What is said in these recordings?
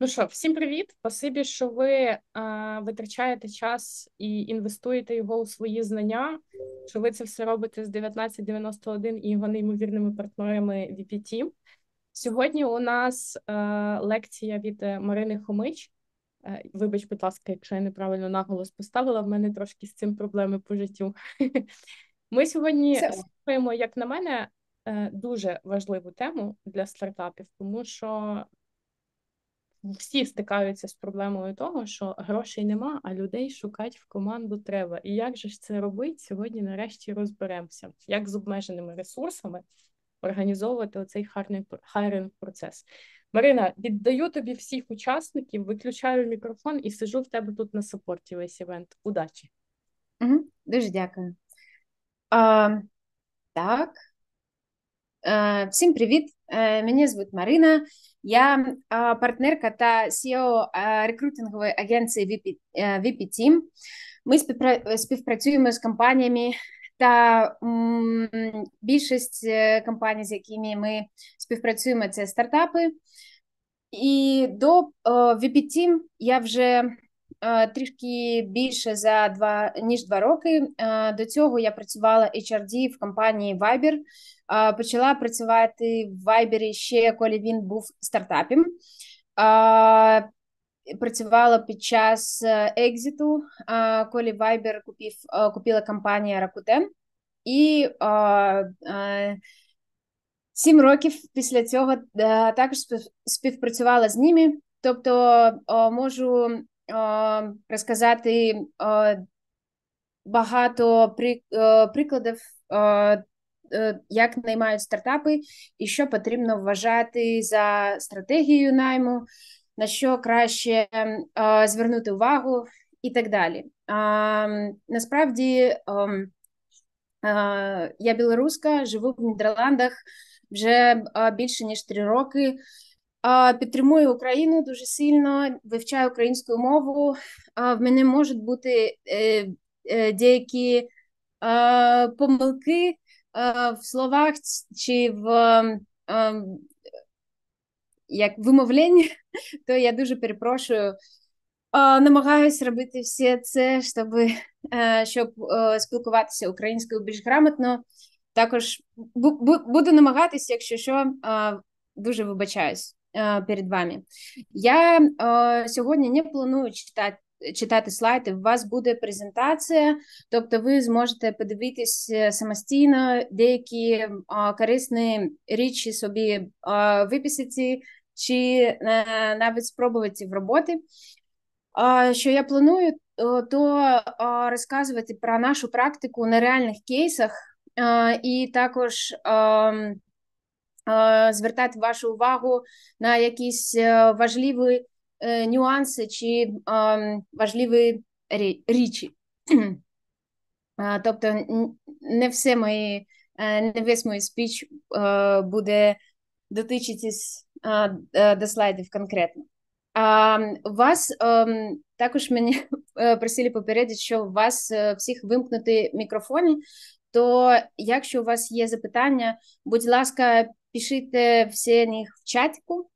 Ну що, всім привіт, спасибі, що ви е, витрачаєте час і інвестуєте його у свої знання. Що ви це все робите з 1991 і його неймовірними партнерами VPT. Сьогодні у нас е, лекція від е, Марини Хомич. Е, вибач, будь ласка, якщо я неправильно наголос поставила, в мене трошки з цим проблеми по життю. Ми сьогодні слухаємо, як на мене, е, дуже важливу тему для стартапів, тому що всі стикаються з проблемою того, що грошей нема, а людей шукати в команду треба. І як же ж це робити сьогодні? Нарешті розберемося, як з обмеженими ресурсами організовувати оцей хайринг процес. Марина, віддаю тобі всіх учасників, виключаю мікрофон і сижу в тебе тут на сапорті весь івент. Удачі. Угу, Дуже дякую. А, Так, Э, Всім привіт! Э, Мене звуть Марина. Я партнерка та CEO э, рекрутингової агенції VP Team. Ми співпрацюємо з компаніями та більшість е, компаній, з якими ми співпрацюємо, це стартапи. І до VP Team я вже е, трішки більше за два ніж два роки. Е, до цього я працювала HRD в компанії Viber – почала працювати в Viber ще коли він був стартапом. Працювала під час е, екзиту, коли Viber купив, е, купила компанія Rakuten. І е, сім років після цього також співпрацювала з ними. Тобто можу розказати багато прикладів Е, як наймають стартапи, і що потрібно вважати за стратегією найму, на що краще ем, е, звернути увагу, і так далі. Насправді ем, е, я білоруська, живу в Нідерландах вже більше ніж три роки. Підтримую Україну дуже сильно, вивчаю українську мову. В мене можуть бути деякі помилки, Е, в словах чи в ем, як вимовленні, то я дуже перепрошую. Е, Намагаюся робити все це, е, щоб щоб спілкуватися українською більш грамотно. Також буду намагатися, якщо що, дуже вибачаюсь перед вами. Я сьогодні не планую читати читати слайди, у вас буде презентація, тобто ви зможете подивитись е, самостійно деякі корисні річі собі виписати чи е, навіть спробувати в роботі. Що я планую, то розказувати про нашу практику на реальних кейсах і також. Звертати вашу увагу на якісь е, важливі Е, нюанси чи ем, важливі річі. Е, тобто не все мої, е, не весь мій спіч буде дотичитись до слайдів конкретно. Вас ем, також мені просили попередити, що у вас всіх вимкнути мікрофони, то якщо у вас є запитання, будь ласка, пишіть всі них в чатику.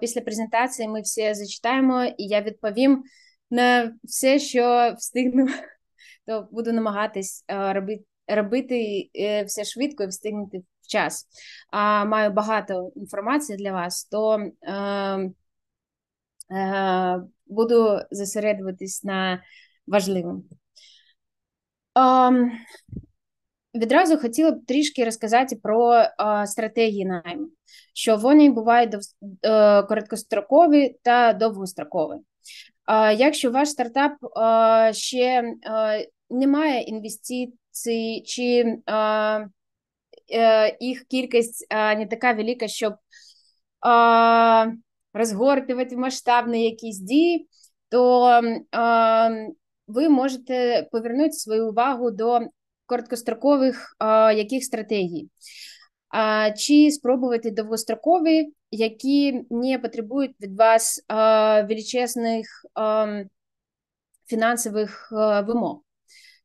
Після презентації ми всі зачитаємо, і я відповім на все, що встигну, то буду намагатись робити робити е, все швидко і встигнути в час. А маю багато інформації для вас, то буду зосередитись на важливому. Відразу хотіла б трішки розказати про а, е, стратегії найму, що вони бувають дов... а, е, короткострокові та довгострокові. А, якщо ваш стартап а, е, ще не має інвестицій, чи їх кількість не така велика, щоб розгортувати масштабні якісь дії, то ем, ви можете повернути свою увагу до короткострокових а, яких стратегій, а, чи спробувати довгострокові, які не потребують від вас а, величезних фінансових вимог.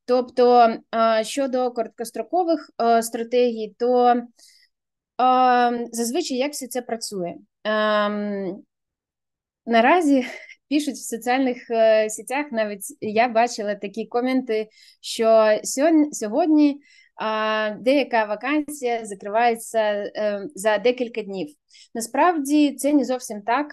Тобто щодо короткострокових стратегій, то зазвичай як все це працює? Ем, наразі пишуть в соціальних е, сітях. Навіть я бачила такі коменти, що сьогодні деяка вакансія закривається е, за декілька днів. Насправді це не зовсім так.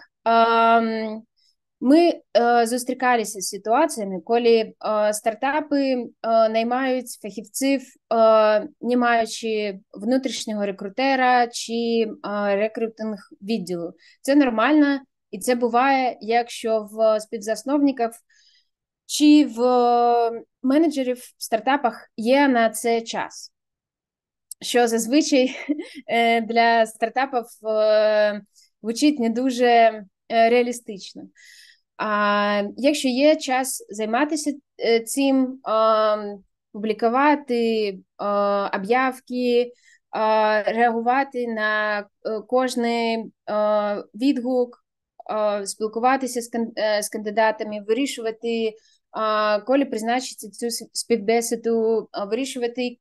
Ми е, зустрікалися з ситуаціями, коли е, стартапи е, наймають фахівців, е, не маючи внутрішнього рекрутера чи рекрутинг відділу. Це нормально, і це буває, якщо в співзасновників чи в е, менеджерів в стартапах є на це час, що зазвичай е, для стартапів е, звучить не дуже реалістично. А якщо є час займатися цим, публікувати об'явки, реагувати на кожний відгук. Е, спілкуватися е, з кандидатами, вирішувати, коли призначити цю співбесіду, вирішувати,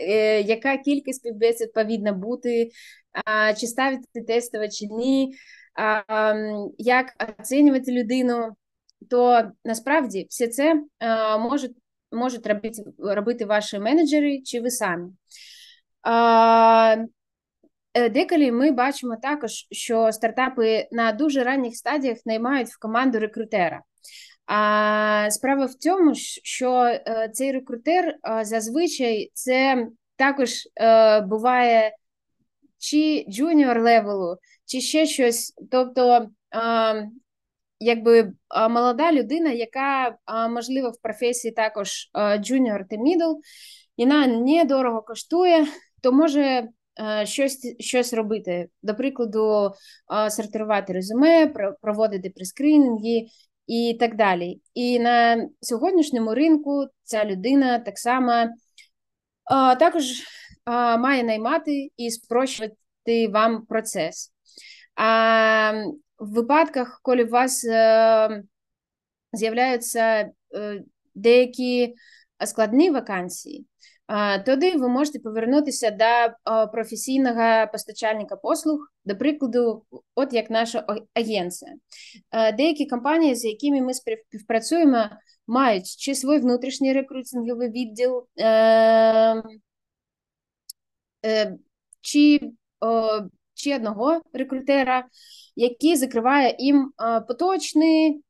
е, яка кількість співбесід повинна бути, чи ставити тестово чи ні, як оцінювати людину, то насправді все це можуть можуть робити робити ваші менеджери чи ви самі. Э, Деколі ми бачимо також, що стартапи на дуже ранніх стадіях наймають в команду рекрутера. А справа в цьому, що э, цей рекрутер э, зазвичай це також буває чи джуніор левелу, чи ще щось. Тобто, якби молода людина, яка можливо в професії також джуніор е, та мідл, і вона недорого коштує, то може. Е, щось щось робити. До прикладу, е, сортувати резюме, проводити прескринінги і так далі. І на сьогоднішньому ринку ця людина так само е, також має наймати і спрощувати вам процес. А в випадках, коли у вас з'являються деякі складні вакансії, Туди ви можете повернутися до професійного постачальника послуг, до прикладу, от як наша агенція. Деякі компанії, з якими ми співпрацюємо, мають чи свій внутрішній рекрутинговий відділ, е, е, чи чи одного рекрутера, який закриває їм поточні,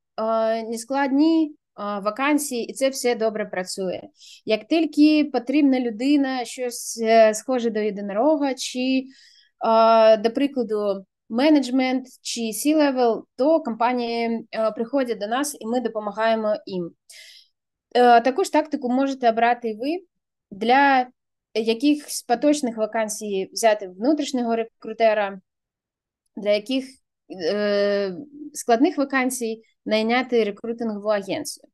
нескладні вакансії, і це все добре працює. Як тільки потрібна людина, щось е, схоже до єдинорога, чи, до прикладу, менеджмент чи C-level, то компанії е, приходять до нас і ми допомагаємо їм. Е, також тактику можете обрати і ви для якихось поточних вакансій взяти внутрішнього рекрутера, для яких складних вакансій найняти рекрутингову агенцію.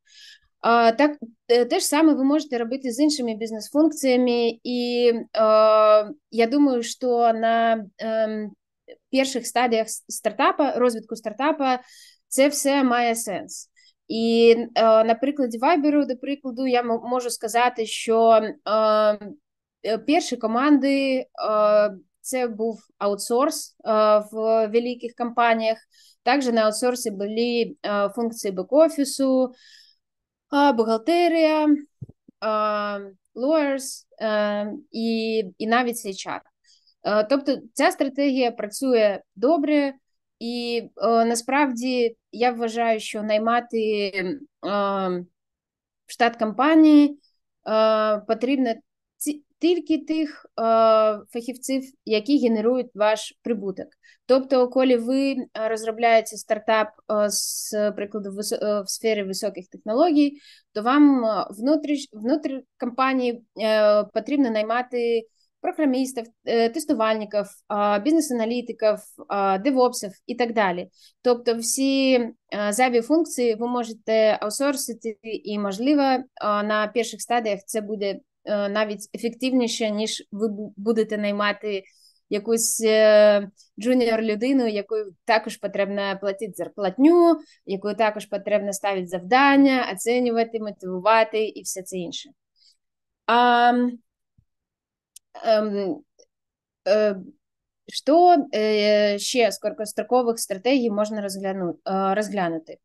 Так, е, те ж саме ви можете робити з іншими бізнес-функціями, і е, я думаю, що на ем, перших стадіях стартапа, розвитку стартапа, це все має сенс. І е, на прикладі Viber, до прикладу, я можу сказати, що ем, перші команди це був аутсорс е, в великих компаніях. Також на аутсорсі були е, функції бек-офісу, е, бухгалтерія, lawyers і, і навіть HR. Тобто ця стратегія працює добре, і насправді я вважаю, що наймати штат компанії потрібно тільки тих е, фахівців, які генерують ваш прибуток. Тобто, коли ви е, розробляєте стартап е, з прикладу е, в сфері високих технологій, то вам внутрі, внутрі компанії е, потрібно наймати програмістів, тестувальників, бізнес-аналітиків, девопсів і так далі. Тобто, всі зайві функції ви можете аутсорсити, і можливо на перших стадіях це буде Е, навіть ефективніше, ніж ви будете наймати якусь е, джуніор-людину, якою також потрібно платити зарплатню, якою також потрібно ставити завдання, оцінювати, мотивувати і все це інше. А, ем, е, Що ще з скоркострокових стратегій можна розглянути?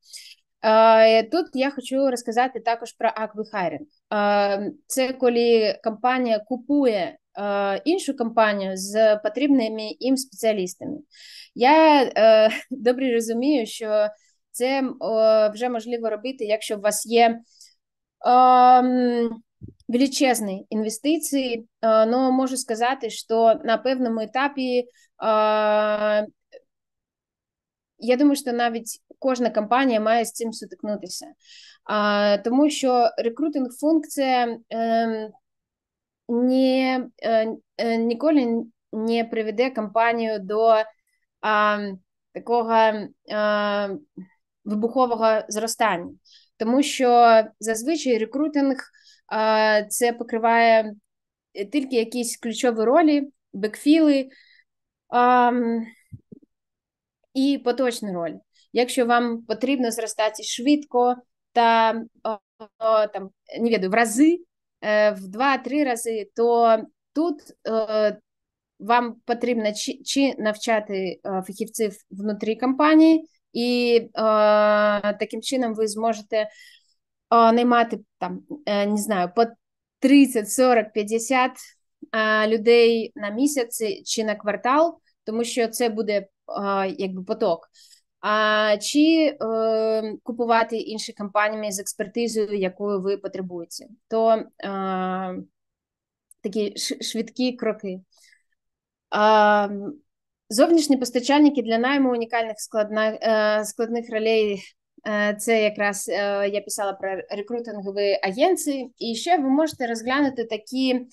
Е, тут я хочу розказати також про аквіхайринг. Е, це коли компанія купує е, іншу компанію з потрібними їм спеціалістами. Я добре розумію, що це вже можливо робити, якщо у вас є ем, величезні інвестиції, але ну, можу сказати, що на певному етапі я думаю, що навіть кожна компанія має з цим сутикнутися, а, тому що рекрутинг функція ем, е, е, ніколи не приведе компанію до а, такого а, вибухового зростання, тому що зазвичай рекрутинг а, це покриває тільки якісь ключові ролі, бекфіли. А, і поточну роль. Якщо вам потрібно зростати швидко та о, о, там не віду, в рази, е, в два-три рази, то тут о, е, вам потрібно чи, чи навчати е, фахівців внутрі компанії, і таким чином ви зможете наймати там, не знаю, по 30, 40, 50 людей на місяць чи на квартал, тому що це буде якби поток. А чи е, купувати інші компанії з експертизою, якою ви потребуєте, то е, такі швидкі кроки. Е, зовнішні постачальники для найму унікальних складна, е, складних ролей. Е, це якраз е, я писала про рекрутингові агенції, і ще ви можете розглянути такі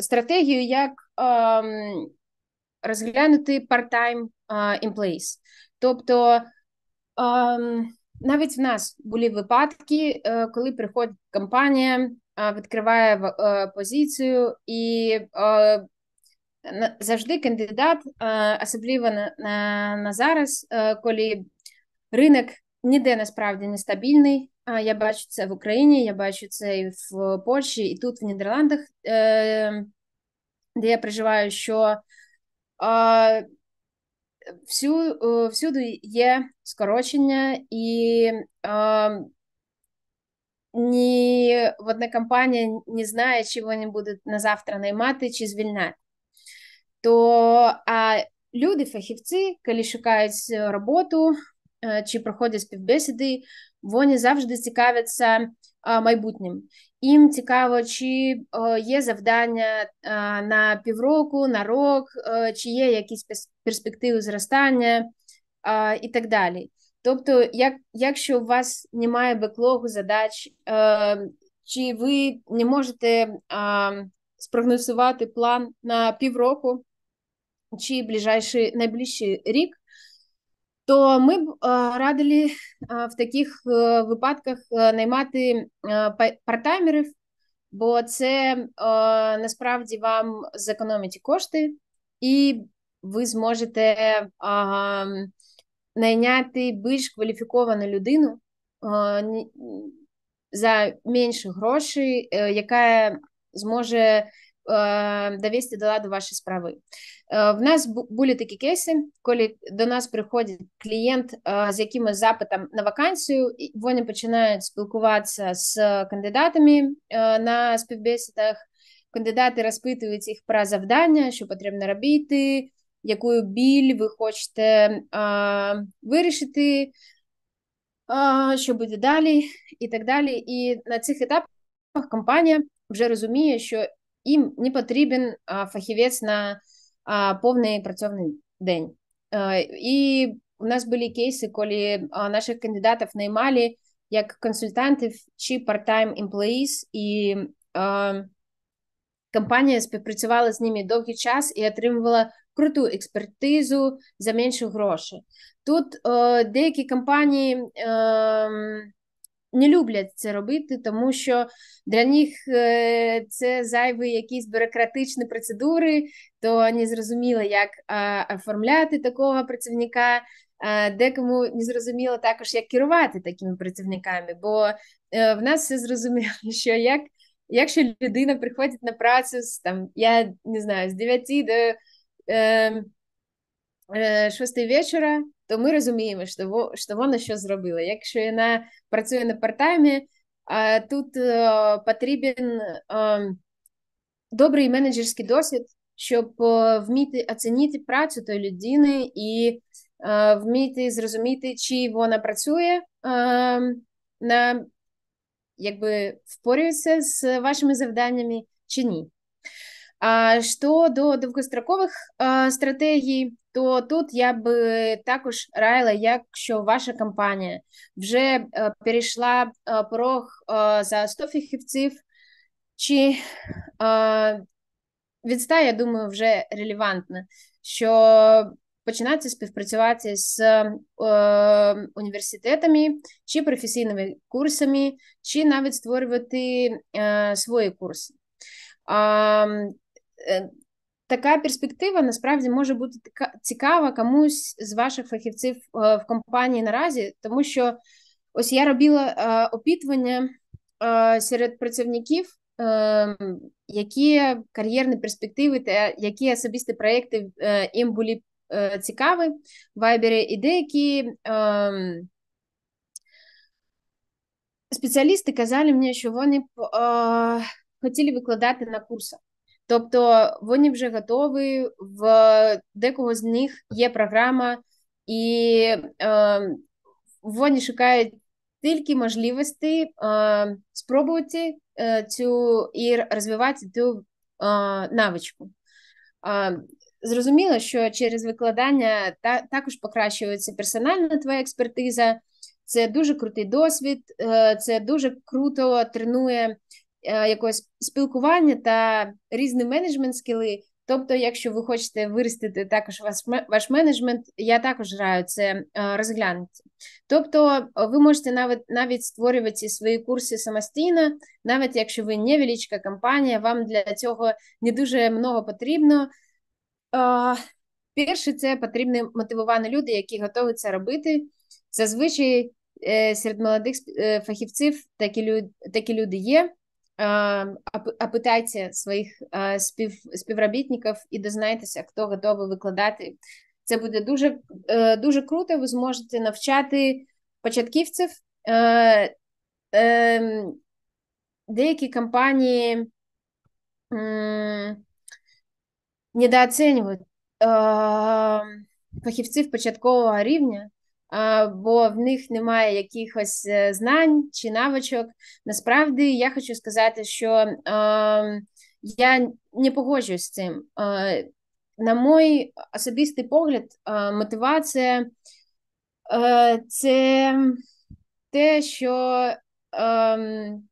стратегію, як розглянути part-time employees. Тобто навіть в нас були випадки, е, коли приходить компанія, відкриває е, позицію і е, завжди кандидат, особливо на, на зараз, коли ринок ніде насправді не стабільний. А Я бачу це в Україні, я бачу це і в Польщі, і тут в Нідерландах, де я проживаю, що всю, э, всюди є е скорочення, і ні одна компанія не знає, чи вони будуть на завтра наймати чи звільняти. То а люди, фахівці, коли шукають е, роботу е, чи проходять співбесіди, вони завжди цікавляться майбутнім. Їм цікаво, чи є завдання е, на півроку, на рок, е, чи є якісь перспективи зростання і так далі. Тобто, як, якщо у вас немає беклогу задач, е, чи ви не можете спрогнозувати план на півроку чи ближайший найближчий рік, то ми б е, радили е, в таких е, випадках наймати партаймерів, бо це насправді вам зекономить кошти, і ви зможете найняти більш кваліфіковану людину за менше грошей, яка зможе довести до ладу ваші справи. Е, в нас були такі кейси, коли до нас приходить клієнт е, з якимось запитом на вакансію, і вони починають спілкуватися з кандидатами е, на співбесідах. Кандидати розпитують їх про завдання, що потрібно робити, яку біль ви хочете вирішити, що буде далі, і так далі. І на цих етапах компанія вже розуміє, що їм не потрібен фахівець на повний працьовний день. Е, і у нас були кейси, коли наших кандидатів наймали як консультантів чи part-time employees, і е, компанія співпрацювала з ними довгий час і отримувала круту експертизу за менше гроші. Тут е, деякі компанії. Ем, не люблять це робити, тому що для них е, це зайві якісь бюрократичні процедури, то не зрозуміло, як е, оформляти такого працівника. Е, декому не зрозуміло також, як керувати такими працівниками, бо в нас все зрозуміло, що як, якщо людина приходить на працю з там, я не знаю, з 9 до ем, е, 6 вечора, то ми розуміємо, що що вона що зробила. Якщо вона працює на партаймі, тут е, потрібен е, добрий менеджерський досвід, щоб е, вміти оцінити працю тої людини і вміти зрозуміти, чи вона працює на якби впорюється з вашими завданнями чи ні. А что до долгостроковых э, стратегий, то тут я би також раїла, якщо ваша компанія вже э, перейшла э, порог э, за 100 фіхівців, чи відстає, я думаю, вже релевантно, що починати співпрацювати з е, університетами чи професійними курсами, чи навіть створювати е, свої курси. Е, така перспектива насправді може бути цікава комусь з ваших фахівців е, в компанії наразі, тому що ось я робила е, опитування е, серед працівників. Які кар'єрні перспективи та які особисті проекти їм були цікаві в Вайбері і деякі спеціалісти казали мені, що вони хотіли викладати на курсах. Тобто вони вже готові, в декого з них є програма, і е, вони шукають тільки можливості е, спробувати е, цю і розвивати цю е, навичку. Е, Зрозуміло, що через викладання та, також покращується персональна твоя експертиза, це дуже крутий досвід, е, це дуже круто тренує Е, якогось спілкування та різні менеджмент скіли. Тобто, якщо ви хочете виростити також ваш ваш менеджмент, я також граю це е, розглянути. Тобто, ви можете навіть навіть створювати свої курси самостійно, навіть якщо ви невеличка компанія, вам для цього не дуже много потрібно. Е, перше, це потрібні мотивовані люди, які готові це робити. Зазвичай серед молодих фахівців такі люди, такі люди є опитайте своїх спів, співробітників і дознайтеся, хто готовий викладати. Це буде дуже е, дуже круто. Ви зможете навчати початківців. Е, ем, деякі компанії недооцінюють фахівців початкового рівня бо в них немає якихось е, знань чи навичок. Насправді я хочу сказати, що я не погоджуюсь з цим. на мій особистий погляд, мотивація е, це те, що ем,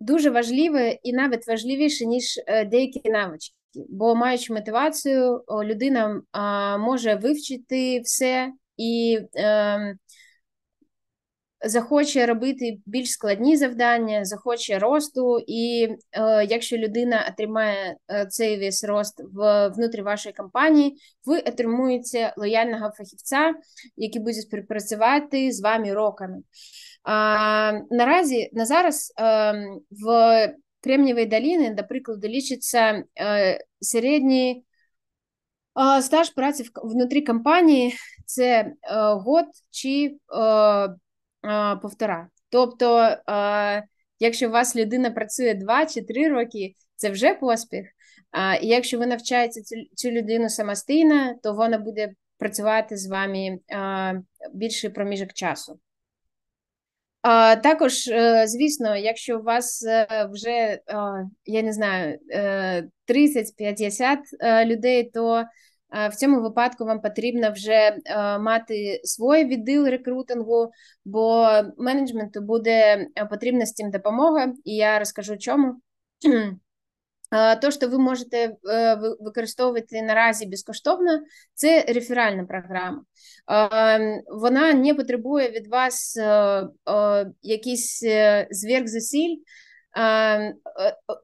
дуже важливе і навіть важливіше, ніж е, деякі навички бо маючи мотивацію, людина може вивчити все і ем, захоче робити більш складні завдання, захоче росту. І е, якщо людина отримає е, цей весь рост внутрі вашої компанії, ви отримуєте лояльного фахівця, який буде співпрацювати з вами роками. А, Наразі на зараз ем, в Кремнівої доліни, наприклад, прикладу, лічиться э, середній э, стаж праці внутрі компанії це э, год чи повтора. Тобто, якщо у вас людина працює 2 чи 3 роки, це вже поспіх. І якщо ви навчаєте цю людину самостійно, то вона буде працювати з вами е, більший проміжок часу. Також, е, звісно, якщо у вас е, вже я не знаю 30-50 е, людей, то в цьому випадку вам потрібно вже мати свій відділ рекрутингу, бо менеджменту буде потрібна з цим допомога, і я розкажу чому то, що ви можете э, використовувати наразі безкоштовно, це реферальна програма. Вона не потребує від вас е, е, якісь е, зверхзусиль.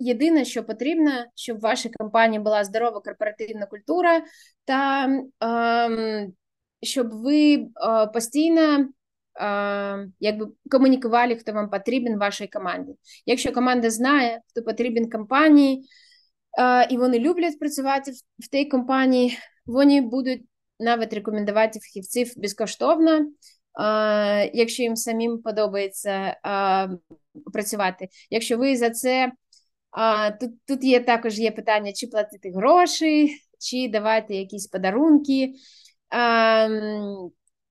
Єдине, що потрібно, щоб в вашій компанії була здорова корпоративна культура, та щоб ви постійно якби комунікували, хто вам потрібен вашій команді. Якщо команда знає, хто потрібен компанії, і вони люблять працювати в тій компанії, вони будуть навіть рекомендувати фахівців безкоштовно, якщо їм самим подобається працювати. Якщо ви за це тут тут є також є питання, чи платити гроші, чи давати якісь подарунки.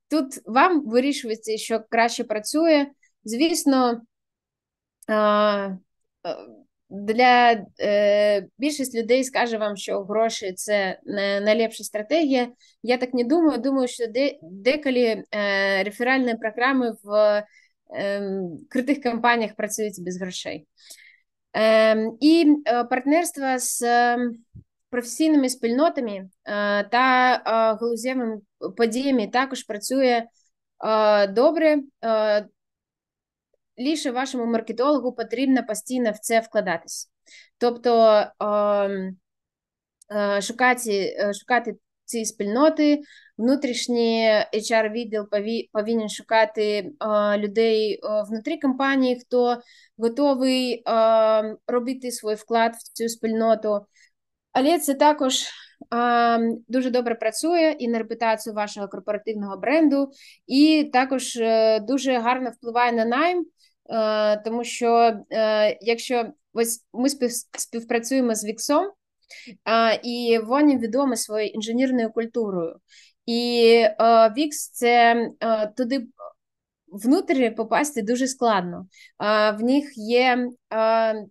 Тут вам вирішується, що краще працює. Звісно, е, для е, більшість людей скаже вам, що гроші це не найліпша стратегія. Я так не думаю. Думаю, що деколи е, реферальні програми в критих компаніях працюють без грошей. І партнерство з професійними спільнотами та галузевими подіями також працює е, добре. Е, Ліше вашому маркетологу потрібно постійно в це вкладатись. Тобто е, е, шукати е, шукати ці спільноти, внутрішній HR-відділ повинен шукати людей внутрі компанії, хто готовий робити свій вклад в цю спільноту. Але це також дуже добре працює і на репутацію вашого корпоративного бренду, і також е, дуже гарно впливає на найм, е, тому що е, якщо ось ми співпрацюємо з Віксом, і вони відомі своєю інженерною культурою. І Вікс це туди внутрі попасти дуже складно. В них є 5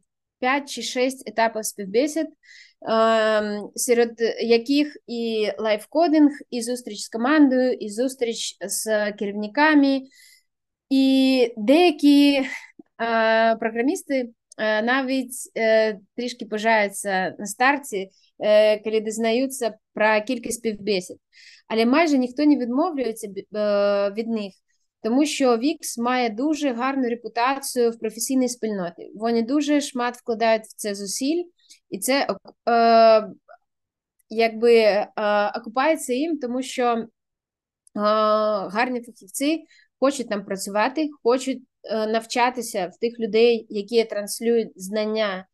чи 6 етапів співбесід. Ем, серед яких і лайфкодинг, і зустріч з командою, і зустріч з керівниками, і деякі е, програмісти. Е, навіть е, трішки пожаються на старті, коли дізнаються про кількість співбесід. Але майже ніхто не відмовлюється від них, тому що Вікс має дуже гарну репутацію в професійній спільноті. Вони дуже шмат вкладають в це зусиль, і це е, якби е, окупається їм, тому що е, гарні фахівці хочуть там працювати, хочуть е, навчатися в тих людей, які транслюють знання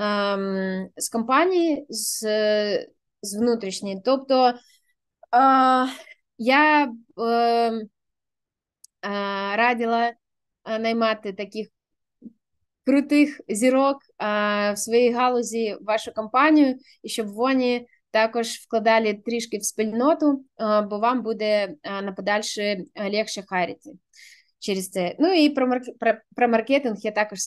е, з компанії, з з внутрішньої. Тобто е, я ем, е, радила е, наймати таких крутих зірок е, в своїй галузі в вашу компанію, і щоб вони також вкладали трішки в спільноту, е, бо вам буде е, на подальше легше харити через це. Ну і про марк... про маркетинг я також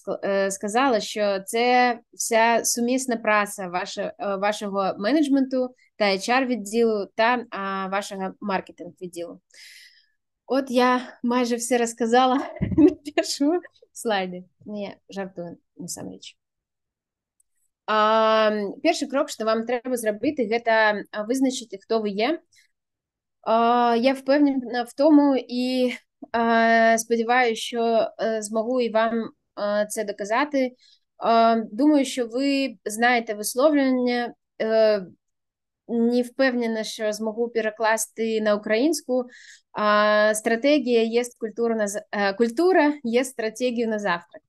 сказала, що це вся сумісна праця ваша, вашого менеджменту та HR відділу та вашого маркетинг відділу. От я майже все розказала на першому слайді. Не, жартую насамрэч. А, першы крок, що вам треба зробити, гэта вызначыць, хто ви є. А, я впевнена в тому і а, сподіваюся, що е, змогу і вам е, це доказати. Думаю, що ви знаєте висловлення е, не впевнена, що змогу перекласти на українську. А, стратегія є культура на е, культура є стратегію на завтра.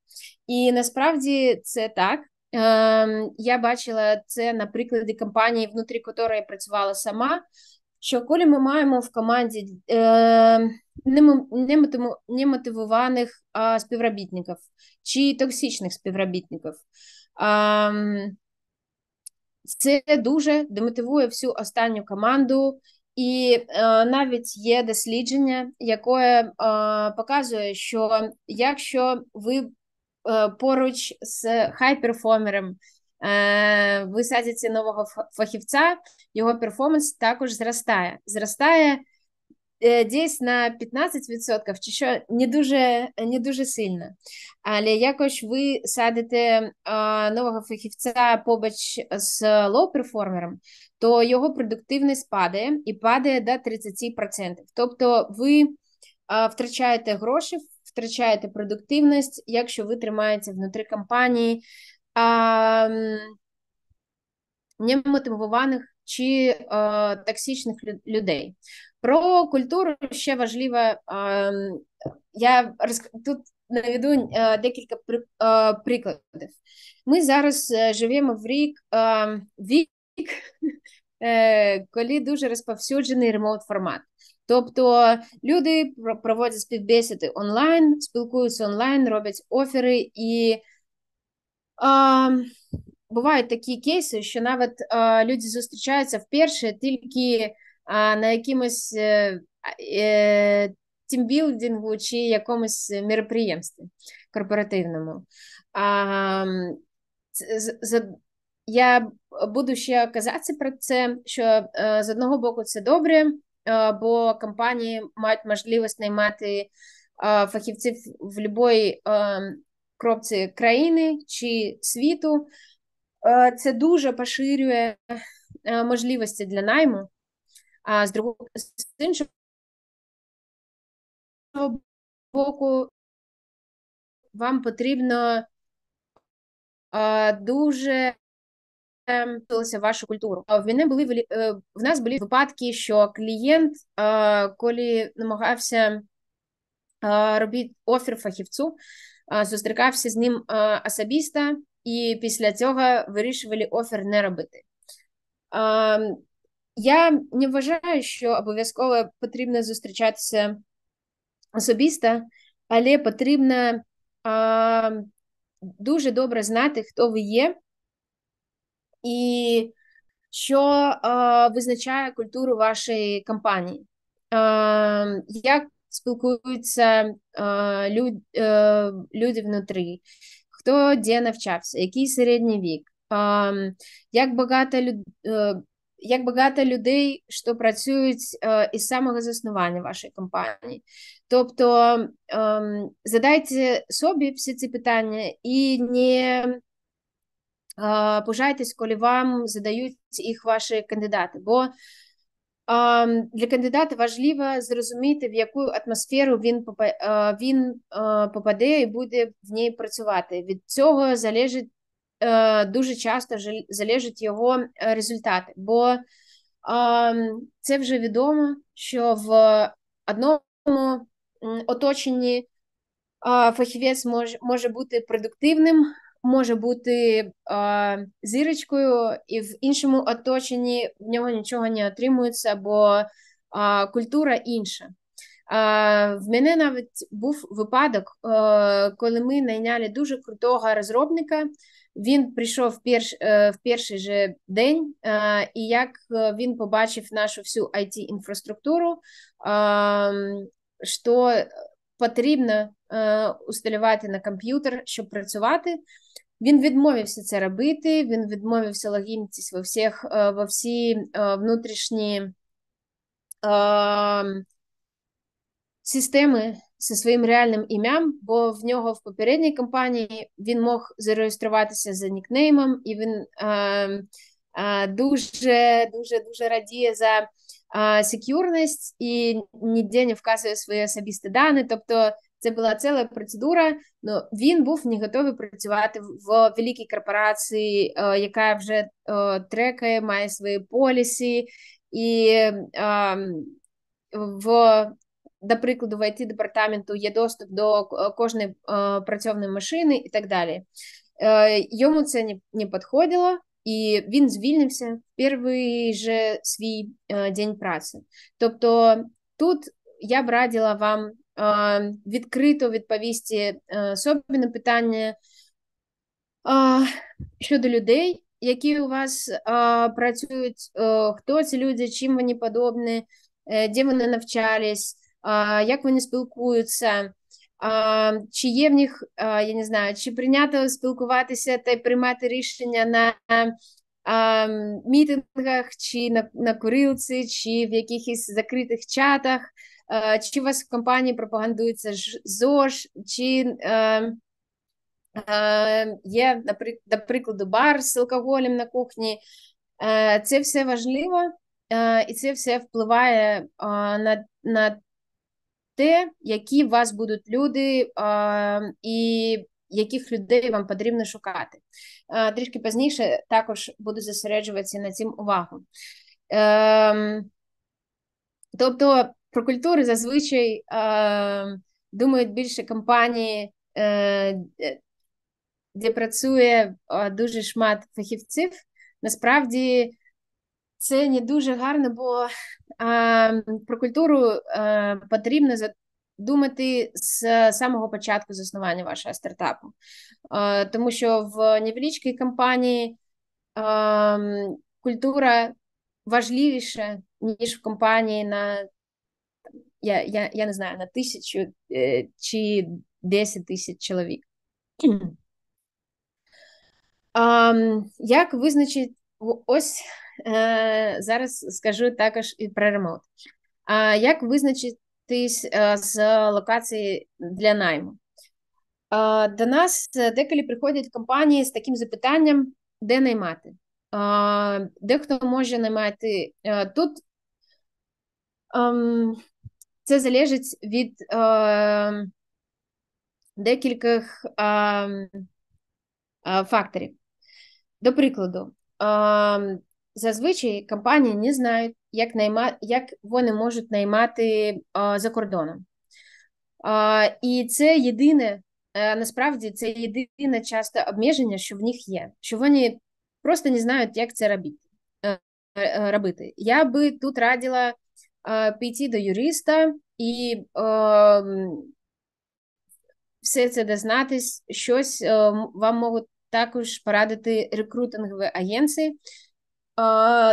І насправді це так. Ем, я бачила це на прикладі компанії, внутрі якої я працювала сама. Що коли ми маємо в команді е, немотивованих співробітників чи токсичних співробітників, е, це дуже демотивує всю останню команду. І е, навіть є дослідження, яке е, показує, що якщо ви е, поруч з хайперформером е, ви садите нового фахівця, його перформанс також зростає. Зростає Э, десь на 15% чи що не дуже не дуже сильно. Але якось ви садите нового фахівця побач з лоу-перформером, то його продуктивність падає і падає до 30%. Тобто ви втрачаєте гроші, втрачаєте продуктивність, якщо ви тримаєте внутрі компанії немотивованих чи е, токсичних людей. Про культуру ще важливо, е, я розк... тут наведу е, декілька при... е, прикладів. Ми зараз е, живемо в рік е, вік, е, коли дуже розповсюджений ремоут формат. Тобто люди проводять співбесіди онлайн, спілкуються онлайн, роблять офери і. А, е, бувають такі кейси, що навіть е, люди зустрічаються вперше тільки е, на якимось е, е тімбілдингу чи якомусь мероприємстві корпоративному. А, за, Я буду ще казати про це, що е, з одного боку це добре, е, бо компанії мають можливість наймати фахівців в будь-якій кропці країни чи світу, Е, це дуже поширює е, можливості для найму, а з другого з іншого боку, вам потрібно е, дуже вашу культуру. В мене були в нас були випадки, що клієнт, коли намагався робити офір фахівцю, зустрікався з ним особисто, і після цього вирішували офер не робити. Я не вважаю, що обов'язково потрібно зустрічатися особисто, але потрібно дуже добре знати, хто ви є, і що визначає культуру вашої компанії. Як спілкуються е, люди внутрі, хто де навчався, який середній вік, як багато людей. Як багато людей, що працюють е, із самого заснування вашої компанії. Тобто ем, задайте собі всі ці питання і не е, пожайтесь, коли вам задають їх ваші кандидати, бо для кандидата важливо зрозуміти, в яку атмосферу він е, він е, попаде і буде в ній працювати. Від цього залежить е, дуже часто залежить його результати, бо це вже відомо, що в одному оточенні фахівець може бути продуктивним, може бути е, зірочкою, і в іншому оточенні в нього нічого не отримується, бо е, культура інша. В мене навіть був випадок, е, коли ми найняли дуже крутого розробника. Він прийшов в, перш, е, в перший же день, е, і як він побачив нашу всю it інфраструктуру, що потрібно е, усталювати на комп'ютер, щоб працювати. Він відмовився це робити, він відмовився логінитись во всіх, е, во всі е, внутрішні е, системи зі своїм реальним ім'ям, бо в нього в попередній компанії він мог зареєструватися за нікнеймом, і він е, е, дуже дуже дуже радіє за сек'юрність і ніде не вказує свої особисті дані. Тобто це була ціла процедура. Ну він був не готовий працювати в великій корпорації, е, яка вже е, трекає, має свої полісі, і в до прикладу, в it департаменту є доступ до кожної е, працьовної машини і так далі. Йому це не підходило і він звільнився в перший же свій э, день праці. Тобто тут я б радила вам э, відкрито відповісти э, собі на питання щодо людей. Які у вас а, працюють, а, хто ці люди, чим вони подобні, е, де вони навчались, а, як вони спілкуються, чи є в них, я не знаю, чи прийнято спілкуватися та приймати рішення на мітингах, чи на, на курилці, чи в якихось закритих чатах, чи у вас в компанії пропагандується ЗОЖ, чи є, до прикладу, бар з алкоголем на кухні. Це все важливо і це все впливає на на те, які у вас будуть люди, і яких людей вам потрібно шукати. Трішки пізніше також буду зосереджуватися на цим увагу. Ем, тобто про культури зазвичай думають більше компанії, е, е, де працює дуже шмат фахівців. Насправді це не дуже гарно, бо Ем, про культуру ем, потрібно задумати з самого початку заснування вашого стартапу, е, тому що в невеличкій компанії ем, культура важливіша, ніж в компанії на я я, я не знаю, на тисячу е, чи десять тисяч чоловік. Як визначити ось Е, зараз скажу також і про ремонт. А як визначитись е, з локації для найму? До нас деколи приходять компанії з таким запитанням, де наймати. Дехто може наймати е, тут. Ем, це залежить від е, декількох ем, факторів. До прикладу, ем, зазвичай компанії не знають, як найма... як вони можуть наймати а, за кордоном. А, І це єдине, а, е, насправді, це єдине часто обмеження, що в них є, що вони просто не знають, як це робити. Е, е, робити. Я би тут радила а, піти до юриста і. А, все це дознатись, щось вам можуть також порадити рекрутингові агенції,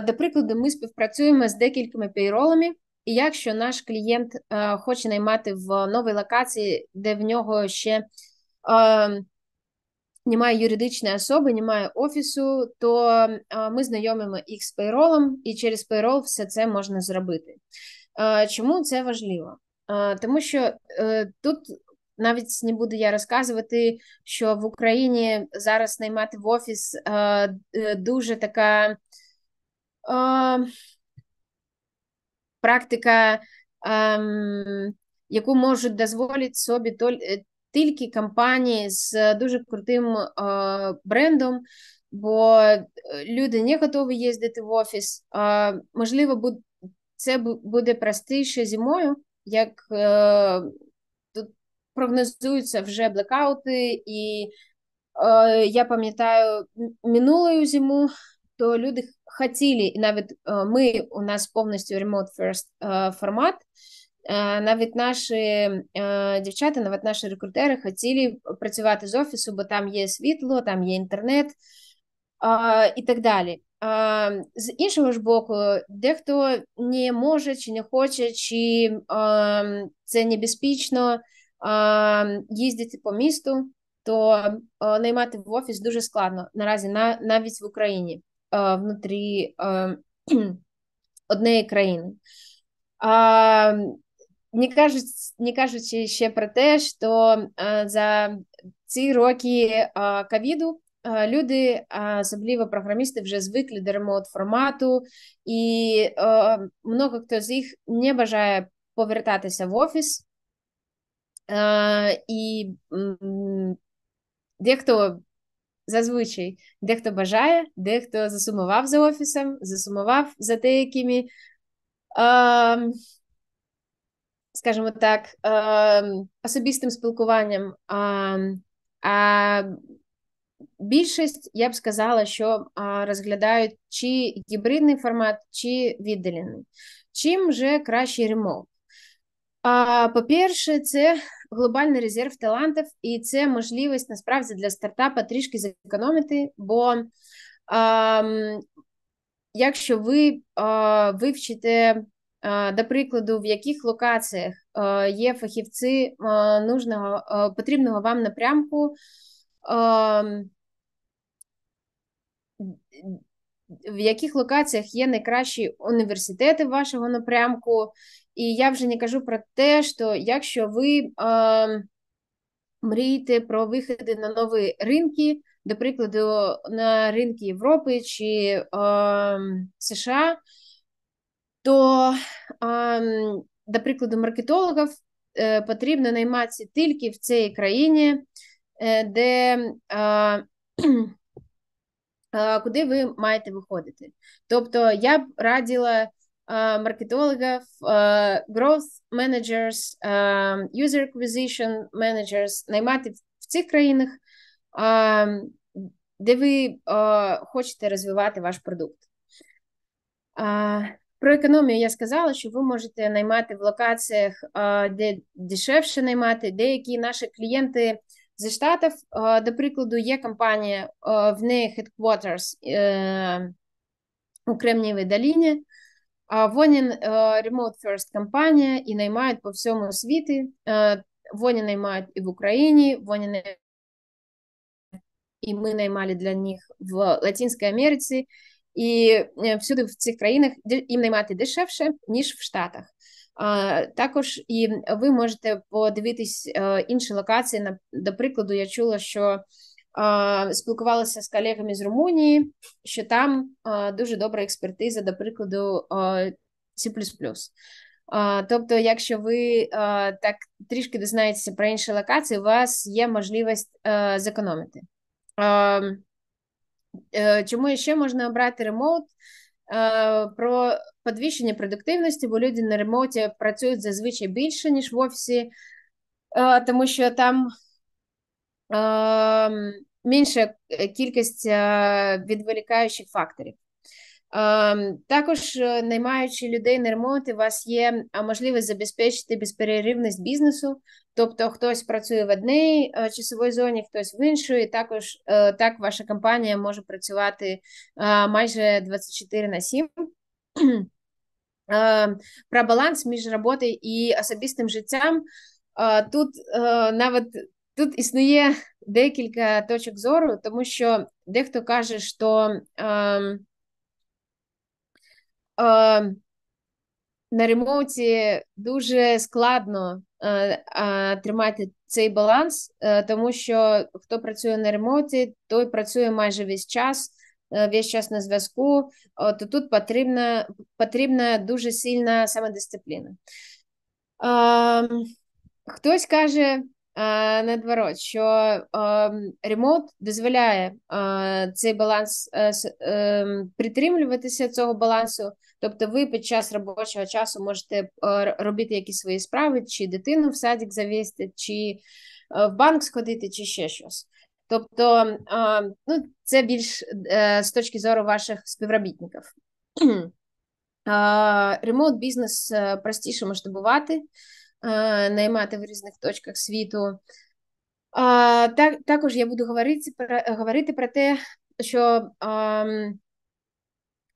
до прикладу, ми співпрацюємо з декількома пейролами, і якщо наш клієнт е, хоче наймати в новій локації, де в нього ще е, немає юридичної особи, немає офісу, то е, ми знайомимо їх з пейролом, і через пейрол все це можна зробити. Чому це важливо? Тому що тут навіть не буду я розказувати, що в Україні зараз наймати в офіс дуже така. Ем, практика, ем, яку можуть дозволити собі е, тільки компанії з е, дуже крутим е, брендом. Бо люди не готові їздити в офіс. А, Можливо, це буде простіше зимою, як е, тут прогнозуються вже блекаути, і я пам'ятаю минулою зиму, то люди хотіли, і навіть э, ми у нас повністю remote first э, формат. Э, навіть наші дівчата, навіть наші рекрутери хотіли працювати з офісу, бо там є світло, там є інтернет і так далі. З іншого ж боку, дехто не може чи не хоче, чи е, це небезпечно е, їздити по місту, то е, наймати в офіс дуже складно наразі навіть в Україні. Е, внутрі е, однієї країни. А, не кажуть, не кажучи ще про те, що е, за ці роки ковіду люди, особливо програмісти, вже звикли до ремонт формату і много хто з них не бажає повертатися в офіс. І дехто зазвичай дехто бажає, дехто засумував за офісом, засумував за деякими, скажімо так, особистим спілкуванням. А більшість, я б сказала, що розглядають чи гібридний формат, чи віддалений. Чим же кращий ремонт? По-перше, це глобальний резерв талантів, і це можливість насправді для стартапа трішки зекономити. Бо якщо ви вивчите, до прикладу, в яких локаціях є фахівці нужного, потрібного вам напрямку. В яких локаціях є найкращі університети вашого напрямку, і я вже не кажу про те, що якщо ви е, мрієте про виходи на нові ринки, до прикладу, на ринки Європи чи е, США, то, е, до прикладу, маркетологів е, потрібно найматися тільки в цій країні, е, де е, Куди ви маєте виходити? Тобто я б раділа. Е, маркетологів, е, growth managers, е, user acquisition managers, наймати в цих країнах, де ви хочете розвивати ваш продукт. Про економію я сказала, що ви можете наймати в локаціях, де дешевше наймати. Деякі наші клієнти зі штатів, до прикладу, є компанія в неї headquarters у Кремнієвій долині, вони ремонт э, ферст компанія і наймають по всьому світі. Э, вони наймають і в Україні, вони наймають, і ми наймали для них в Латинській Америці. І э, всюди в цих країнах їм наймати дешевше, ніж в Штатах. Також і ви можете подивитись е, інші локації. до прикладу, я чула, що Спілкувалася з колегами з Румунії, що там дуже добра експертиза, до прикладу, C. Тобто, якщо ви так трішки дізнаєтеся про інші локації, у вас є можливість зекономити. Е, чому ще можна обрати ремоут? Про підвищення продуктивності, бо люди на ремоуті працюють зазвичай більше, ніж в офісі, тому що там Ем, менша е, кількість е, відволікаючих факторів. Ем, також е, наймаючи людей на ремонт, у вас є можливість забезпечити безперервність бізнесу, тобто хтось працює в одній часовій зоні, хтось в іншій. Також так ваша компанія може працювати майже 24 на 7. Ем, про баланс між роботою і особистим життям. Тут навіть Тут існує декілька точок зору, тому що дехто каже, що е, е, на ремоуті дуже складно е, е, тримати цей баланс, е, тому що хто працює на ремоуті, той працює майже весь час, е, весь час на зв'язку, то тут потрібна потрібна дуже сильна самодисципліна. Е, Хтось каже, Е, наоборот, що ем, ремоут дозволяє е, цей баланс е, ем, притримуватися цього балансу. Тобто, ви під час робочого часу можете робити якісь свої справи, чи дитину в садик завести, чи в банк сходити, чи ще щось. Тобто, ну, це більш з точки зору ваших співробітників. Ремоут бізнес простіше масштабувати. Е, наймати в різних точках світу. А, так, Також я буду говорити про, говорити про те, що а,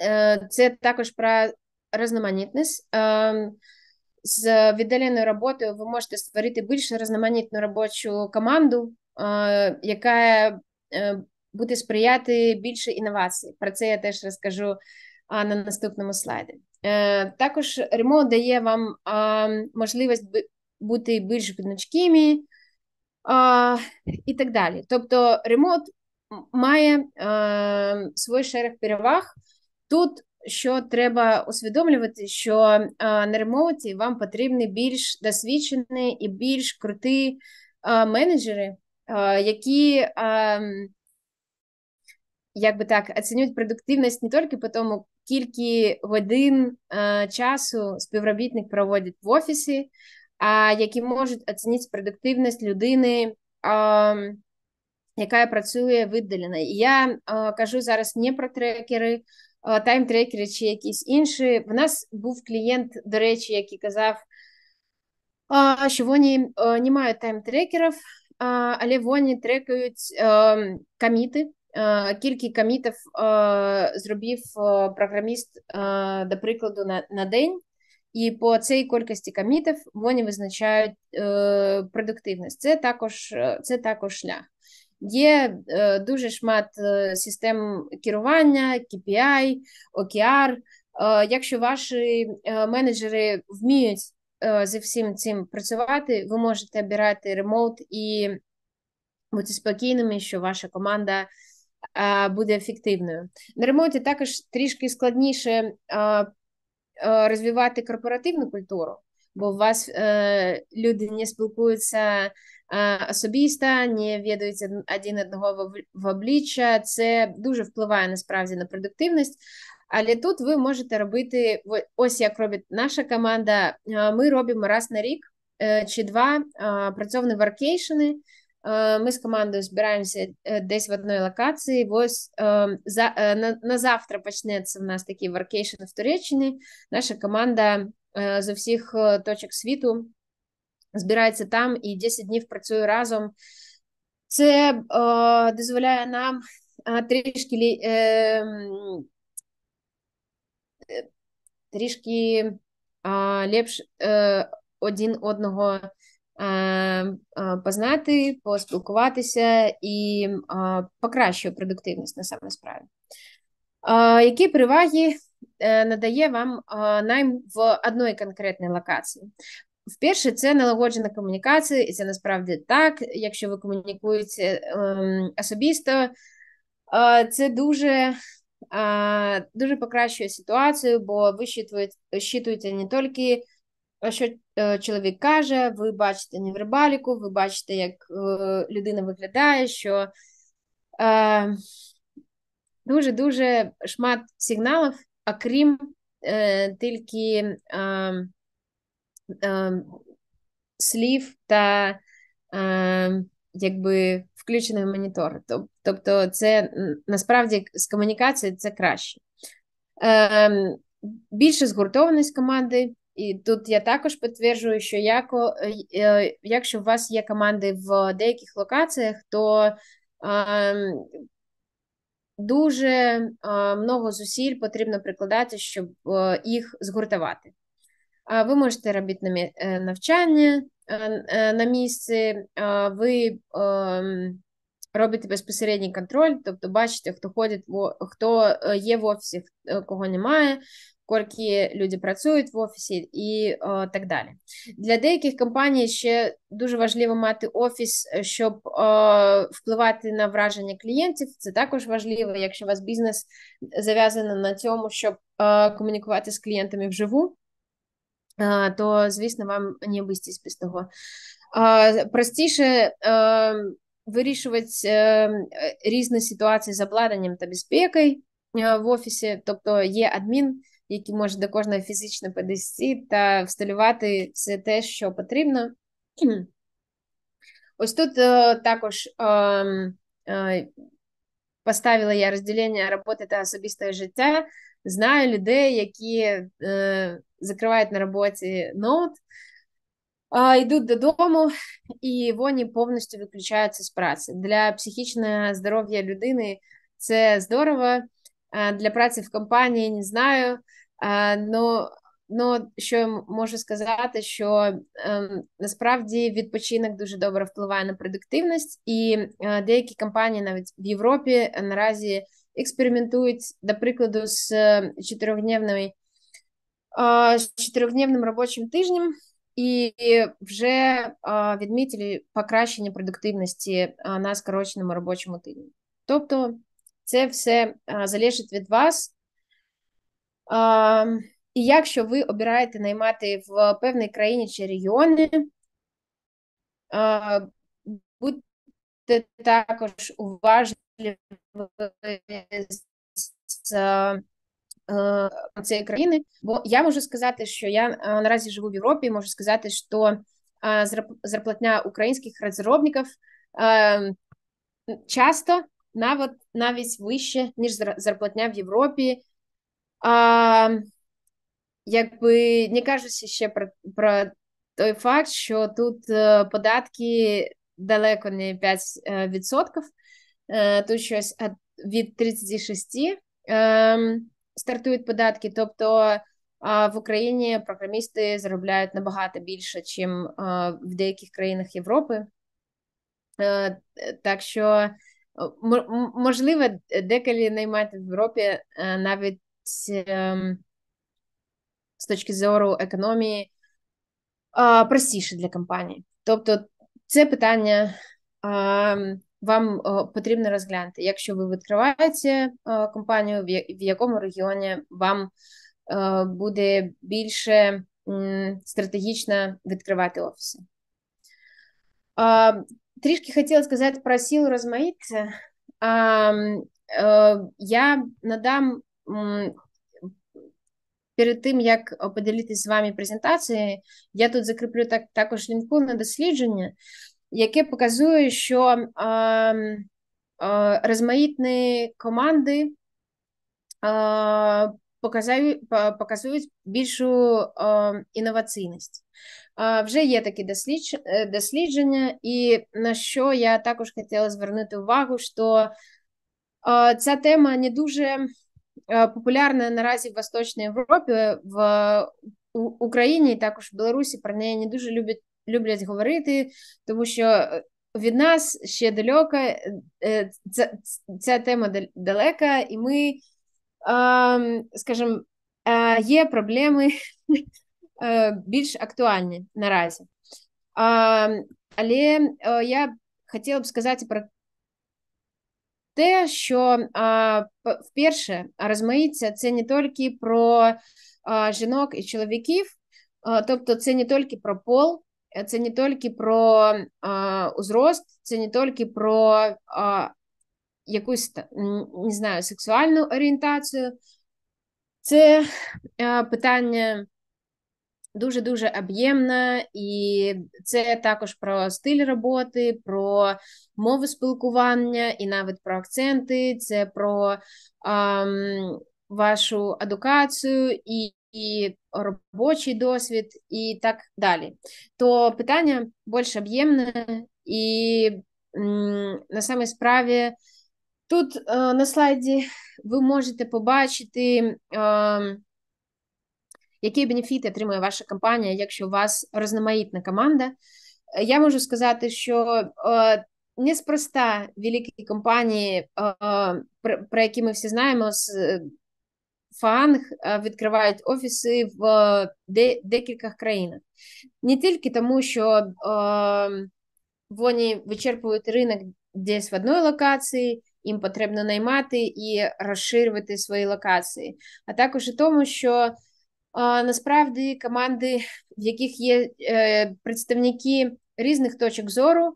е, це також про різноманітність. З віддаленою роботою ви можете створити більш різноманітну робочу команду, яка е, буде сприяти більше інновацій. Про це я теж розкажу на наступному слайді. Е, також ремонт дає вам можливість бути більш гнучкими і так далі. Тобто ремонт має е, свій шерих переваг. Тут що треба усвідомлювати, що на ремонті вам потрібні більш досвідчені і більш круті менеджери, які ем, як би так, оцінюють продуктивність не тільки по тому, скільки годин е, часу співробітник проводить в офісі, е, які можуть оцінити продуктивність людини, е, яка працює віддалено. І я е, кажу зараз не про трекери, е, тайм трекери чи якісь інші. В нас був клієнт, до речі, який казав, е, що вони не мають таймтрекерів, але вони трекають коміти. Е, Кілька комітів е, зробив е, програміст, до прикладу, на, день. І по цій кількості комітів вони визначають продуктивність. Це також це також шлях. Є дуже шмат систем керування, KPI, OKR. якщо ваші менеджери вміють е, зі всім цим працювати, ви можете обирати ремоут і бути спокійними, що ваша команда буде ефективною. На ремонті також трішки складніше розвивати корпоративну культуру, бо у вас е, люди не спілкуються особисто, не відаються один одного в обличчя. Це дуже впливає насправді на продуктивність. Але тут ви можете робити ось як робить наша команда. Ми робимо раз на рік е, чи два працьовні варкейшени, Е, ми з командою збираємося е, десь в одній локації. Ось е, за на, на завтра почнеться в нас такий варкейшн в Туреччині. Наша команда з усіх точок світу збирається там і 10 днів працює разом. Це о, дозволяє нам трішки е, трішки ліпше е, один одного. Ем, познати, поспілкуватися і покращує продуктивність на саме справі. Які переваги е, надає вам найм в одній конкретній локації? Вперше, це налагоджена комунікація, і це насправді так. Якщо ви комунікуєте ем, особисто, це дуже дуже покращує ситуацію, бо ви щитуєте не тільки Е, що е, чоловік каже, ви бачите невербаліку, ви бачите, як е, людина виглядає, що дуже-дуже шмат сигналів, окрім тільки слів та якби включений монітор. Тобто, це насправді з комунікації це краще. Ем, Більше згуртованість команди, і тут я також підтверджую, що яко, е, е, якщо у вас є команди в деяких локаціях, то е, дуже е, много зусиль потрібно прикладати, щоб е, їх згуртувати. А Ви можете робити на е, навчання на місці, ви ем, робите безпосередній контроль, тобто бачите, хто ходить, хто е, є в офісі, е, кого немає, корки люди працюють в офісі і о, е, так далі. Для деяких компаній ще дуже важливо мати офіс, щоб о, впливати на враження клієнтів. Це також важливо, якщо у вас бізнес зав'язаний на цьому, щоб о, комунікувати з клієнтами вживу. То, звісно, вам не обійтись без того. Простіше ем, вирішувати е, е, різні ситуації з обладнанням та безпекою е, в офісі, тобто є адмін, який може до кожної фізично підійти та всталювати все те, що потрібно. Ось тут також поставила я розділення роботи та особистого життя. Знаю людей, які закривають на роботі ноут йдуть додому, і вони повністю виключаються з праці. Для психічного здоров'я людини це здорово. Для праці в компанії не знаю. Но, но що я можу сказати, що насправді відпочинок дуже добре впливає на продуктивність, і деякі компанії навіть в Європі наразі експериментують, до прикладу, з е, чотирьохдневним робочим тижнем. І вже э, відмітили покращення продуктивності на скороченому робочому тижні. Тобто, це все залежить від вас. І якщо ви обираєте наймати в певній країні чи регіони, будьте також уважні з Э, цієї країни. Бо я можу сказати, що я е, наразі живу в Європі, можу сказати, що е, зарплатня українських розробників е, часто навіть навіть вище, ніж зарплатня в Європі. Якби не кажучи ще про про той факт, що тут податки далеко не 5%, тут щось від 36% стартують податки. Тобто в Україні програмісти заробляють набагато більше, ніж в деяких країнах Європи. Е, так що можливо, деколи наймати в Європі е, навіть ем, з точки зору економії простіше для компанії. Тобто, це питання ем, вам е, потрібно розглянути, якщо ви відкриваєте е, компанію, в якому регіоні вам е, буде більше стратегічно відкривати офіси. Трішки хотіла сказати про силу розмаїття. Я надам перед тим, як поділитися з вами презентацією, я тут закріплю так, також лінку на дослідження яке показує, що е, розмаїтні команди показують, показують більшу інноваційність. Вже є такі е, дослідження, і на що я також хотіла звернути увагу, що ця тема не дуже популярна наразі в Восточній Європі, в Україні і також в Білорусі про неї не дуже люблять люблять говорити, тому що е, від нас ще далека, е, е, ця, ця тема далека, і ми, скажімо, є проблеми більш актуальні наразі. Але я хотіла б сказати про те, що вперше розмаїться це не тільки про жінок і чоловіків, тобто це не тільки про пол, це не тільки про э, узрост, це не тільки про э, якусь, не знаю, сексуальну орієнтацію. Це е, питання дуже-дуже об'ємне, і це також про стиль роботи, про мову спілкування і навіть про акценти, це про е, вашу едукацію і і робочий досвід, і так далі. То питання більш об'ємне, і на самій справі тут э, на слайді ви можете побачити. Які бенефіти отримує ваша компанія, якщо у вас різноманітна команда? Я можу сказати, що э, неспроста великі компанії, э, про, які ми всі знаємо, фанг е, відкривають офіси в декількох країнах. Не тільки тому, що е, вони вичерпують ринок десь в одній локації, їм потрібно наймати і розширювати свої локації, а також і тому, що е, насправді команди, в яких є представники різних точок зору,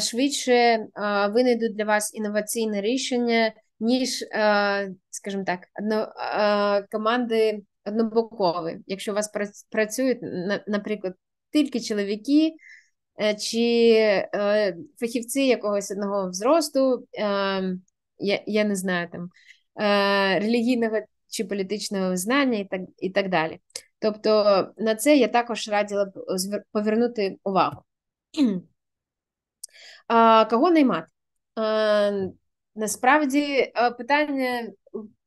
швидше винайдуть для вас інноваційне рішення ніж, е, скажімо так, одно, е, команди однобокові. Якщо у вас працюють, наприклад, тільки чоловіки е, чи фахівці якогось одного зросту, я я не знаю там релігійного чи політичного знання і так, і так далі. Тобто на це я також раділа б повернути увагу. А, Кого наймати? Насправді е, питання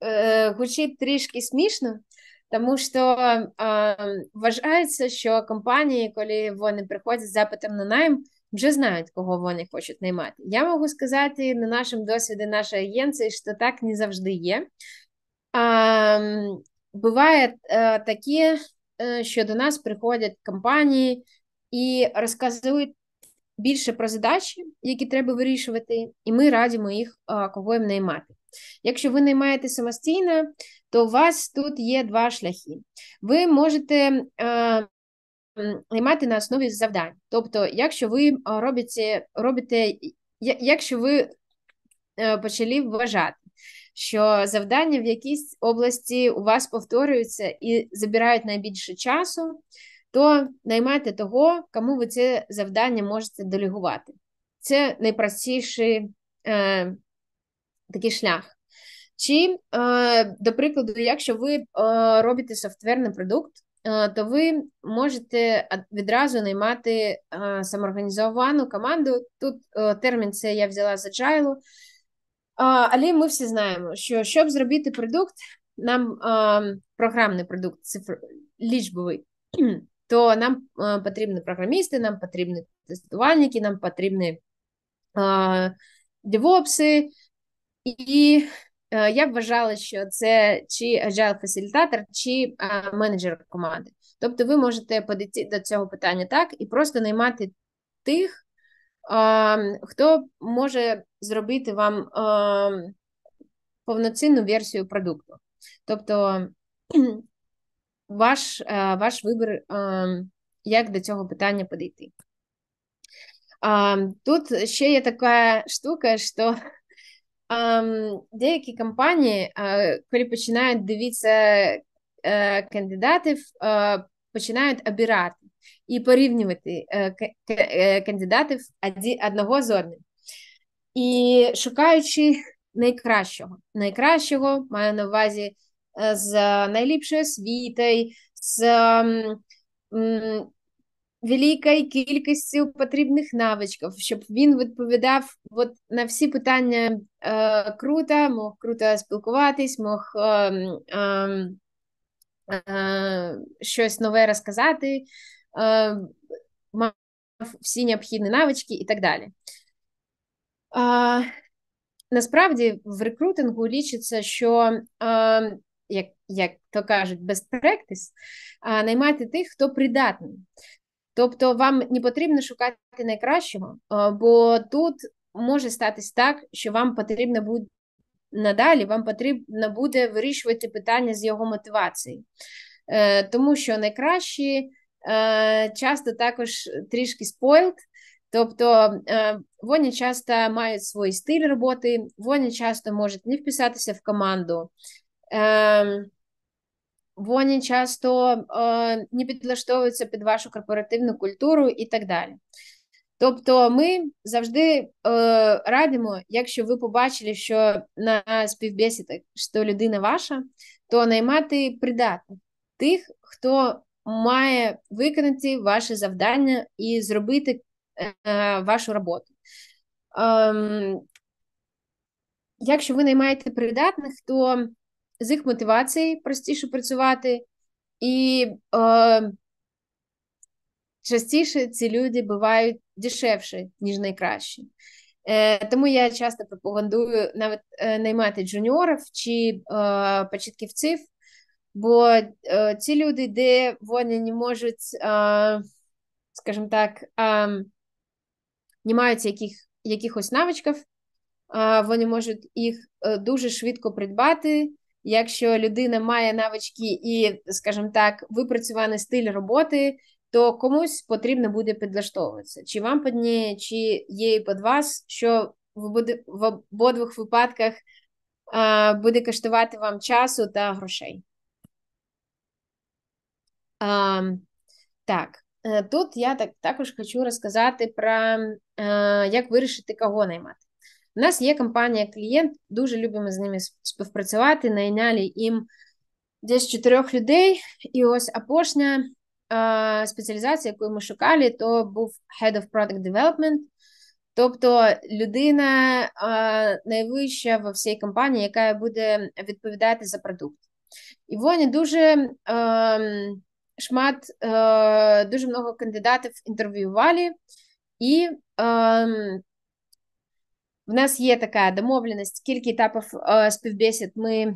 е, звучить трішки смішно, тому що е, вважається, що компанії, коли вони приходять з запитом на найм, вже знають, кого вони хочуть наймати. Я можу сказати на нашому досвіді нашої агенції, що так не завжди є. Буває таке, що до нас приходять компанії і розказують більше про задачі, які треба вирішувати, і ми радимо їх когось наймати. Якщо ви наймаєте самостійно, то у вас тут є два шляхи. Ви можете наймати на основі завдань. Тобто, якщо ви робите, робите якщо ви е, почали вважати, що завдання в якійсь області у вас повторюються і забирають найбільше часу, то наймайте того, кому ви це завдання можете делегувати. Це найпростіший е, такий шлях. Чи, е, до прикладу, якщо ви е, робите софтверний продукт, е, то ви можете відразу наймати е, самоорганізовану команду. Тут е, термін це я взяла з Agile. Е, але ми всі знаємо, що щоб зробити продукт, нам е, програмний продукт, цифр, лічбовий, то нам э, потрібні програмісти, нам потрібні тестувальники, нам потрібні девопси. І э, я б вважала, що це чи agile фасилітатор чи менеджер команди. Тобто ви можете подійти до цього питання так і просто наймати тих, хто може зробити вам повноцінну версію продукту. Тобто ваш е, ваш вибір, ем, як до цього питання подійти. Ем, тут ще є така штука, що ем, деякі компанії, е, коли починають дивитися е, кандидатів, починають обирати і порівнювати кандидатів одного з одним. І шукаючи найкращого. Найкращого маю на увазі Е, з найліпшою освітою, з великою кількістю потрібних навичків, щоб він відповідав от на всі питання е, круто, мог круто спілкуватись, мог е, е, е, щось нове розказати, е, мав всі необхідні навички і так далі. Е, Насправді в рекрутингу лічиться, що ем, як як то кажуть, без practice, а наймайте тих, хто придатний. Тобто вам не потрібно шукати найкращого, бо тут може статись так, що вам потрібно буде надалі, вам потрібно буде вирішувати питання з його мотивації, е, тому що найкращі е, часто також трішки спойлд, Тобто е, вони часто мають свій стиль роботи, вони часто можуть не вписатися в команду, Ем, вони часто е, не підлаштовуються під вашу корпоративну культуру і так далі. Тобто ми завжди е, радимо, якщо ви побачили, що на співбесідах, що людина ваша, то наймати придатних тих, хто має виконати ваше завдання і зробити е, вашу роботу. Ем, якщо ви наймаєте придатних, то з їх мотивації простіше працювати, і е, частіше ці люди бувають дешевше, ніж найкращі. Е, Тому я часто пропагандую навіть е, наймати джуніорів чи е, початківців, бо е, ці люди, де вони не можуть, е, скажімо так, е, не мають яких, якихось навичків, е, вони можуть їх е, дуже швидко придбати, Якщо людина має навички і, скажімо так, випрацюваний стиль роботи, то комусь потрібно буде підлаштовуватися. Чи вам під неї, чи є під вас, що в обидвих випадках буде коштувати вам часу та грошей. А, Так, е, тут я так, також хочу розказати про е, як вирішити, кого наймати. У нас є компанія-клієнт, дуже любимо з ними співпрацювати, найняли їм десь чотирьох людей. І ось апошня е, спеціалізація, яку ми шукали, то був Head of Product Development. Тобто людина е, найвища во всій компанії, яка буде відповідати за продукт. І вони дуже е, шмат, е, дуже багато кандидатів інтерв'ювали і. В нас є така домовленість, скільки етапів е, співбесід ми е,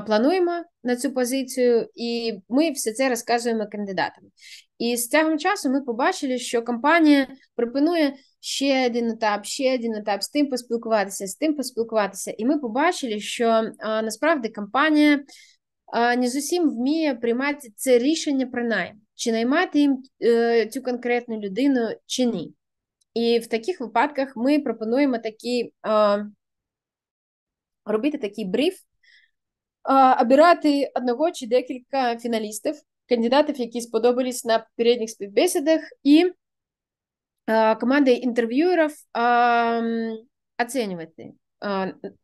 плануємо на цю позицію, і ми все це розказуємо кандидатам. І з тягом часу ми побачили, що компанія пропонує ще один етап, ще один етап, з тим поспілкуватися, з тим поспілкуватися. І ми побачили, що е, насправді компанія не зовсім вміє приймати це рішення про найм, чи наймати їм цю конкретну людину, чи ні. І в таких випадках ми пропонуємо такі робити такий бриф, обирати одного чи декілька фіналістів, кандидатів, які сподобались на попередніх співбесідах, і команди інтерв'юерів оцінювати.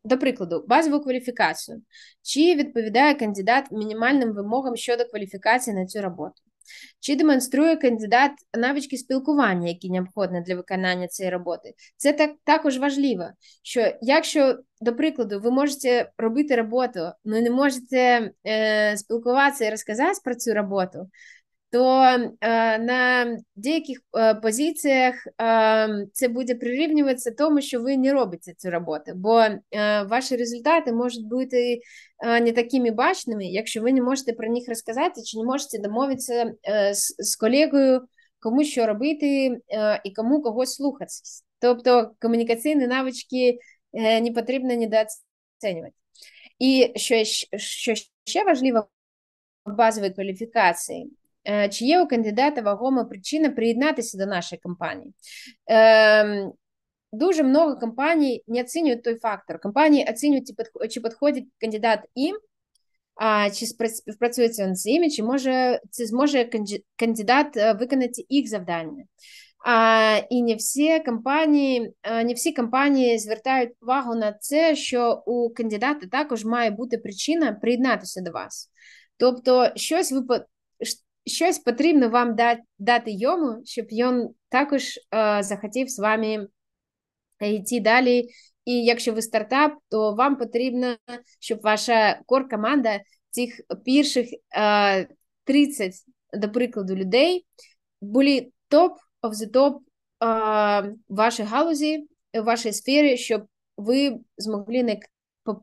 До прикладу, базову кваліфікацію, чи відповідає кандидат мінімальним вимогам щодо кваліфікації на цю роботу чи демонструє кандидат навички спілкування, які необхідні для виконання цієї роботи. Це так також важливо, що якщо, до прикладу, ви можете робити роботу, але не можете е, спілкуватися і розказати про цю роботу то э, на деяких э, позиціях це буде прирівнюватися тому, що ви не робите цю роботу, бо е, ваші результати можуть бути е, не такими бачними, якщо ви не можете про них розказати, чи не можете домовитися е, з колегою, кому що робити і кому кого слухатися. Тобто комунікаційні навички не потрібно недооцінювати. І що ще важливо в базовій кваліфікації. Е, чи є у кандидата вагома причина приєднатися до нашей компании. Ем, дуже много компаній не оцінюють той фактор. Компанії оцінюють, чи підходить кандидат им, а чи співпрацюється він з ними, чи може чи зможе кандидат е, виконати їх завдання. А, І не всі компанії, е, не всі компанії звертають увагу на це, що у кандидата також має бути причина приєднатися до вас. Тобто, щось ви щось потрібно вам дати йому, щоб він також е, захотів з вами е, йти далі. І якщо ви стартап, то вам потрібно, щоб ваша кор-команда цих перших 30, е, до прикладу, людей були топ of the top вашої галузі, вашої сфері, щоб ви змогли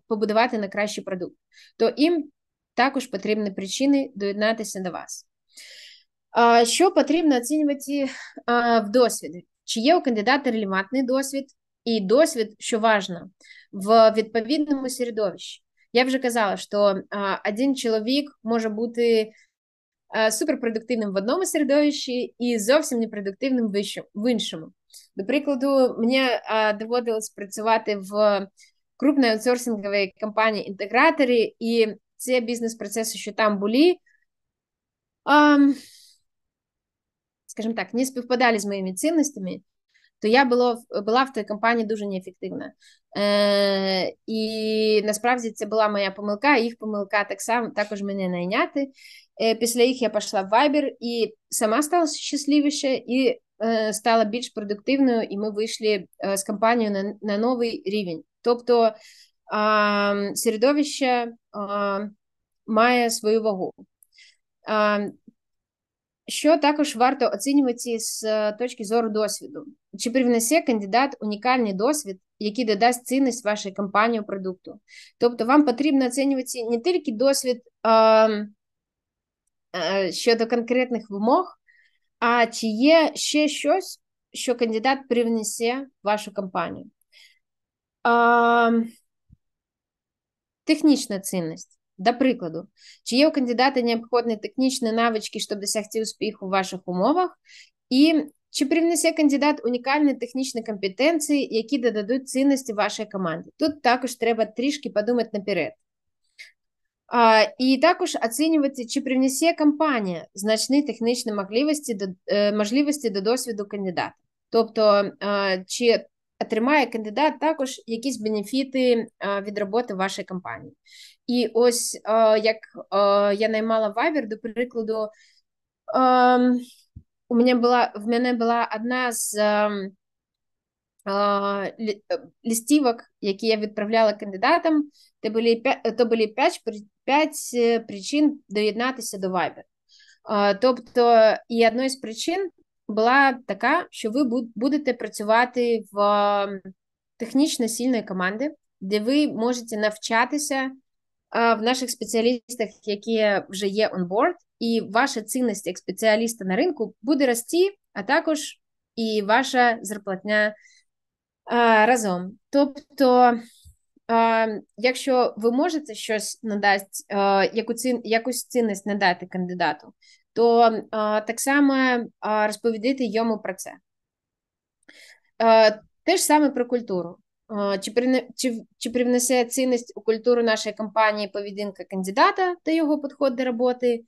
побудувати найкращий продукт, то їм також потрібні причини доєднатися до вас. Що потрібно оцінювати в досвіді? Чи є у кандидата релевантний досвід і досвід, що важно, в відповідному середовищі? Я вже казала, що один чоловік може бути суперпродуктивним в одному середовищі і зовсім непродуктивним в іншому. До прикладу, мені доводилось працювати в крупній аутсорсинговій компанії інтеграторі, і ці бізнес-процеси, що там були, скажімо так, не співпадали з моїми цінностями, то я було, була в той компанії дуже неефективна. Е, э, І насправді це була моя помилка, їх помилка так само також мене найняти. Э, е, Після їх я пішла в Viber і сама стала щасливіше і е, э, стала більш продуктивною, і ми вийшли з компанією на на новий рівень. Тобто е, середовище е, має свою вагу. Що також варто оцінювати з е, точки зору досвіду? Чи привнесе кандидат унікальний досвід, який додасть цінність вашій компанії продукту? Тобто вам потрібно оцінювати не тільки досвід е, щодо конкретних вимог, а чи є ще щось, що кандидат привнесе в вашу компанію? Технічна цінність. До прикладу, чи є у кандидата необхідні технічні навички, щоб досягти успіху в ваших умовах, і чи привнесе кандидат унікальні технічні компетенції, які додадуть цінності вашій команді? Тут також треба трішки подумати наперед. А, І також оцінювати, чи привнесе компанія значні технічні можливості до е, можливості до досвіду кандидата. Тобто, чи отримає кандидат також якісь бенефіти від роботи вашої компанії. І ось е, як е, я наймала Viber, до прикладу, ем, у мене була в мене була одна з ем, е, листівок, які я відправляла кандидатам, то були то були 5, причин доєднатися до Viber. Тобто, і одна з причин була така, що ви будете працювати в ем, технічно сильної команди, де ви можете навчатися в наших спеціалістах, які вже є онборд, і ваша цінність як спеціаліста на ринку буде рости, а також і ваша зарплатня разом. Тобто, якщо ви можете щось надасть, яку цін, якусь цінність надати кандидату, то так само розповідати йому про це. Те ж саме про культуру. Чи при... чи, чи привнесе цінність у культуру нашої компанії поведінка кандидата та його підход до роботи?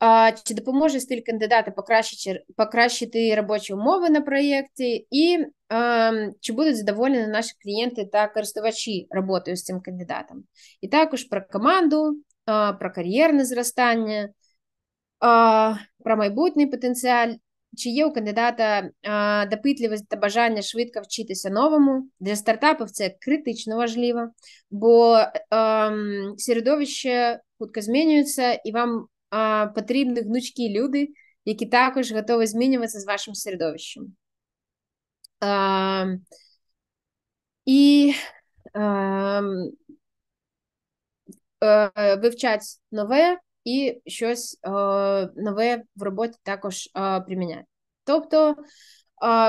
А, Чи допоможе стиль кандидата покращити покращити робочі умови на проєкті, і а, чи будуть задоволені наші клієнти та користувачі роботою з цим кандидатом? І також про команду, а, про кар'єрне зростання, а, про майбутній потенціаль? Чи є у кандидата а, допитливість та бажання швидко вчитися новому? Для стартапів це критично важливо, бо а, ем, середовище хутко змінюється, і вам а, потрібні гнучкі люди, які також готові змінюватися з вашим середовищем. А, ем, І а, ем, е, вивчать нове і щось е, нове в роботі також е, приміняти. Тобто е,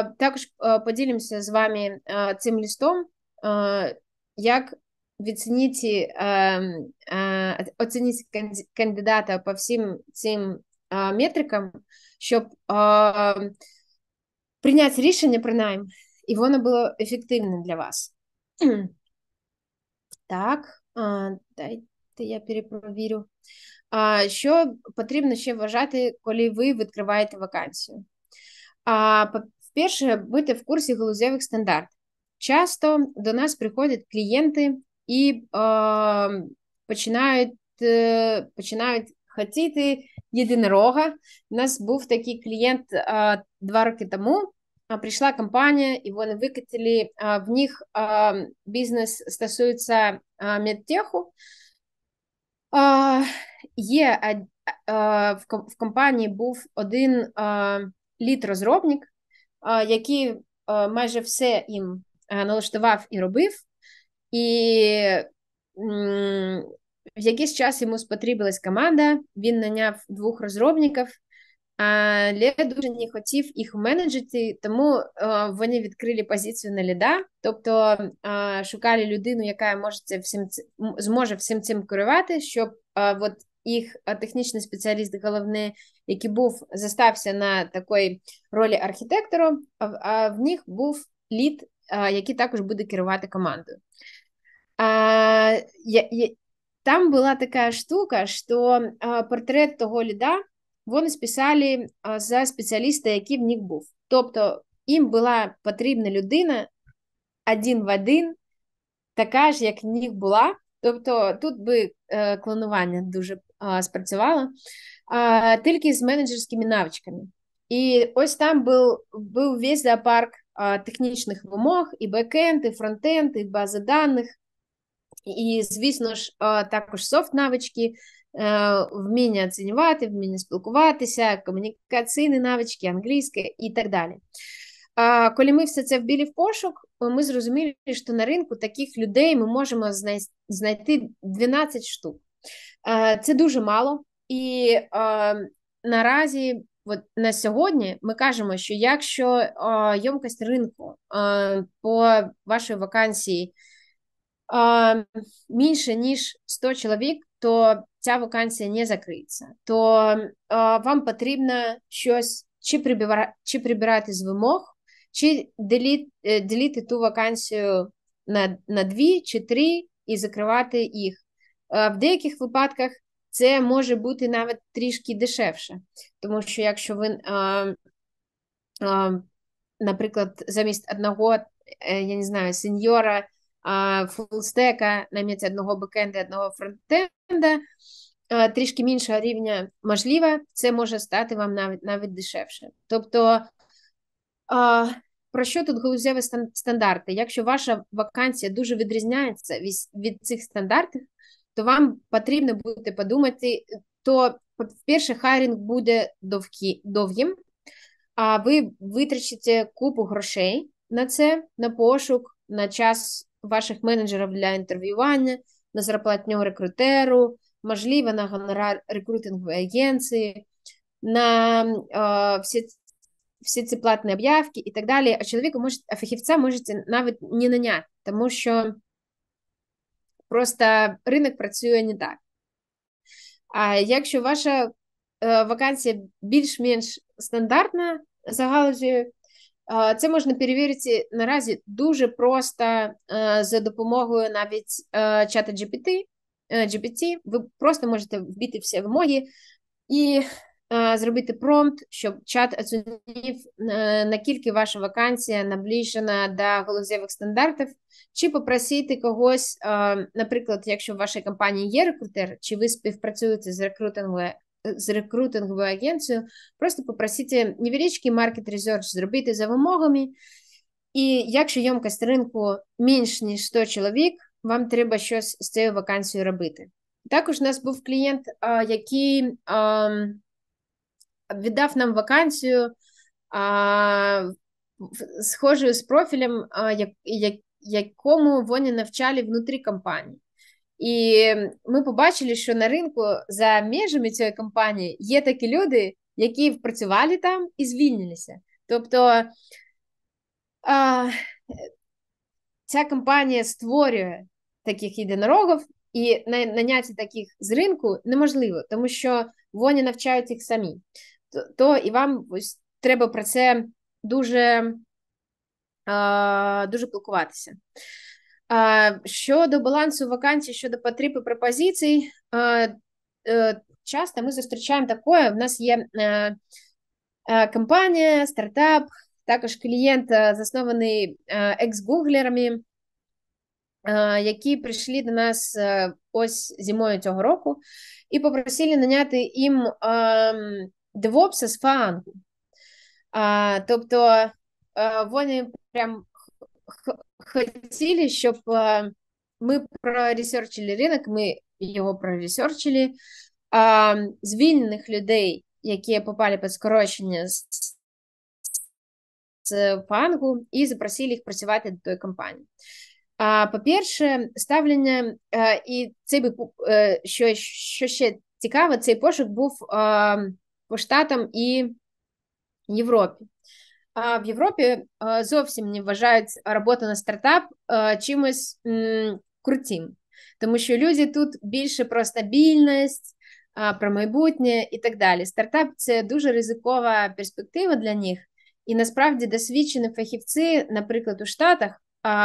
також поділимося з вами цим лістом, як відцінити, ем, оцінити кандидата по всім цим метрикам, щоб ем, прийняти рішення про найм, і воно було ефективним для вас. Так, дайте я перепровірю. Що потрібно ще вважати, коли ви відкриваєте вакансію? По-перше, бути в курсі галузевих стандартів. Часто до нас приходять клієнти і починають е, починають хотіти єдинорога. У нас був такий клієнт два роки тому. Прийшла компанія, і вони викатили в них бізнес стосується медтеху є е, е, в компанії був один е, лід-розробник, який майже все їм налаштував і робив, і в якийсь час йому спотрібилась команда, він наняв двох розробників, А але дуже не хотів їх менеджити, тому вони відкрили позицію на ліда, тобто шукали людину, яка може це всім зможе всім цим керувати, щоб от їх технічний спеціаліст, головне, який був застався на такої ролі архітектора, а в них був лід, який також буде керувати командою. А, Там була така штука, що портрет того ліда вони списали за спеціаліста, який в них був. Тобто їм була потрібна людина один в один, така ж, як в них була. Тобто тут би е, клонування дуже спрацювала, тільки з менеджерськими навичками. І ось там був був весь зоопарк технічних вимог, і бекенд, і фронтенд, і бази даних, і, звісно ж, також софт-навички, е, вміння оцінювати, вміння спілкуватися, комунікаційні навички, англійське і так далі. А коли ми все це вбили в пошук, ми зрозуміли, що на ринку таких людей ми можемо знайти 12 штук. Е, це дуже мало. І е, наразі, от на сьогодні, ми кажемо, що якщо е, ємкость ринку по вашій вакансії менше ніж 100 чоловік, то ця вакансія не закриється, то вам потрібно щось чи прибирати, чи прибирати з вимог, чи ділити ту вакансію на на дві чи три і закривати їх. Е, в деяких випадках це може бути навіть трішки дешевше, тому що якщо ви, е, е, наприклад, замість одного, я не знаю, сеньора фулстека, намість одного бекенда, одного фронтенда, трішки меншого рівня можливо, це може стати вам навіть навіть дешевше. Тобто, про що тут галузеві стандарти? Якщо ваша вакансія дуже відрізняється від цих стандартів, то вам потрібно буде подумати, то, по-перше, е, хайрінг буде довгі, довгим, а ви витрачите купу грошей на це, на пошук, на час ваших менеджерів для інтерв'ювання, на зарплатню рекрутеру, можливо, на гонорар рекрутингової агенції, на е, всі всі ці платні об'явки і так далі. А чоловіка може, а фахівця можете навіть не наняти, тому що. Просто ринок працює не так. А якщо ваша е, вакансія більш-менш стандартна за галузю, е, це можна перевірити наразі дуже просто е, за допомогою навіть чата GPT. GPT, ви просто можете вбити всі вимоги і Е, зробити промпт, щоб чат оцінив е, наскільки ваша вакансія наближена до галузевих стандартів, чи попросити когось, е, наприклад, якщо в вашій компанії є рекрутер, чи ви співпрацюєте з рекрутинговою з рекрутинговою агенцією, просто попросити невеличкий маркет резерч зробити за вимогами. І якщо ємкость ринку менш ніж 100 чоловік, вам треба щось з цією вакансією робити. Також у нас був клієнт, який ем, віддав нам вакансію, а, схожою з профілем, а, як, як, якому вони навчали внутрі компанії. І ми побачили, що на ринку за межами цієї компанії є такі люди, які працювали там і звільнилися. Тобто а, ця компанія створює таких єдинорогів, і наняти таких з ринку неможливо, тому що вони навчають їх самі то і вам ось треба про це дуже дуже пілкуватися. Щодо балансу вакансій, щодо потріб і пропозицій, е, часто ми зустрічаємо таке: в нас є е, е, компанія, стартап, також клієнт, заснований екс-гуглерами, які прийшли до нас ось зимою цього року, і попросили наняти їм ем, девопси з фаангу. А, Тобто е, вони прям хотіли, щоб е, ми проресерчили ринок, ми його проресерчили. А, звільнених людей, які попали під скорочення з, з фангу, і запросили їх працювати до тої компанії. А по-перше, ставлення а, е, і цей що що ще цікаво, цей пошук був а, ем, по Штатам і Європі. А в Європі зовсім не вважають роботу на стартап чимось крутим, тому що люди тут більше про стабільність, про майбутнє і так далі. Стартап це дуже ризикова перспектива для них, і насправді досвідчені фахівці, наприклад, у Штатах,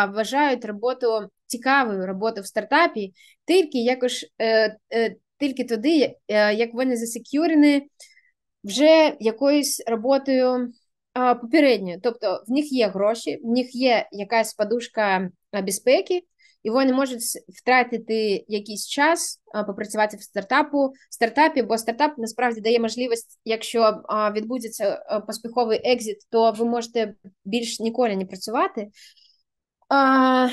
вважають роботу цікавою роботу в стартапі, тільки якось е, е, тільки туди, е, як вони засекюрені вже якоюсь роботою а, попередньою. Тобто в них є гроші, в них є якась подушка безпеки, і вони можуть втратити якийсь час, а, попрацювати в стартапу стартапі, бо стартап насправді дає можливість, якщо а, відбудеться поспіховий екзит, то ви можете більш ніколи не працювати. А,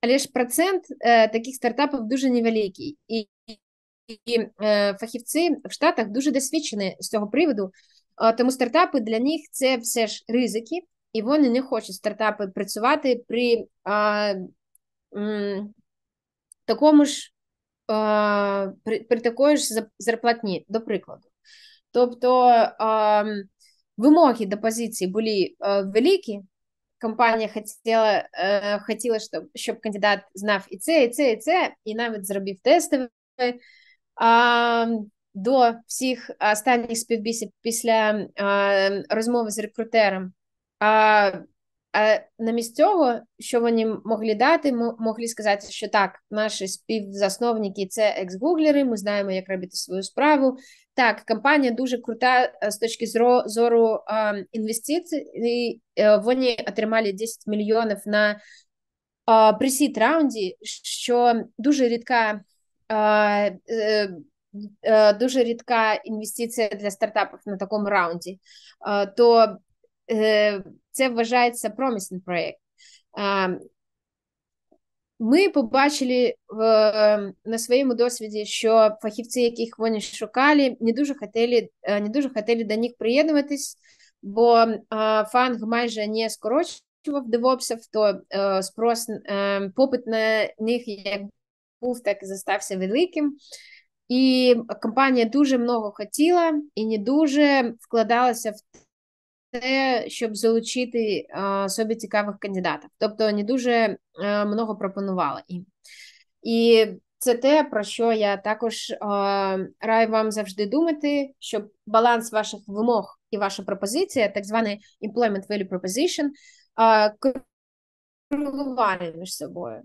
але ж процент е, таких стартапів дуже невеликий. І і е, фахівці в Штатах дуже досвідчені з цього приводу, е, тому стартапи для них це все ж ризики, і вони не хочуть стартапи працювати при а, м, такому ж а, при, при такої ж зарплатні, до прикладу. Тобто а, вимоги до позиції були е, великі. Компанія хотіла, хотіла щоб, щоб кандидат знав і це, і це, і це, і навіть зробив тестове до всіх останніх співбісів після ем, розмови з рекрутером. А намість цього, що вони могли дати, могли сказати, що так, наші співзасновники це екс-гуглери, ми знаємо, як робити свою справу. Так, компанія дуже крута е, з точки зору ем, інвестицій. І е, Вони отримали 10 мільйонів на е, пресід раунді, що дуже рідка Е, е, е, дуже рідка інвестиція для стартапів на такому раунді, то це вважається промісний проєкт. Ми побачили в, на своєму досвіді, що фахівці, яких вони шукали, не дуже хотіли не дуже хотіли до них приєднуватись, бо фанг майже не скорочував девопсів, то спрос попит на них як був, так і застався великим. І компанія дуже много хотіла і не дуже вкладалася в те, щоб залучити а, собі цікавих кандидатів. Тобто не дуже а, е, много пропонувала їм. І це те, про що я також а, раю вам завжди думати, щоб баланс ваших вимог і ваша пропозиція, так званий employment value proposition, коригували між собою.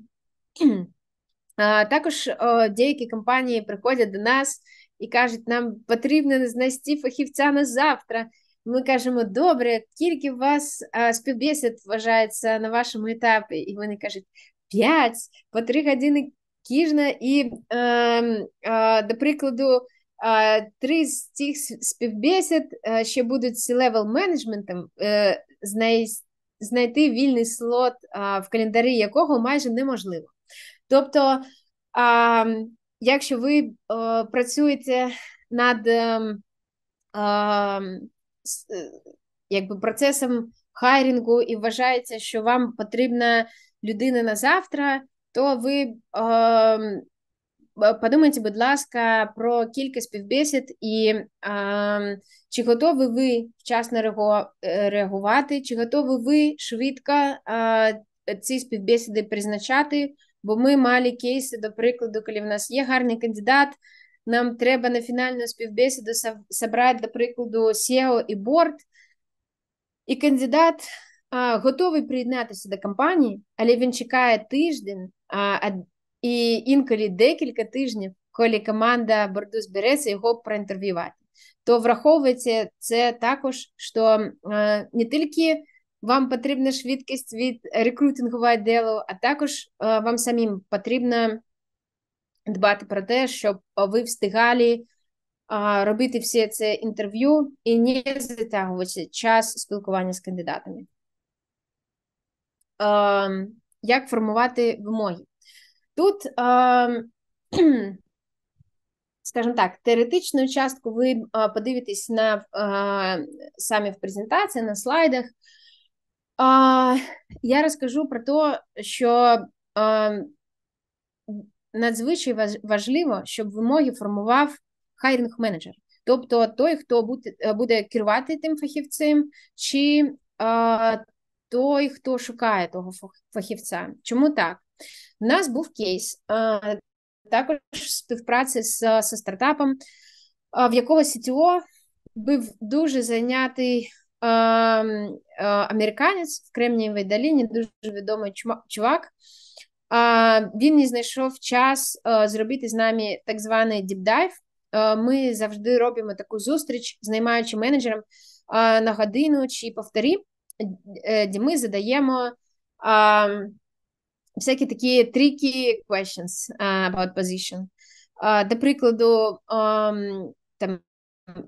Також деякі компанії приходять до нас і кажуть, нам потрібно знайти фахівця на завтра. Ми кажемо, добре, скільки у вас співбесід вважається на вашому етапі? І вони кажуть, п'ять по три години кіжна, і, ем, до прикладу, три з цих співбесід е, ще будуть з левел менеджментом е, знайти вільний слот, в календарі якого майже неможливо. Тобто, а, якщо ви а, е, працюєте над ем, а, е, якби процесом хайрінгу і вважається, що вам потрібна людина на завтра, то ви ем, подумайте, будь ласка, про кілька співбесід і ем, чи готові ви вчасно е, реагувати, чи готові ви швидко ці співбесіди призначати. Бо ми мали кейси, до прикладу, коли в нас є гарний кандидат, нам треба на фінальну співбесіду зібрати, до прикладу, SEO і борт, і кандидат а, готовий приєднатися до компанії, але він чекає тиждень а, і інколи декілька тижнів, коли команда борду збереться його проінтерв'ювати. То враховується це також, що а, не тільки вам потрібна швидкість від рекрутингового відділу, а також е, вам самим потрібно дбати про те, щоб ви встигали робити все це інтерв'ю і не затягувати час спілкування з кандидатами. Ем, як формувати вимоги? Тут, ем, скажімо так, теоретичну частку ви е, подивитесь на е, самі в презентації, на слайдах, я розкажу про те, що надзвичайно важливо, щоб вимоги формував хайринг менеджер, тобто той, хто э, буде керувати тим фахівцем, чи той, хто шукає того фахівця. Чому так? У нас був кейс також співпраці з, з стартапом, в якого CTO був дуже зайнятий Э, американець в Кремнієвій долині, дуже відомий чувак. Він не знайшов час э, зробити з нами так званий діпдайв. Э, ми завжди робимо таку зустріч з наймаючим менеджером на годину чи повторі, де ми задаємо всякі такі tricky questions about position. До прикладу, там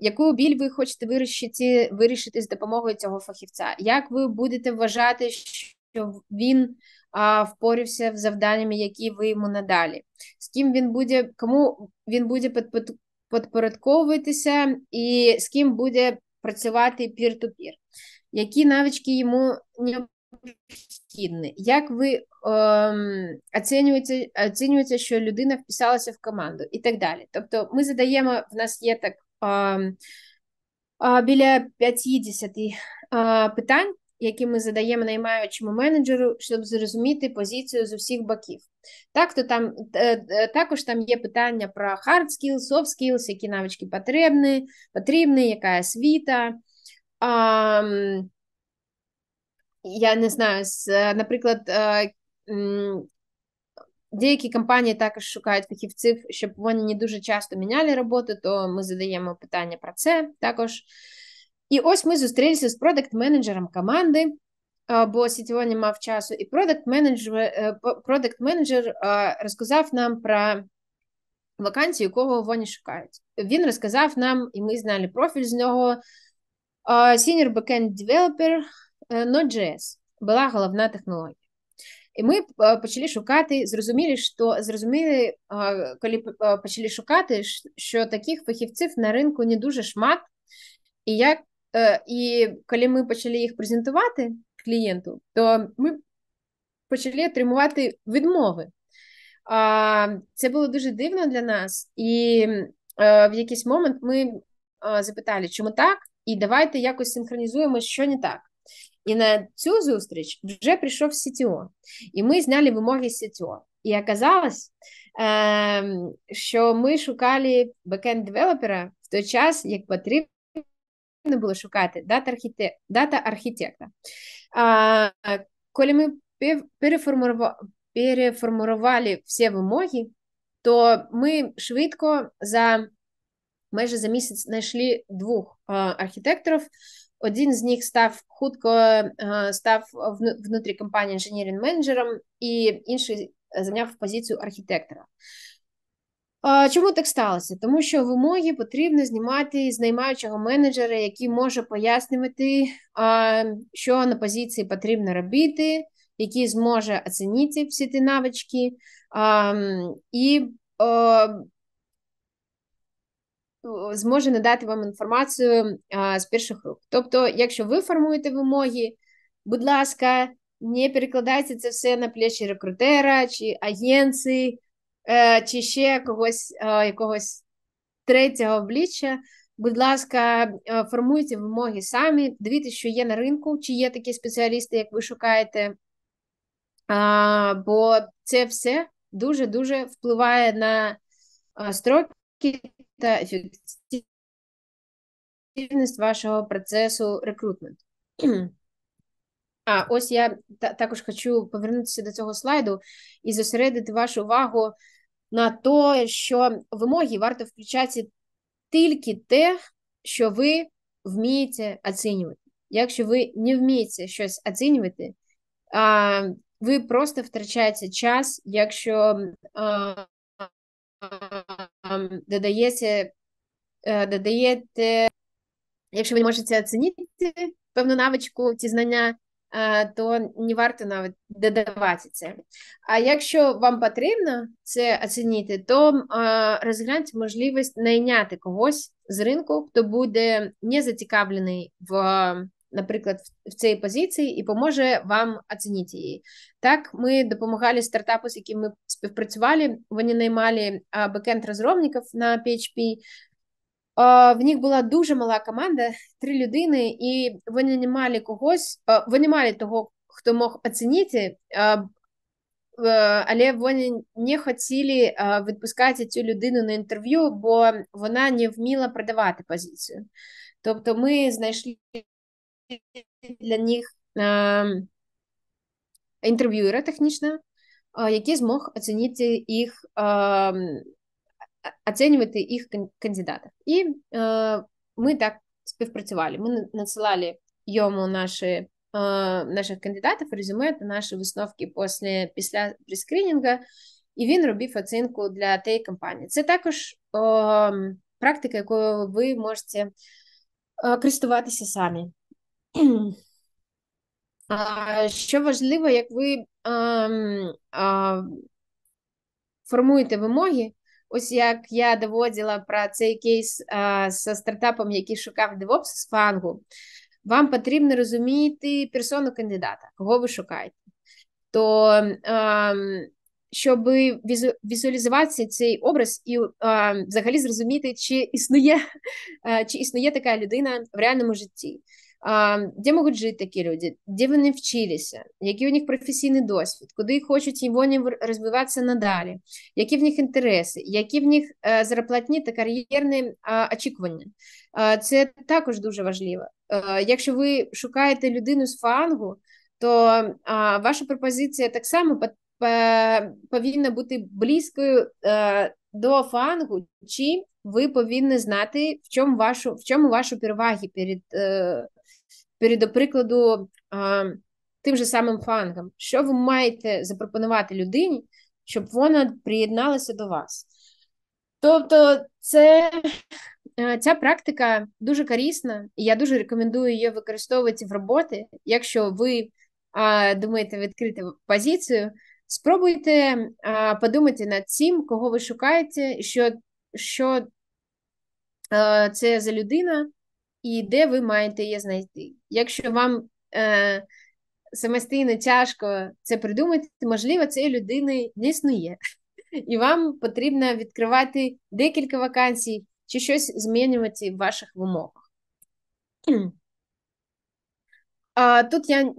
яку біль ви хочете вирішити вирішити з допомогою цього фахівця? Як ви будете вважати, що він а, впорився з завданнями, які ви йому надалі? З ким він буде, кому він буде підпорядковуватися, і з ким буде працювати пір-ту-пір? Які навички йому необхідні? Як ви ем, оцінюєте, оцінюєте, що людина вписалася в команду і так далі? Тобто, ми задаємо, в нас є так біля 50 питань, які ми задаємо наймаючому менеджеру, щоб зрозуміти позицію з усіх боків. Так, то там е, е, Також там є питання про hard skills, soft skills, які навички потрібні, потрібні яка освіта. Я не знаю, наприклад, е, Деякі компанії також шукають фахівців, щоб вони не дуже часто міняли роботу, то ми задаємо питання про це також. І ось ми зустрілися з продакт-менеджером команди, бо сітьво не мав часу, і продакт-менеджер е, продакт-менеджер розказав нам про вакансію, кого вони шукають. Він розказав нам, і ми знали профіль з нього: Senior Backend Developer е, Node.js була головна технологія. І ми почали шукати, зрозуміли, що зрозуміли, коли почали шукати, що э, таких фахівців на ринку не дуже шмат. І як і коли ми почали їх презентувати э, клієнту, то ми почали отримувати відмови. Це було дуже дивно для нас, і э, в якийсь момент ми запитали, чому так, і давайте якось синхронізуємо, що не так. І на цю зустріч вже прийшов Сітіо, і ми зняли вимоги Сітіо. І оказалось, ем, що ми шукали бекенд девелопера в той час, як потрібно було шукати дата-архітекта. Коли ми переформурували всі вимоги, то ми швидко за майже за місяць знайшли двох архітекторів один з них став хутко е, став внутрі компанії інженерним менеджером, і інший е, зайняв позицію архітектора. Чому так сталося? Тому що вимоги потрібно знімати з наймаючого менеджера, який може пояснювати, що на позиції потрібно робити, який зможе оцінити всі ті навички. І е, Е, зможе надати вам інформацію е, з перших рук. Тобто, якщо ви формуєте вимоги, будь ласка, не перекладайте це все на плечі рекрутера чи агенції, е, чи ще когось якогось третього обличчя. Будь ласка, формуйте вимоги самі, дивіться, що є на ринку, чи є такі спеціалісти, як ви шукаєте. А, Бо це все дуже-дуже впливає на строки та ефективність вашого процесу рекрутменту. А ось я також хочу повернутися до цього слайду і зосередити вашу увагу на те, що вимоги варто включати тільки те, що ви вмієте оцінювати. Якщо ви не вмієте щось оцінювати, ви просто втрачаєте час, якщо додається, е, додаєте, якщо ви можете оцінити певну навичку, ці знання, е, то не варто навіть додавати це. А якщо вам потрібно це оцінити, то е, розгляньте можливість найняти когось з ринку, хто буде не зацікавлений в наприклад, в цій позиції і поможе вам оцінити її. Так, ми допомагали стартапу, з яким ми співпрацювали, вони наймали бекенд розробників на PHP. В них була дуже мала команда, три людини, і вони не мали когось, вони мали того, хто мог оцінити, але вони не хотіли відпускати цю людину на інтерв'ю, бо вона не вміла продавати позицію. Тобто ми знайшли для них ем, інтерв'юера технічного, е, який змог оцінити їх, ем, оцінювати їх кандидатів. І е, ми так співпрацювали. Ми надсилали йому наші е, наших кандидатів, резюме та наші висновки після, після прескрінінга, і він робив оцінку для тієї компанії. Це також о, ем, практика, якою ви можете користуватися самі. Що важливо, як ви ем, формуєте вимоги, ось як я доводила про цей кейс з стартапом, який шукав DevOps з фангу, вам потрібно розуміти персону кандидата, кого ви шукаєте. То, ем, щоб візуалізувати цей образ і ем, взагалі зрозуміти, чи існує, е, чи існує така людина в реальному житті де можуть жити такі люди, де вони вчилися, який у них професійний досвід, куди хочуть і вони розвиватися надалі, які в них інтереси, які в них е, зарплатні та кар'єрні очікування. Це також дуже важливо. Е, якщо ви шукаєте людину з фангу, то ваша пропозиція так само повинна бути близькою е, до фангу, чи ви повинні знати, в чому вашу в чому ваші переваги перед до прикладу тим же самим фангом, що ви маєте запропонувати людині, щоб вона приєдналася до вас. Тобто, це е, ця практика дуже корисна, і я дуже рекомендую її використовувати в роботі. Якщо ви думаєте відкрити позицію, спробуйте а, подумати над цим, кого ви шукаєте, що що а, е, це за людина, і де ви маєте її знайти. Якщо вам е, самостійно тяжко це придумати, можливо, цієї людини не існує, і вам потрібно відкривати декілька вакансій чи щось змінювати в ваших вимогах. А, Тут я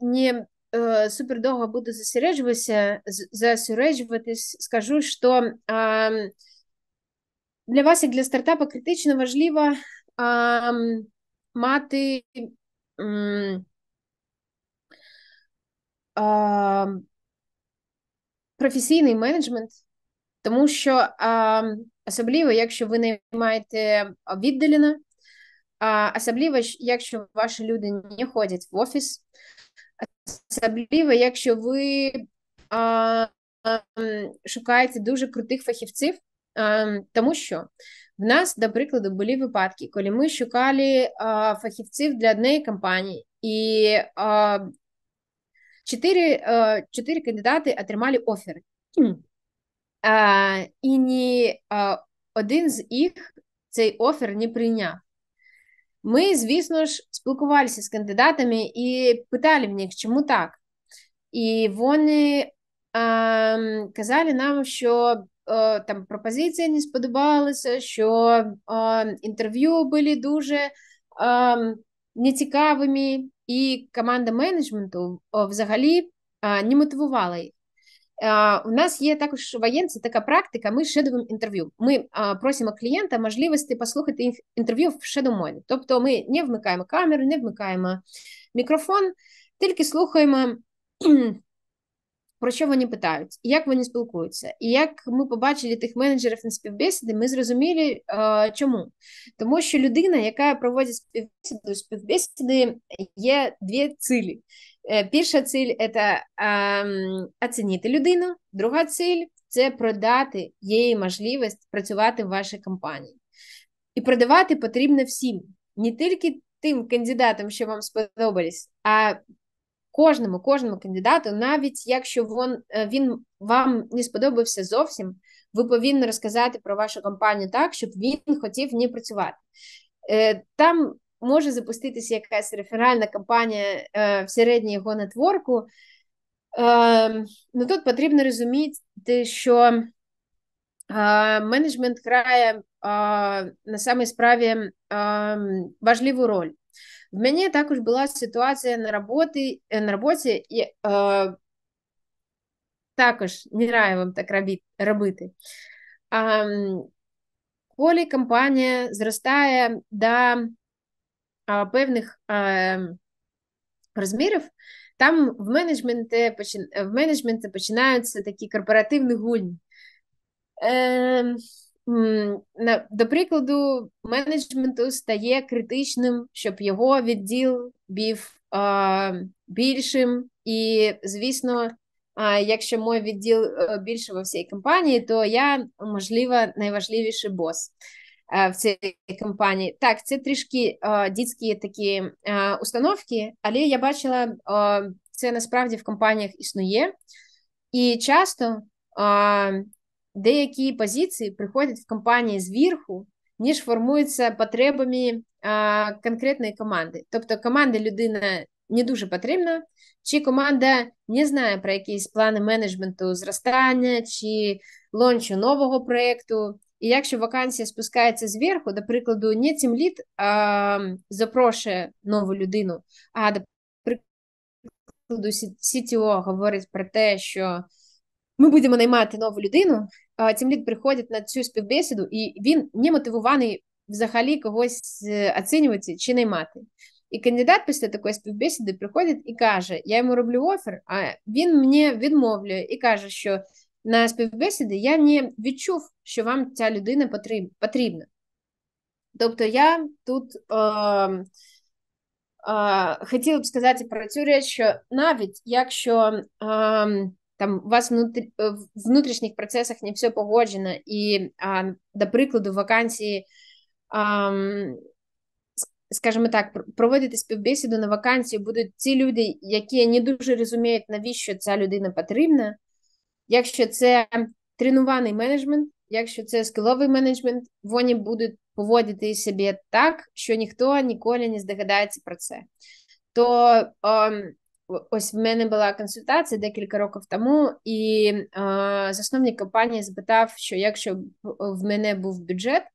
не е, супер долго буду зосередживаться, зосереджуватись, скажу, що э, для вас, як для стартапу критично важливо а, мати а, професійний менеджмент, тому що а, особливо, якщо ви наймаєте віддалена, а, особливо, якщо ваші люди не ходять в офіс, особливо, якщо ви а, шукаєте дуже крутих фахівців тому що в нас, до прикладу, були випадки, коли ми шукали фахівців для однієї компанії, і чотири чотири кандидати отримали офер. І ні один з їх цей офер не прийняв. Ми, звісно ж, спілкувалися з кандидатами і питали в них, чому так. І вони а, казали нам, що Е, там пропозиції не сподобалася, що е, інтерв'ю були дуже е, нецікавими, і команда менеджменту взагалі не мотивувала їх. У нас є також воєнці така практика. Ми шедовим інтерв'ю. Ми просимо клієнта можливості послухати інтерв'ю в шедомові. Тобто, ми не вмикаємо камеру, не вмикаємо мікрофон, тільки слухаємо про що вони питають, як вони спілкуються. І як ми побачили тих менеджерів на співбесіди, ми зрозуміли, е, чому. Тому що людина, яка проводить співбесіду, співбесіди, є дві цілі. Е, перша ціль це ем, оцінити людину, друга ціль це продати її можливість працювати в вашій компанії. І продавати потрібно всім, не тільки тим кандидатам, що вам сподобались, а кожному, кожному кандидату, навіть якщо він, е, він вам не сподобався зовсім, ви повинні розказати про вашу компанію так, щоб він хотів в ній працювати. Е, там може запуститися якась реферальна кампанія е, в середній його нетворку. Ем, ну тут потрібно розуміти, що менеджмент грає на самій справі ем, важливу роль. В мене також була ситуація на роботі е, на роботі і э, також не раю вам так робити, рабыты коли компанія зростає до а, пэўных а, размеров, там в менеджменте в менеджменте починаються такі корпоративні гульні. Е, до прикладу, менеджменту стає критичним, щоб його відділ бів більшим. І, звісно, якщо мой відділ е, більше во всій компанії, то я, можливо, найважливіший бос. Е, в цій компанії так, це трішки о, е, дітські такі о, установки, але я бачила, о, це насправді в компаніях існує, і часто деякі позиції приходять в компанії зверху, ніж формуються потребами а, конкретної команди. Тобто команда людина не дуже потрібна, чи команда не знає про якісь плани менеджменту зростання, чи лончу нового проєкту. І якщо вакансія спускається зверху, до прикладу, не цим лід а, запрошує нову людину, а до прикладу, CTO говорить про те, що ми будемо наймати нову людину, тімлід приходить на цю співбесіду, і він не мотивований взагалі когось е, оцінювати чи наймати. І кандидат після такої співбесіди приходить і каже: Я йому роблю офер, а він мені відмовлює і каже, що на співбесіді я не відчув, що вам ця людина потрібна. Тобто я тут е, е, хотіла б сказати про цю річ, що навіть якщо е, там у вас внутри, э, в внутрішніх процесах не все погоджено, і, а, до прикладу, вакансії, а, скажімо так, проводити співбесіду на вакансії будуть ці люди, які не дуже розуміють, навіщо ця людина потрібна. Якщо це тренуваний менеджмент, якщо це скіловий менеджмент, вони будуть поводити себе так, що ніхто ніколи не здогадається про це. То Ось в мене була консультація декілька років тому, і е, засновник компанії запитав, що якщо б в мене був бюджет, е,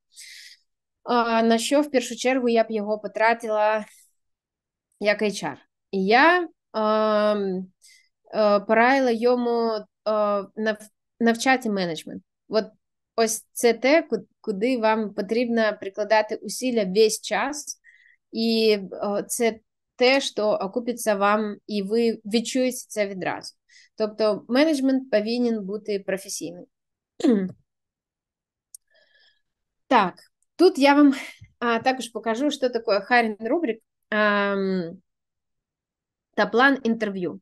на що в першу чергу я б його потратила як HR. І я е, е, порадила йому е, навчати менеджмент. От ось це те, куди вам потрібно прикладати усилля весь час, і е, це те, що окупиться вам, і ви відчуєте це відразу. Тобто, менеджмент повинен бути професійним. Так, тут я вам а, також покажу, що таке Харін Рубрик ем, та план інтерв'ю.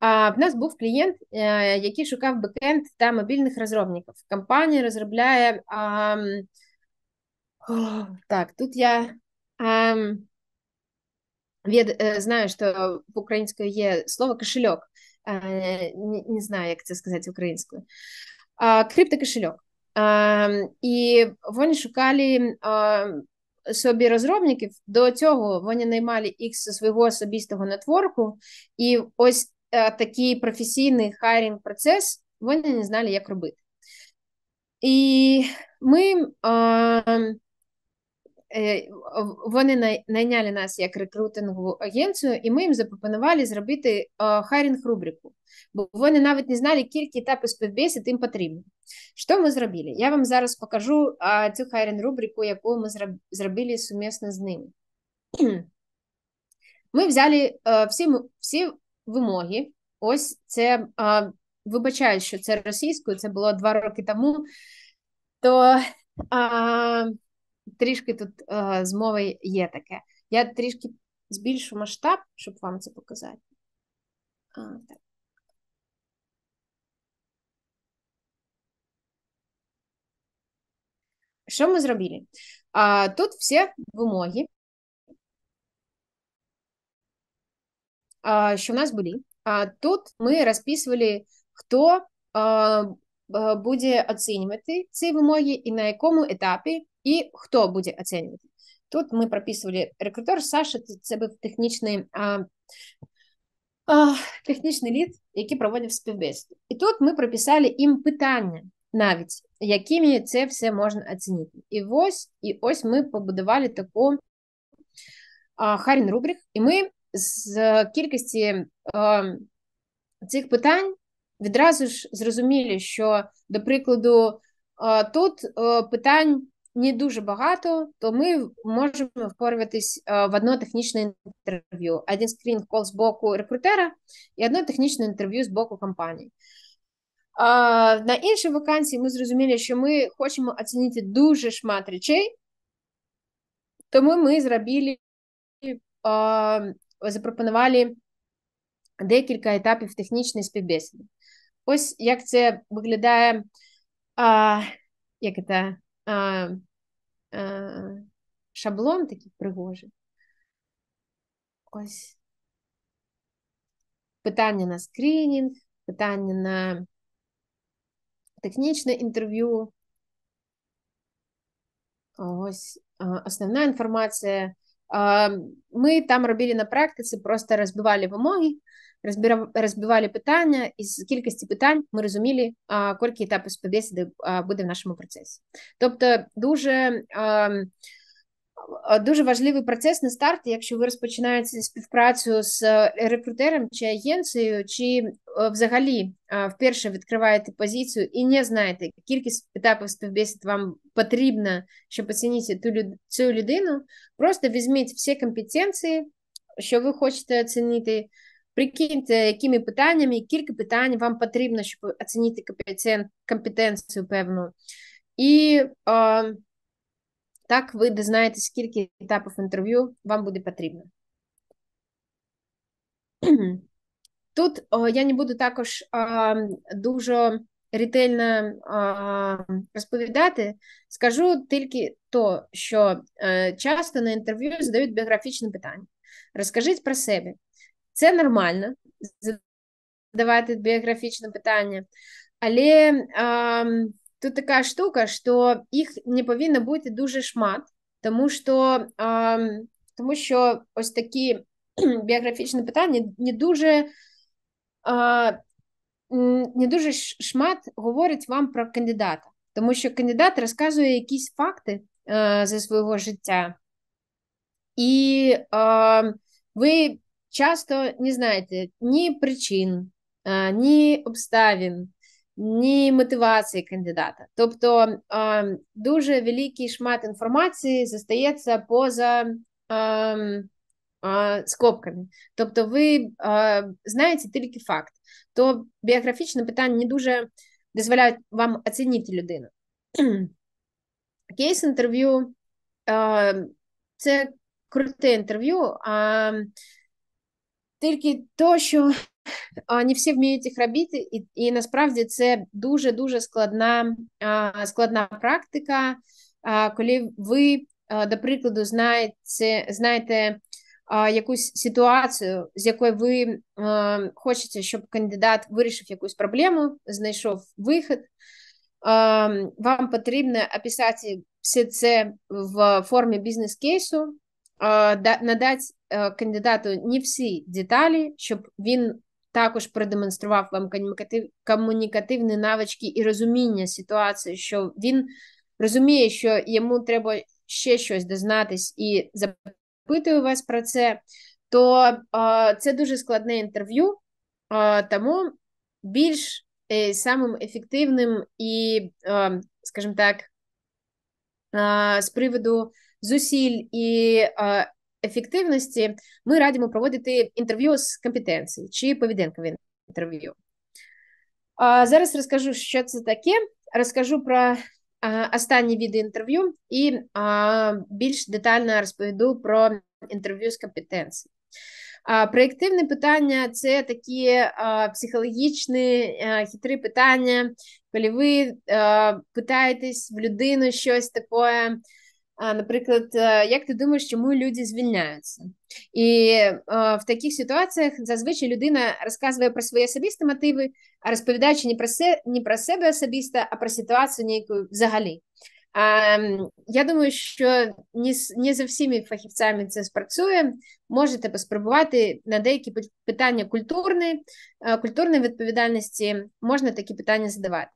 А, В нас був клієнт, а, е, який шукав бекенд та мобільних розробників. Компанія розробляє. А, ем, о, так, тут я. А, ем, я э, знаю, що в українською є «е» слово кошельок. Не знаю, як це сказати українською. Криптокошельок. І вони шукали собі розробників. До цього вони наймали їх зі свого особистого нетворку, і ось е, такий професійний хайрінг процес вони не знали, як робити. І ми. Е, вони найняли нас як рекрутингову агенцію, і ми їм запропонували зробити е, хайрінг рубрику, бо вони навіть не знали, скільки етапів співбесід їм потрібно. Що ми зробили? Я вам зараз покажу е, цю хайрінг рубрику, яку ми зробили сумісно з ними. Ми взяли всі всі вимоги. Ось це вибачаю, що це російською, це було два роки тому. То а, трішки тут е, змови є таке. Я трішки збільшу масштаб, щоб вам це показати. А, так. Что мы сделали? А, тут все вимоги, а, что у нас були. А, тут ми розписували, хто а, е, е, буде оцінювати ці вимоги і на якому етапі і хто буде оцінювати. Тут ми прописували рекрутер Саша, це був технічний а, а, технічний лід, який проводив співбесіду. І тут ми прописали їм питання, навіть якими це все можна оцінити. І ось і ось ми побудували таку а, Харін Рубрик, і ми з кількості а, цих питань відразу ж зрозуміли, що, до прикладу, а, тут питань не дуже багато, то ми можемо впоратись е, в одно технічне інтерв'ю. Один скрін кол з боку рекрутера і одне технічне інтерв'ю з боку компанії. На іншій вакансії ми зрозуміли, що ми хочемо оцінити дуже шмат речей, тому ми зробили, запропонували декілька етапів технічної співбесіди. Ось як це виглядає, як це а, а, шаблон такий пригожий. Ось питання на скринінг, питання на технічне інтерв'ю. Ось основна інформація. Ми там робили на практиці, просто розбивали вимоги розбивали питання, і з кількості питань ми розуміли, кілька етапів співбесіди буде в нашому процесі. Тобто, дуже Дуже важливий процес на старті, якщо ви розпочинаєте співпрацю з е, рекрутером чи агенцією, чи е, взагалі вперше відкриваєте позицію і не знаєте, кількість етапів співбесід вам потрібна, щоб оцінити ту, цю людину, просто візьміть всі компетенції, що ви хочете оцінити, Прикиньте, якими питаннями, кілька питань вам потрібно, щоб оцінити компетенцію певну. І а, так ви дізнаєтесь, скільки етапів інтерв'ю вам буде потрібно. Тут о, я не буду також а, дуже ретельно а, розповідати, скажу тільки то, що е, часто на інтерв'ю задають біографічні питання. Розкажіть про себе. Це нормально задавати біографічне питання, але а, тут така штука, що їх не повинно бути дуже шмат, тому що а, тому що ось такі біографічні питання не дуже а, не дуже шмат говорить вам про кандидата, тому що кандидат розказує якісь факти е, а, зі свого життя. І а, ви часто не знаєте ні причин, ні обставин, ні мотивації кандидата. Тобто дуже великий шмат інформації застається поза скобками. Тобто, ви знаєте тільки факт, то біографічне питання не дуже дозволяють вам оцінити людину. Кейс інтерв'ю це круте інтерв'ю тільки то, що не всі вміють їх робити, і і насправді це дуже дуже складна складна практика, коли ви, до прикладу, знаєте, знаєте якусь ситуацію, з якою ви хочете, щоб кандидат вирішив якусь проблему, знайшов вихід. Вам потрібно описати все це в формі бізнес-кейсу, Е, надати е, кандидату не всі деталі, щоб він також продемонстрував вам комунікативні навички і розуміння ситуації, що він розуміє, що йому треба ще щось дознатись і запитує вас про це, то е, це дуже складне інтерв'ю, тому більш самим ефективним і, скажімо так, з приводу зусиль і е, ефективності, ми радимо проводити інтерв'ю з компетенції чи поведінкові інтерв'ю. Зараз розкажу, що це таке. Розкажу про останні віди інтерв'ю і більш детально розповіду про інтерв'ю з компетенції. Проєктивне питання це такі психологічні хитрі питання, коли ви питаєтесь в людину щось таке. Наприклад, е, як ти думаєш, чому люди звільняються? І е, в таких ситуаціях зазвичай людина розказує про свої особисті мотиви, а розповідаючи не про се, не про себе особисто, а про ситуацію ніяку взагалі. Е, я думаю, що не, не за всіми фахівцями це спрацює. Можете поспробувати на деякі питання культурної, е, культурної відповідальності, можна такі питання задавати.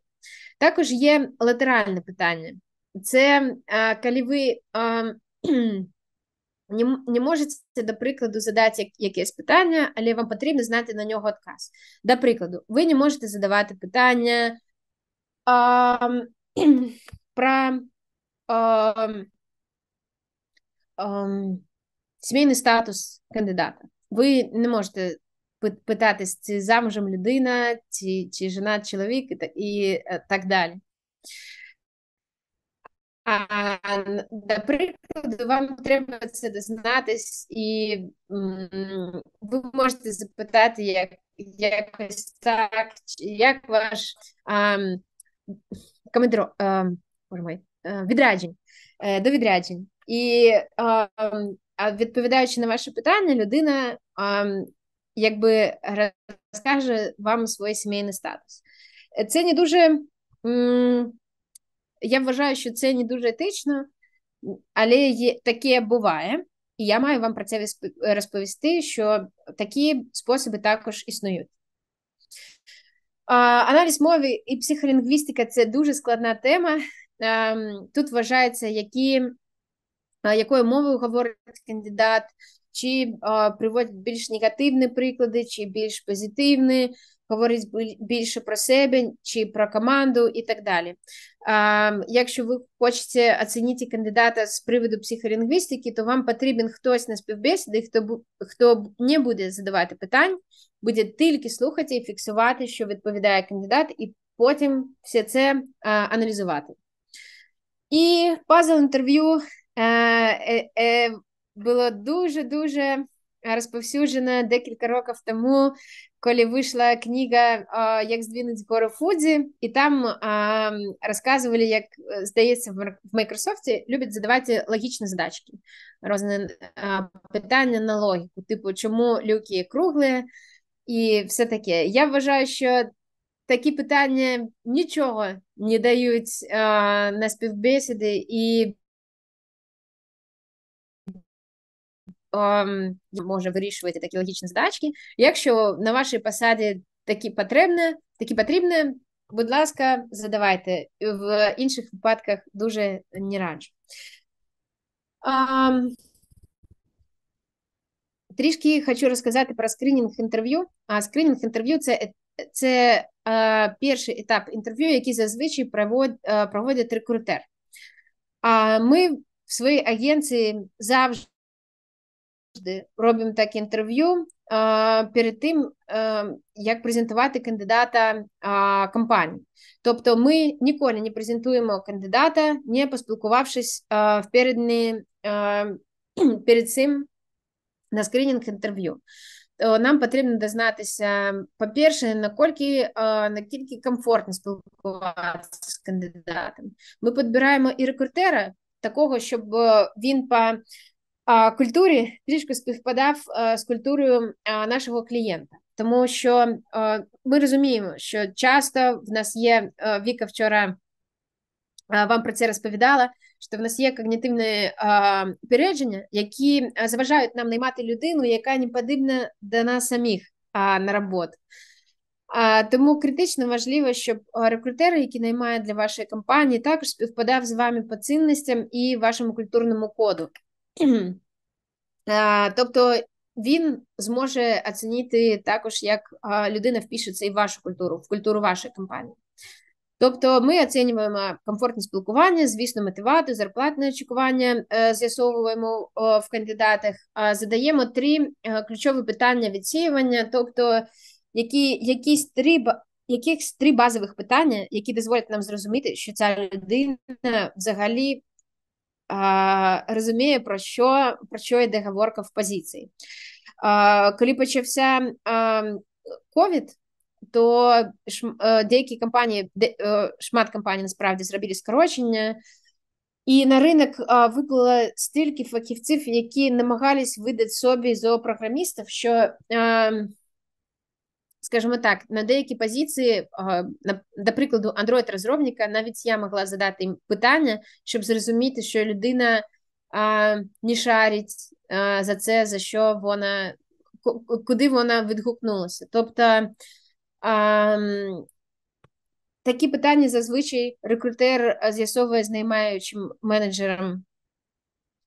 Також є латеральне питання це е, коли ви е, не можете, до прикладу, задати якесь питання, але вам потрібно знати на нього відказ. До прикладу, ви не можете задавати питання про сімейний статус кандидата. Ви не можете питатись, чи замужем людина, чи чи жена чоловік і е, так далі. А, До вам треба це дознатись, і ви можете запитати як, якось так, як ваш а, командир, а, відряджень е, до відряджень. І а, відповідаючи на ваше питання, людина а, якби розкаже вам свій сімейний статус. Це не дуже я вважаю, що це не дуже етично, але є, таке буває, і я маю вам про це розповісти, що такі способи також існують. Аналіз мови і психолінгвістика це дуже складна тема. Ем, тут вважається, які, якою мовою говорить кандидат, чи приводить більш негативні приклади, чи більш позитивні говорить більше про себе чи про команду і так далі. Якщо ви хочете оцінити кандидата з приводу психолінгвістики, то вам потрібен хтось на співбесіди, хто хто не буде задавати питань, буде тільки слухати і фіксувати, що відповідає кандидат, і потім все це аналізувати. І пазл інтерв'ю е, е, е, було дуже дуже розповсюджена декілька років тому, коли вийшла книга Як здвинуть гору Фуді, і там розказували, як е, здається, в Майкрософті люблять задавати логічні задачки, різні питання на логіку, типу, чому люки круглі і все таке. Я вважаю, що такі питання нічого не дають на співбесіди і. Ем, може вирішувати такі логічні задачки. Якщо на вашій посаді такі потрібне, такі потрібне, будь ласка, задавайте в інших випадках дуже не раджу. Ем, трішки хочу розказати про скринінг інтерв'ю. А скринінг інтерв'ю це це е, перший етап інтерв'ю, який зазвичай провод, е, проводить рекрутер. А ми в своїй агенції завжди завжди робимо так інтерв'ю перед тим, е, як презентувати кандидата компанії. Тобто ми ніколи не презентуємо кандидата, не поспілкувавшись впередні, перед цим на скринінг інтерв'ю. Нам потрібно дізнатися, по-перше, накільки накільки комфортно спілкуватися з кандидатом. Ми підбираємо і рекрутера такого, щоб е, він по культурі трішки співпадав з культурою нашого клієнта, тому що ми розуміємо, що часто в нас є е, Віка вчора вам про це розповідала. Що в нас є когнітивні а, упередження, які заважають нам наймати людину, яка не подібна до нас самих а, на роботу. А, Тому критично важливо, щоб рекрутери, які наймають для вашої компанії, також співпадав з вами по цінностям і вашому культурному коду. Е, тобто він зможе оцінити також як е, людина впішеться і в вашу культуру, в культуру вашої компанії. Тобто ми оцінюємо комфортне спілкування, звісно, мотивати, зарплатне очікування е, з'ясовуємо в кандидатах, задаємо три ключові питання відсіювання, тобто які, якісь три якихось три базових питання, які дозволять нам зрозуміти, що ця людина взагалі розуміє, про що про що йде говорка в позиції. Коли почався ковід, то е, деякі компанії, е, шмат компаній насправді зробили скорочення. І на ринок виплило стільки фахівців, які намагались видати собі зоопрограмістів, що е, скажімо так, на деякі позиції, до прикладу, android розробника навіть я могла задати їм питання, щоб зрозуміти, що людина не шарить за це, за що вона, куди вона відгукнулася. Тобто такі питання зазвичай рекрутер з'ясовує з наймаючим менеджером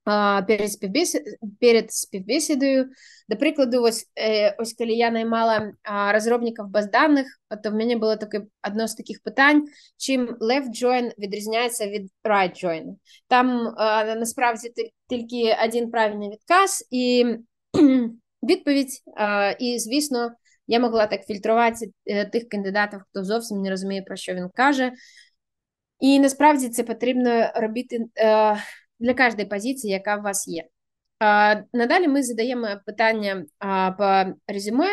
перед співбесідою, перед співбесідою. До прикладу, ось е, ось коли я наймала розробників баз даних, то в мене було таке одне з таких питань: чим left join відрізняється від right join. Там насправді тільки один правильний відказ і відповідь. І, звісно, я могла так фільтрувати е, тих кандидатів, хто зовсім не розуміє, про що він каже. І насправді це потрібно робити е, для кожної позиції, яка у вас є. Надалі ми задаємо питання по резюме,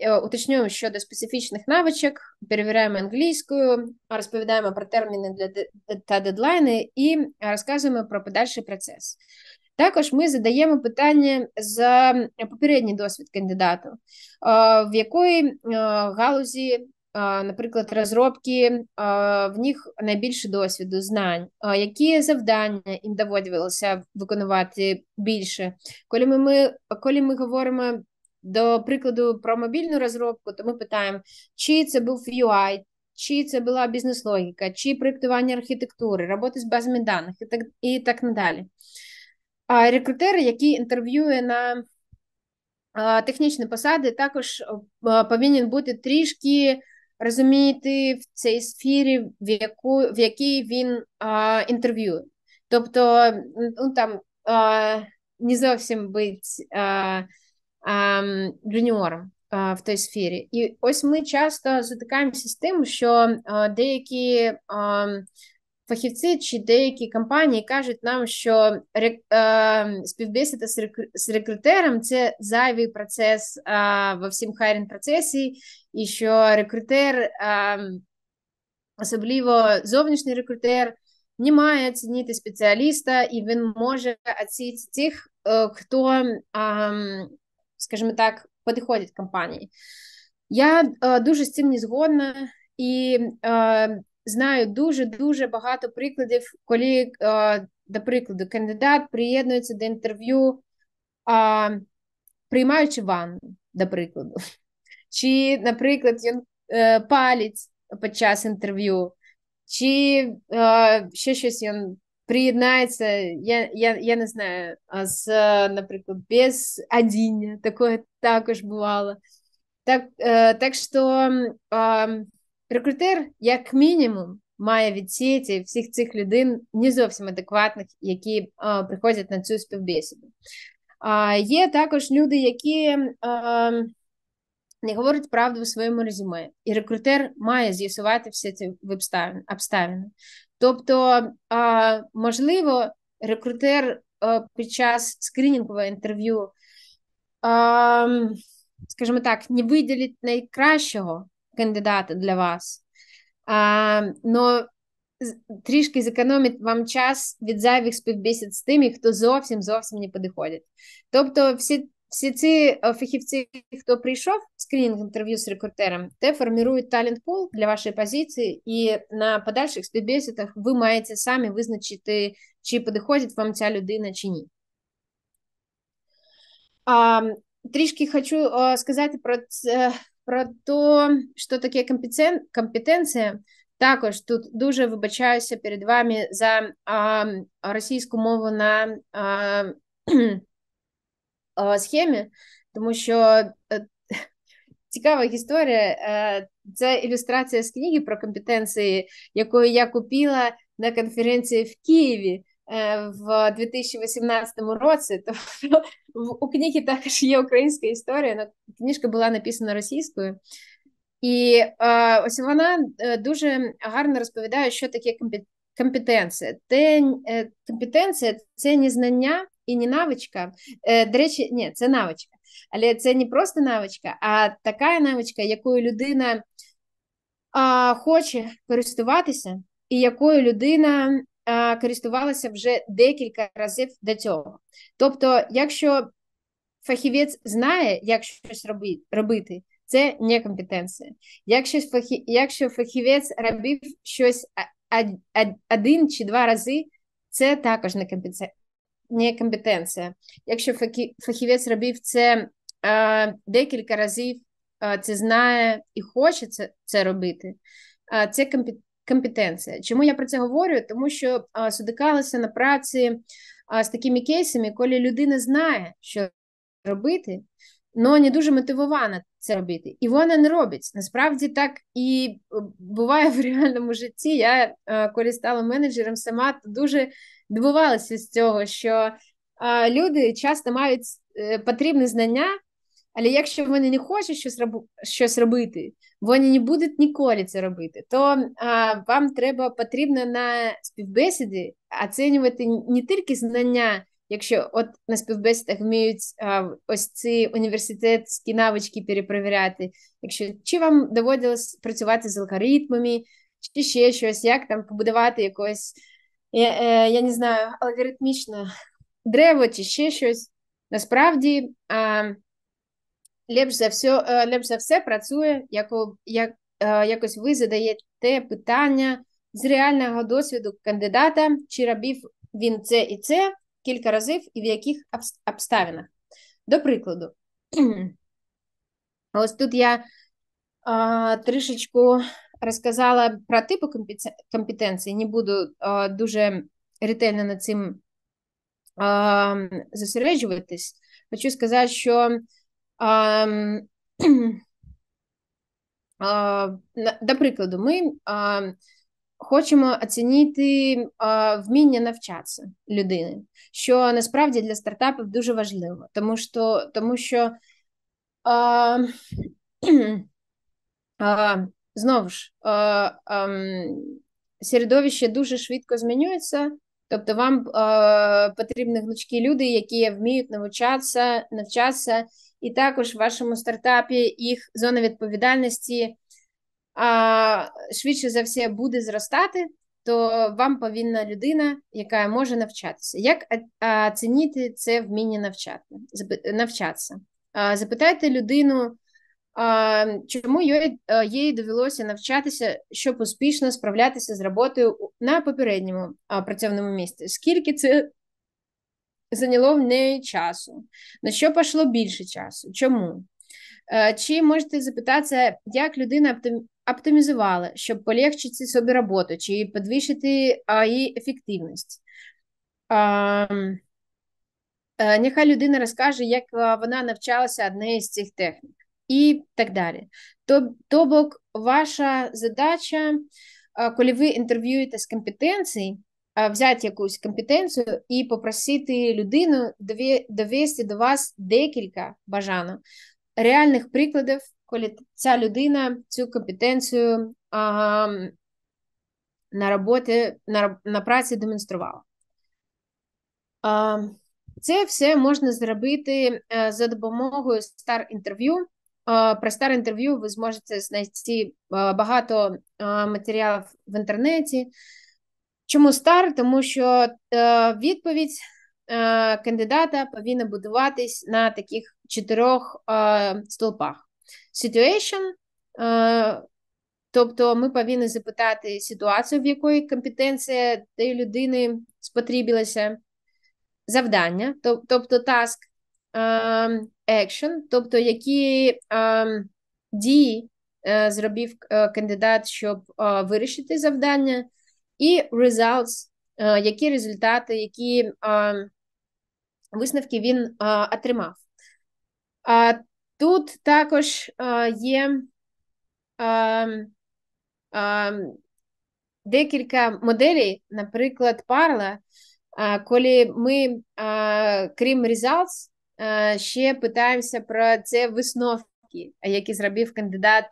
е, уточнюємо щодо специфічних навичок, перевіряємо англійською, розповідаємо про терміни для та дедлайни і розказуємо про подальший процес. Також ми задаємо питання за попередній досвід кандидату, в якої галузі наприклад, розробки, в них найбільше досвіду, знань, які завдання їм доводилося виконувати більше. Коли ми, коли ми говоримо до прикладу про мобільну розробку, то ми питаємо, чи це був UI, чи це була бізнес-логіка, чи проєктування архітектури, роботи з базами даних і так і так надалі. А рекрутери, які інтерв'ює на технічні посади, також повинен бути трішки розуміти в цій сфері, в яку, в якій він а, інтерв'ює. Тобто, ну там а, не зовсім бути а, а, джуніором а, в той сфері. І ось ми часто затикаємося з тим, що а, деякі а, фахівці чи деякі компанії кажуть нам, що е, співбесіда з рекрутером це зайвий процес е, во всім хайрінг процесі, і що рекрутер, е, особливо зовнішній рекрутер, не має оцінити спеціаліста, і він може оцінити тих, е, хто, е, скажімо так, підходить компанії. Я е, дуже з цим не згодна. І е, знаю дуже-дуже багато прикладів, коли, е, до прикладу, кандидат приєднується до інтерв'ю, приймаючи ванну, до прикладу. Чи, наприклад, він е, палить під час інтерв'ю, чи е, ще щось він приєднається, я я, я не знаю, з, наприклад, без одіння, такое також бувало. Так, так що ем, Рекрутер, як мінімум, має відсіяти всіх цих людей не зовсім адекватних, які а, приходять на цю співбесіду. А, Є також люди, які а, не говорять правду у своєму резюме, і рекрутер має з'ясувати всі ці обставини. Тобто, а, можливо, рекрутер під час скринінгового інтерв'ю, скажімо так, не виділить найкращого кандидата для вас. А, но трішки зекономить вам час від зайвих співбесід з тими, хто зовсім зовсім не підходить. Тобто, всі всі ці е, фахівці, хто прийшов в скрінінг інтерв'ю з рекрутером, те формірують талент пул для вашої позиції, і на подальших співбесідах ви маєте самі визначити, чи підходить вам ця людина чи ні. А, Трішки хочу е, сказати про це, про те, що таке компетенція. Також тут дуже вибачаюся перед вами за а, російську мову на а, а, схемі, тому що е, цікава історія. Е, це ілюстрація з книги про компетенції, яку я купила на конференції в Києві. Е, в 2018 році. Тобто у книгі також є українська історія, але книжка була написана російською. І е, ось вона е, дуже гарно розповідає, що таке компетенція. Те, компетенція це не знання і не навичка. до речі, ні, це навичка. Але це не просто навичка, а така навичка, якою людина хоче користуватися, і якою людина користувалася вже декілька разів до цього. Тобто, якщо фахівець знає, як щось робити, це не компетенція. Якщо якщо фахівець робив щось один чи два рази, це також не компетенція. Якщо фахівець робив це декілька разів, це знає і хоче це робити, це компетенція. Чому я про це говорю? Тому що а, судикалася на праці а, з такими кейсами, коли людина знає, що робити, але не дуже мотивована це робити. І вона не робить. Насправді так і е, буває в реальному житті. Я а, е, коли стала менеджером, сама то дуже дивувалася з цього, що люди часто мають е, потрібні знання. Але якщо вони не хочуть щось роб... щось робити, вони не будуть ніколи це робити, то а, вам треба потрібно на співбесіді оцінювати не тільки знання, якщо от на співбесідах вміють а, ось ці університетські навички перепровіряти, якщо чи вам доводилось працювати з алгоритмами, чи ще щось, як там побудувати якось, я, е, е, я не знаю, алгоритмічне древо, чи ще щось. Насправді. А, лепш за все лепш за все працює, як, як е, якось ви задаєте питання з реального досвіду кандидата, чи робив він це і це кілька разів і в яких обставинах. До прикладу, ось тут я а, трішечку розказала про типи компетенції, не буду а, дуже ретельно над цим а, зосереджуватись. Хочу сказати, що Ем, е, до прикладу, ми ем, хочемо оцінити е, вміння навчатися людини, що насправді для стартапів дуже важливо, тому що тому що ем, е, знову ж середовище дуже швидко змінюється. Тобто вам е, потрібні гнучкі люди, які вміють навчатися, навчатися і також в вашому стартапі їх зона відповідальності а, швидше за все буде зростати, то вам повинна людина, яка може навчатися. Як оцінити це вміння навчати, навчатися? Запитайте людину. Чому їй довелося навчатися, щоб успішно справлятися з роботою на попередньому працівному місці? Скільки це зайняло в неї часу, на що пішло більше часу? Чому? Е, чи можете запитатися, як людина оптимізувала, щоб полегшити собі роботу, чи підвищити її ефективність? Е, нехай людина розкаже, як е, вона навчалася однієї з цих технік, і так далі. То Тобто, ваша задача, коли ви інтерв'юєте з компетенцій, взяти якусь компетенцію і попросити людину довести до вас декілька бажано реальних прикладів, коли ця людина цю компетенцію а, на роботі на, на праці демонструвала. А, це все можна зробити е, за допомогою стар інтерв'ю. Про Star інтерв'ю ви зможете знайти е, багато е, матеріалів в інтернеті. Чому стар? Тому що е, відповідь е, кандидата повинна будуватись на таких чотирьох е, столпах: Situation, тобто ми повинні запитати ситуацію, в якої компетенція тієї людини спотрібилася, завдання, тобто task, action, тобто які дії зробив кандидат, щоб вирішити завдання і results, е, які результати, які е, висновки він е, отримав. Тут також є декілька моделей, наприклад, парла, коли ми, крім results, ще питаємося про це висновки, які зробив кандидат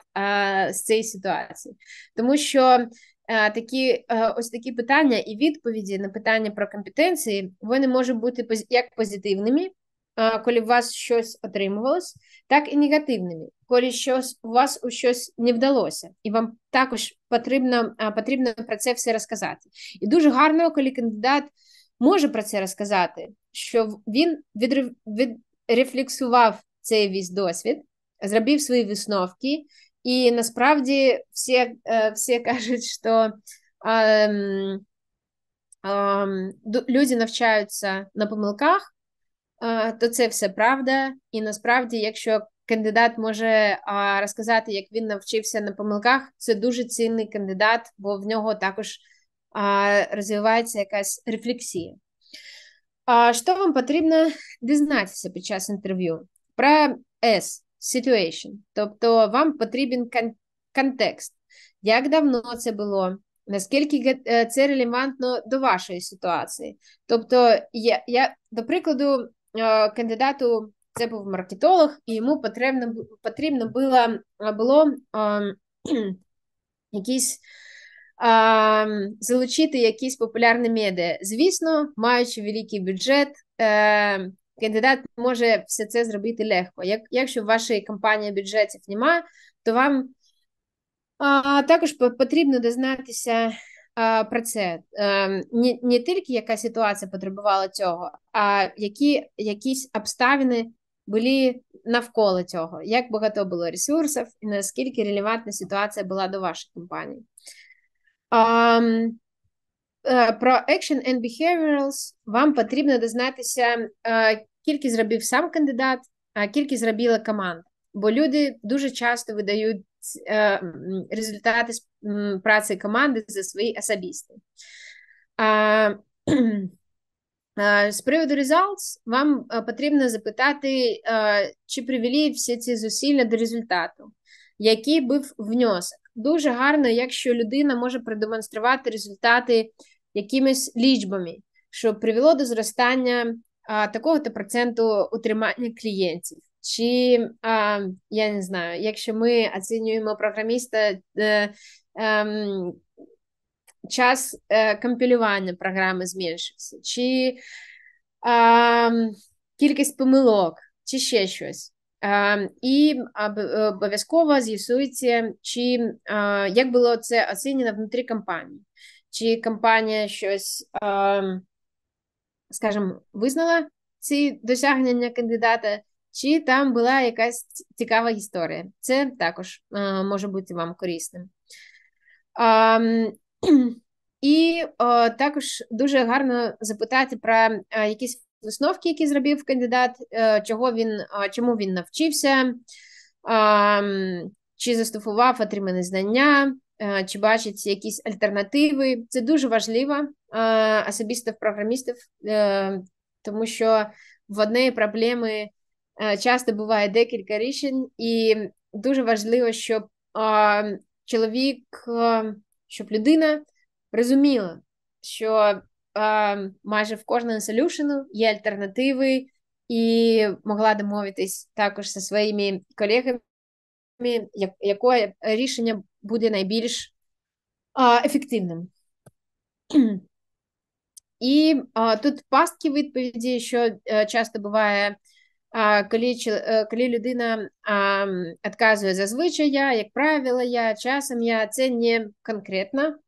з цієї ситуації. Тому що Е, такі е, ось такі питання і відповіді на питання про компетенції, вони можуть бути як позитивними, е, коли у вас щось отримувалось, так і негативними, коли щось у вас у щось не вдалося, і вам також потрібно потрібно про це все розказати. І дуже гарно, коли кандидат може про це розказати, що він відрефлексував цей весь досвід, зробив свої висновки і насправді всі э, всі кажуть, що ем, ем, люди навчаються на помилках, е, э, то це все правда. І насправді, якщо кандидат може розказати, як він навчився на помилках, це дуже цінний кандидат, бо в нього також розвивається якась рефлексія. А Що вам потрібно дізнатися під час інтерв'ю? Про С situation. Тобто вам потрібен контекст. Як давно це було? Наскільки е, це релевантно до вашої ситуації? Тобто, я, я до прикладу, е, кандидату це був маркетолог, і йому потрібно потрібно було е, було якісь залучити якісь популярні медіа. Звісно, маючи великий бюджет, Кандидат може все це зробити легко. Як, Якщо в вашій компанії бюджетів немає, то вам а, також потрібно дізнатися а, про це. А, е, не, не тільки яка ситуація потребувала цього, а які якісь обставини були навколо цього, як багато було ресурсів і наскільки релевантна ситуація була до вашої компанії. Um, Е, про Action and Behaviorals вам потрібно дізнатися, скільки е, зробив сам кандидат, а скільки зробила команда. Бо люди дуже часто видають е, результати праці команди за свої особисті. З приводу results вам потрібно запитати, чи привели всі ці зусилля до результату, який був внесок. Дуже гарно, якщо людина може продемонструвати результати якимись лічбами, що привело до зростання а, такого-то проценту утримання клієнтів. Чи а, я не знаю, якщо ми оцінюємо програміста е, е, час е, компілювання програми зменшився, чи ем, кількість помилок, чи ще щось. Ем, і обов'язково з'ясується, чи е, як було це оцінено внутрі компанії чи компанія щось, ем, скажімо, визнала ці досягнення кандидата, чи там була якась цікава історія. Це також е, може бути вам корисним. Ем, і о, е, також дуже гарно запитати про а, е, якісь висновки, які зробив кандидат, а, чого він, а, чому він навчився, ем, чи застосував отримані знання, Е, чи бачить якісь альтернативи. Це дуже важливо е, особисто в програмістів, е, тому що в одній проблеми часто буває декілька рішень, і дуже важливо, щоб чоловік, щоб людина розуміла, що майже в кожному солюшену є альтернативи. І могла домовитись також зі своїми колегами яке рішення буде найбільш ефективним. І а, тут пастки відповіді, що а, е, часто буває, а, коли е, коли людина відказує зазвичай я, як правило, я, часом я, це не конкретна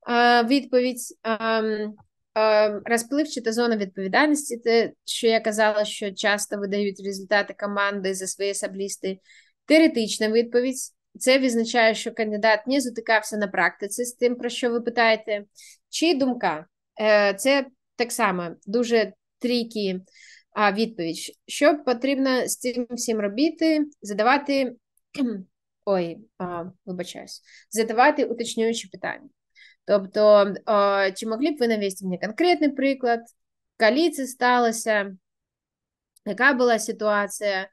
а, відповідь. А, розпливчата зона відповідальності, те, що я казала, що часто видають результати команди за свої саблісти, Теоретична відповідь це відзначає, що кандидат не затикався на практиці з тим, про що ви питаєте. Чи думка е, це так само дуже трійкі відповідь. Що потрібно з цим всім робити? Задавати ой, вибачаюсь, задавати уточнюючі питання. Тобто, чи могли б ви навести мені конкретний приклад, коли це сталося, яка була ситуація?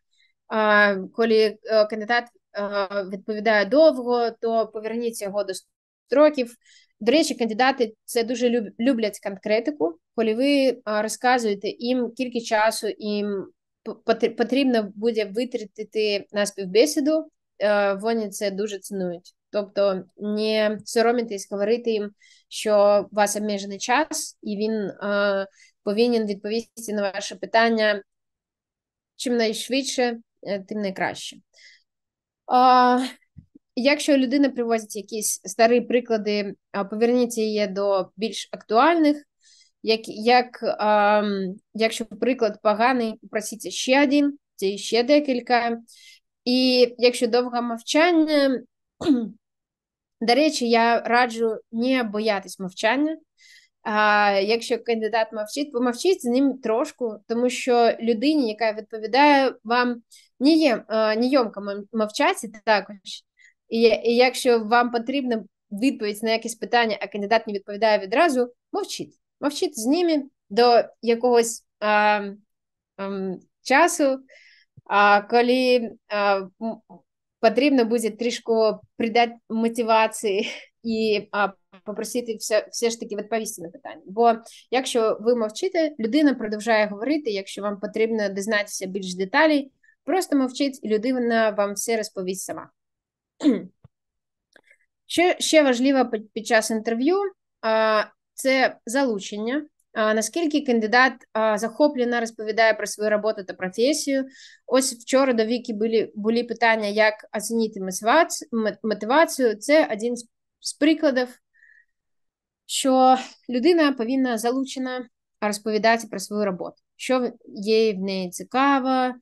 Коли е, кандидат е, відповідає довго, то поверніть його до строків. До речі, кандидати це дуже люблять конкретику, коли ви е, розказуєте їм скільки часу їм потрібно буде витратити на співбесіду, вони це дуже цінують. Тобто не соромітесь говорити їм, що у вас обмежений час, і він повинен відповісти на ваше питання чим найшвидше. Е, тим найкраще. А, Якщо людина привозить якісь старі приклади, поверніть її до більш актуальних. Як, як, а, Якщо приклад поганий, просіться ще один, це ще декілька. І якщо довге мовчання, до речі, я раджу не боятись мовчання. А Якщо кандидат мовчить, помовчіть з ним трошку, тому що людині, яка відповідає вам, неємко ем, мовчать і також. І, і якщо вам потрібна відповідь на якесь питання, а кандидат не відповідає відразу, мовчіть. Мовчіть з ними до якогось а, а, ем, часу, а, коли а, потрібно буде трішку придати мотивації і а, попросити все, все ж таки відповісти на питання. Бо якщо ви мовчите, людина продовжує говорити, якщо вам потрібно дізнатися більш деталей. Просто мовчіть, і людина вам все розповість сама. Що ще важливо під час інтерв'ю, це залучення. Наскільки кандидат захоплено розповідає про свою роботу та професію? Ось вчора до Віки були були питання, як оцінити мотивацію. Це один з прикладів, що людина повинна залучена розповідати про свою роботу, що є в неї цікаво,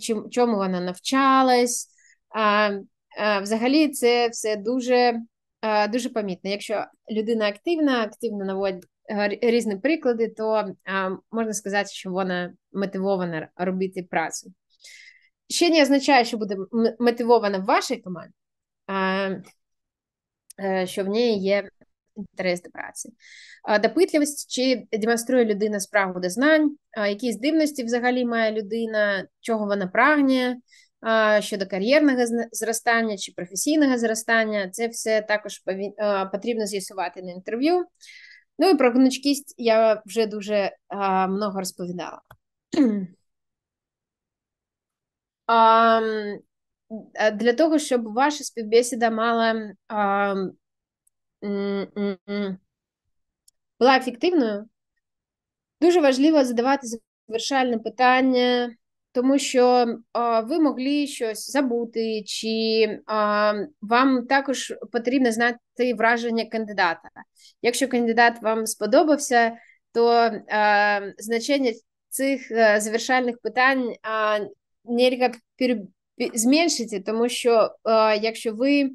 чим, чому вона навчалась. А, а, Взагалі, це все дуже а, дуже помітно. Якщо людина активна, активно наводить е, різні приклади, то а, можна сказати, що вона мотивована робити працю. Ще не означає, що буде мотивована ваша команда, а, е, що в неї є інтерес до праці, допитливість чи демонструє людина справу до знань, які здібності взагалі має людина, чого вона прагне щодо кар'єрного зростання чи професійного зростання. Це все також потрібно з'ясувати на інтерв'ю. Ну і про гнучкість я вже дуже много розповідала. Для того, щоб ваша співбесіда мала була ефективною, дуже важливо задавати завершальне питання, тому що ви могли щось забути, чи вам також потрібно знати враження кандидата. Якщо кандидат вам сподобався, то значення цих е, завершальних питань а, нельга зменшити, тому що якщо ви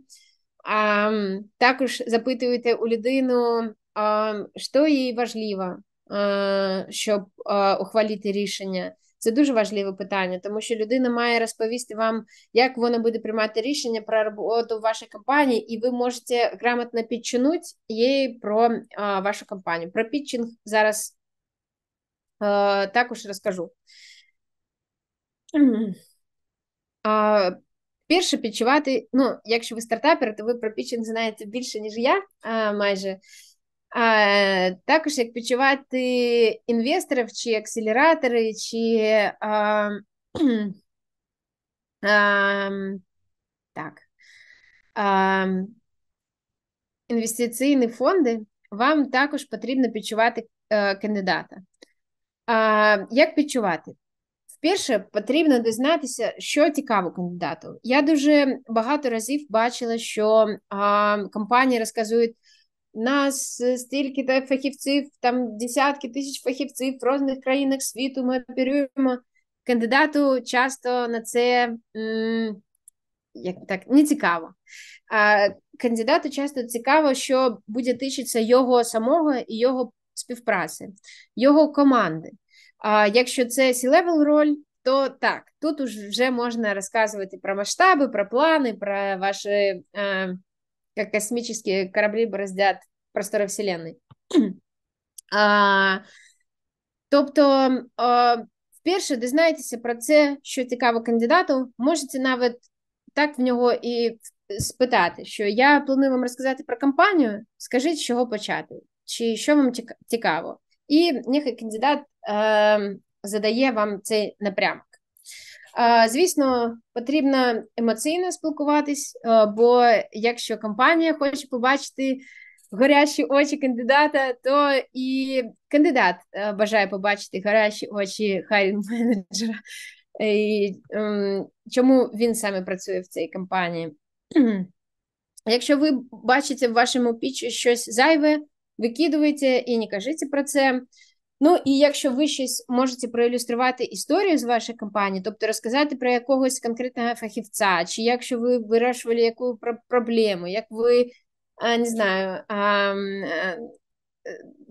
а, Також запитуйте у людину, а, що їй важливо, а, щоб а, ухвалити рішення. Це дуже важливе питання, тому що людина має розповісти вам, як вона буде приймати рішення про роботу в вашій компанії, і ви можете грамотно підчинути її про а, вашу компанію. Про підчинг зараз а, також розкажу. А, Перше підчувати, ну, якщо ви стартапер, то ви про пічинг знаєте більше, ніж я а, майже. А, Також як підчувати інвесторів чи акселератори, чи а, а, так, а, інвестиційні фонди, вам також потрібно підчувати е, кандидата. А, Як підчувати? Перше, потрібно дізнатися, що цікаво кандидату. Я дуже багато разів бачила, що а, компанії розказують нас стільки та фахівців, там десятки тисяч фахівців в різних країнах світу. Ми оперуємо. Кандидату часто на це м, як так не цікаво. А, Кандидату часто цікаво, що буде тичитися його самого і його співпраці, його команди. А якщо це C-level роль, то так, тут вже можна розказувати про масштаби, про плани, про ваші э, е, как космічні кораблі бороздят простори Вселенной. А, Тобто, вперше дізнайтеся про це, що цікаво кандидату, можете навіть так в нього і спитати, що я планую вам розказати про кампанію, скажіть, з чого почати, чи що вам цікаво і нехай кандидат е, задає вам цей напрямок. Е, звісно, потрібно емоційно спілкуватись, е, бо якщо компанія хоче побачити горячі очі кандидата, то і кандидат е, бажає побачити гарячі очі хайрінг менеджера, і ем, чому він саме працює в цій компанії. Якщо ви бачите в вашому пічі щось зайве, викидуєте і не кажіть про це. Ну і якщо ви щось можете проілюструвати історію з вашої компанії, тобто розказати про якогось конкретного фахівця, чи якщо ви вирішували яку проблему, як ви не знаю, е,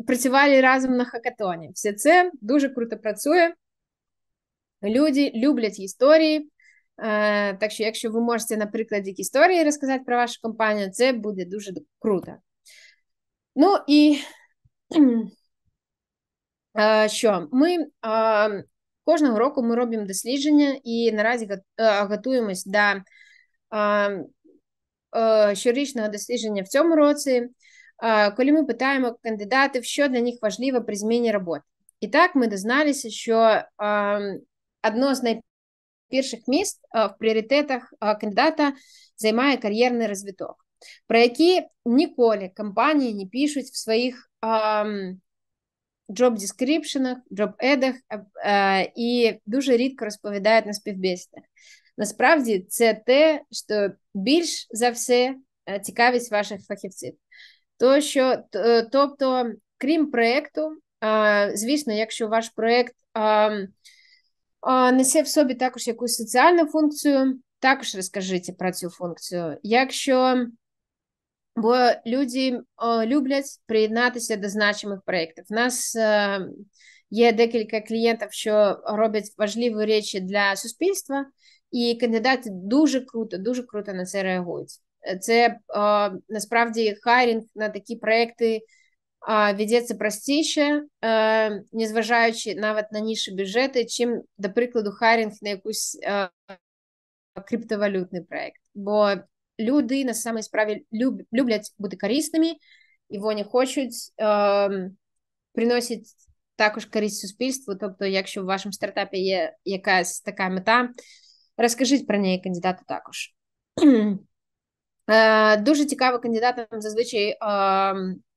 працювали разом на хакатоні, все це дуже круто працює. Люди люблять історії. Так що, якщо ви можете, наприклад, якісь історії розказати про вашу компанію, це буде дуже круто. Ну і що ми кожного року ми робимо дослідження і наразі готуємось до е, щорічного дослідження в цьому році, коли ми питаємо кандидатів, що для них важливо при зміні роботи. І так ми дізналися, що одно з найперших міст в пріоритетах кандидата займає кар'єрний розвиток про які ніколи компанії не пишуть в своїх джоб-дескріпшенах, джоб-едах ем, е, і дуже рідко розповідають на співбесідах. Насправді, це те, що більш за все е, цікавість ваших фахівців. То, що, е, Тобто, крім проєкту, звісно, якщо ваш проєкт несе в собі також якусь соціальну функцію, також розкажіть про цю функцію. Якщо бо люди о, люблять приєднатися до значимих проєктів. У нас е, є декілька клієнтів, що роблять важливі речі для суспільства, і кандидати дуже круто, дуже круто на це реагують. Е, це е, насправді хайрінг на такі проекти. Ведеться простіше, е, незважаючи навіть на ніші бюджети, чим, до прикладу, хайрінг на якийсь е, криптовалютний проект. Бо люди на самій справі люб, люблять бути корисними, і вони хочуть е, приносити також користь суспільству. Тобто, якщо в вашому стартапі є якась така мета, розкажіть про неї кандидату також. Э, дуже цікаво кандидатам зазвичай.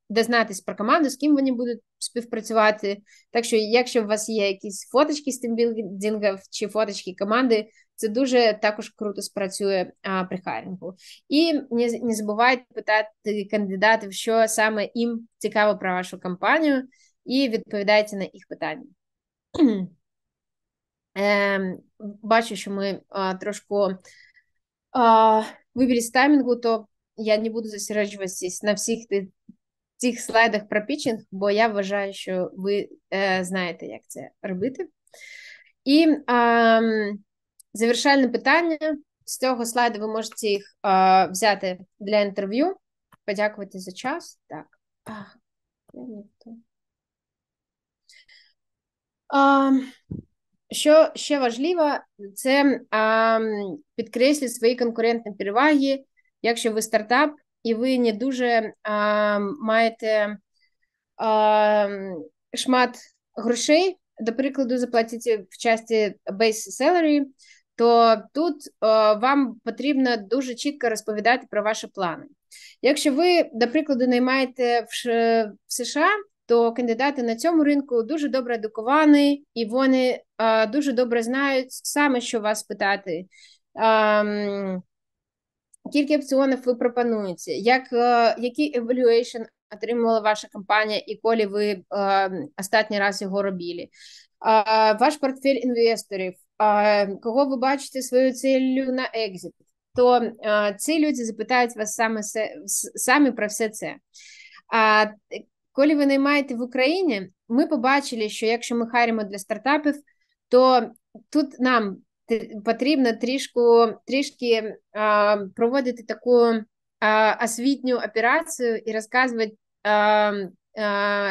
дізнатися про команду, з ким вони будуть співпрацювати. Так що, якщо у вас є якісь фоточки з тимбілдингів чи фоточки команди, це дуже також круто спрацює а, при харінгу. І не, не забувайте питати кандидатів, що саме їм цікаво про вашу кампанію, і відповідайте на їх питання. Е, бачу, що ми а, трошку а, вибілі з таймінгу, то я не буду зосереджуватися на всіх цих слайдах про пічинг, бо я вважаю, що ви е, знаєте, як це робити. І е, Завершальне питання. З цього слайду ви можете їх а, взяти для інтерв'ю. Подякувати за час. Так. А, Що ще важливо, це а, підкресліть свої конкурентні переваги, якщо ви стартап, і ви не дуже а, маєте а, шмат грошей. До прикладу, заплатіть в часті base salary, то тут е, вам потрібно дуже чітко розповідати про ваші плани. Якщо ви, до прикладу, наймаєте в США, то кандидати на цьому ринку дуже добре едуковані, і вони е, дуже добре знають саме, що вас питати. Ем, кілька опціонів ви пропонуєте, як, е, який evaluation отримувала ваша компанія і коли ви ем, останній раз його робили? Ваш портфель інвесторів, кого ви бачите свою ціллю на екзит, то ці люди запитають вас саме самі про все це. А коли ви наймаєте в Україні, ми побачили, що якщо ми харимо для стартапів, то тут нам потрібно трішку, трішки проводити таку освітню операцію і розказувати,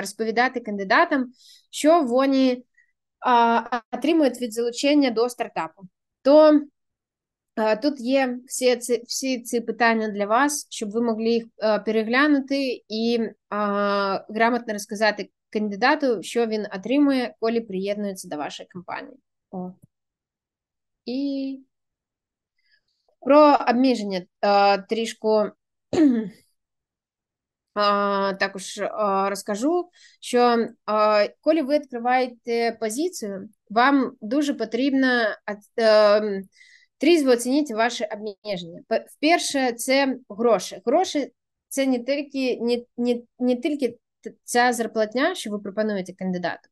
розповідати кандидатам, що вони отримують від залучення до стартапу. То тут є е всі ці всі ці питання для вас, щоб ви могли їх переглянути і грамотно розказати кандидату, що він отримує, коли приєднується до вашої компанії. О. І про обмеження трішку також розкажу, що коли ви відкриваєте позицію, вам дуже потрібно трізво оцінити ваше обмеження. Вперше, це гроші. Гроші це не тільки не, не, не тільки ця зарплатня, що ви пропонуєте кандидату.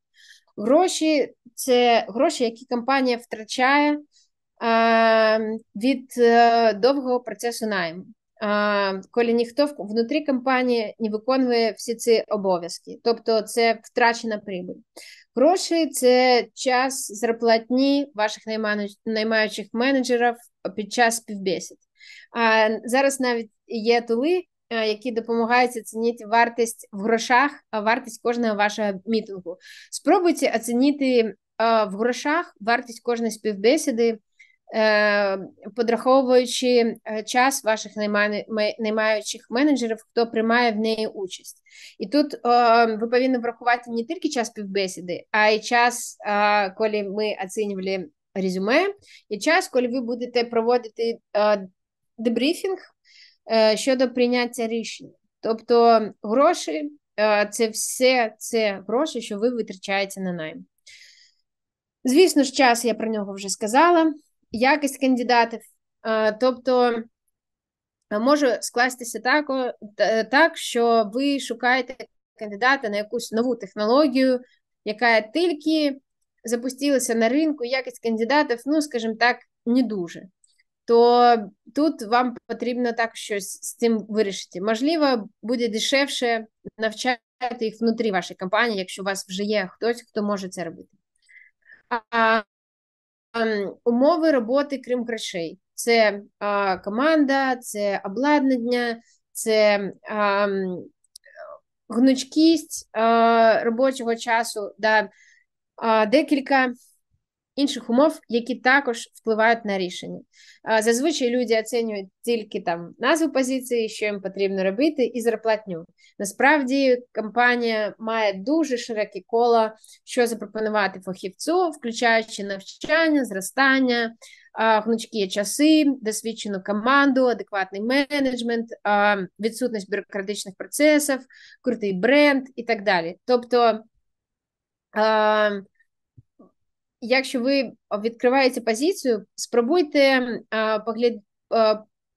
Гроші це гроші, які компанія втрачає від э, довгого процесу найму коли ніхто внутрі компанії не виконує всі ці обов'язки, тобто це втрачена прибуль. Гроші це час зарплатні ваших наймаючих менеджерів під час співбесід. А зараз навіть є тули, які допомагають оцінити вартість в грошах, а вартість кожного вашого мітингу. Спробуйте оцінити в грошах вартість кожної співбесіди. Е, подраховуючи е, час ваших наймаючих менеджерів, хто приймає в неї участь. І тут ви повинні врахувати не тільки час півбесіди, а й час, коли ми оцінювали резюме, і час, коли ви будете проводити е, дебрифінг щодо прийняття рішень. Тобто гроші це все це гроші, що ви витрачаєте на найм. Звісно ж, час я про нього вже сказала якість кандидатів, тобто може скластися так, так, що ви шукаєте кандидата на якусь нову технологію, яка тільки запустилася на ринку, якість кандидатів, ну, скажімо так, не дуже. То тут вам потрібно так щось з цим вирішити. Можливо, буде дешевше навчати їх внутрі вашої компанії, якщо у вас вже є хтось, хто може це робити. А Ем, умови роботи крім грошей. Це а, команда, це обладнання, це а, ем, гнучкість а, е, робочого часу, да, а, декілька інших умов, які також впливають на рішення. Зазвичай люди оцінюють тільки там назву позиції, що їм потрібно робити, і зарплатню. Насправді компанія має дуже широке коло, що запропонувати фахівцю, включаючи навчання, зростання, гнучкі часи, досвідчену команду, адекватний менеджмент, відсутність бюрократичних процесів, крутий бренд і так далі. Тобто якщо ви відкриваєте позицію, спробуйте погляд...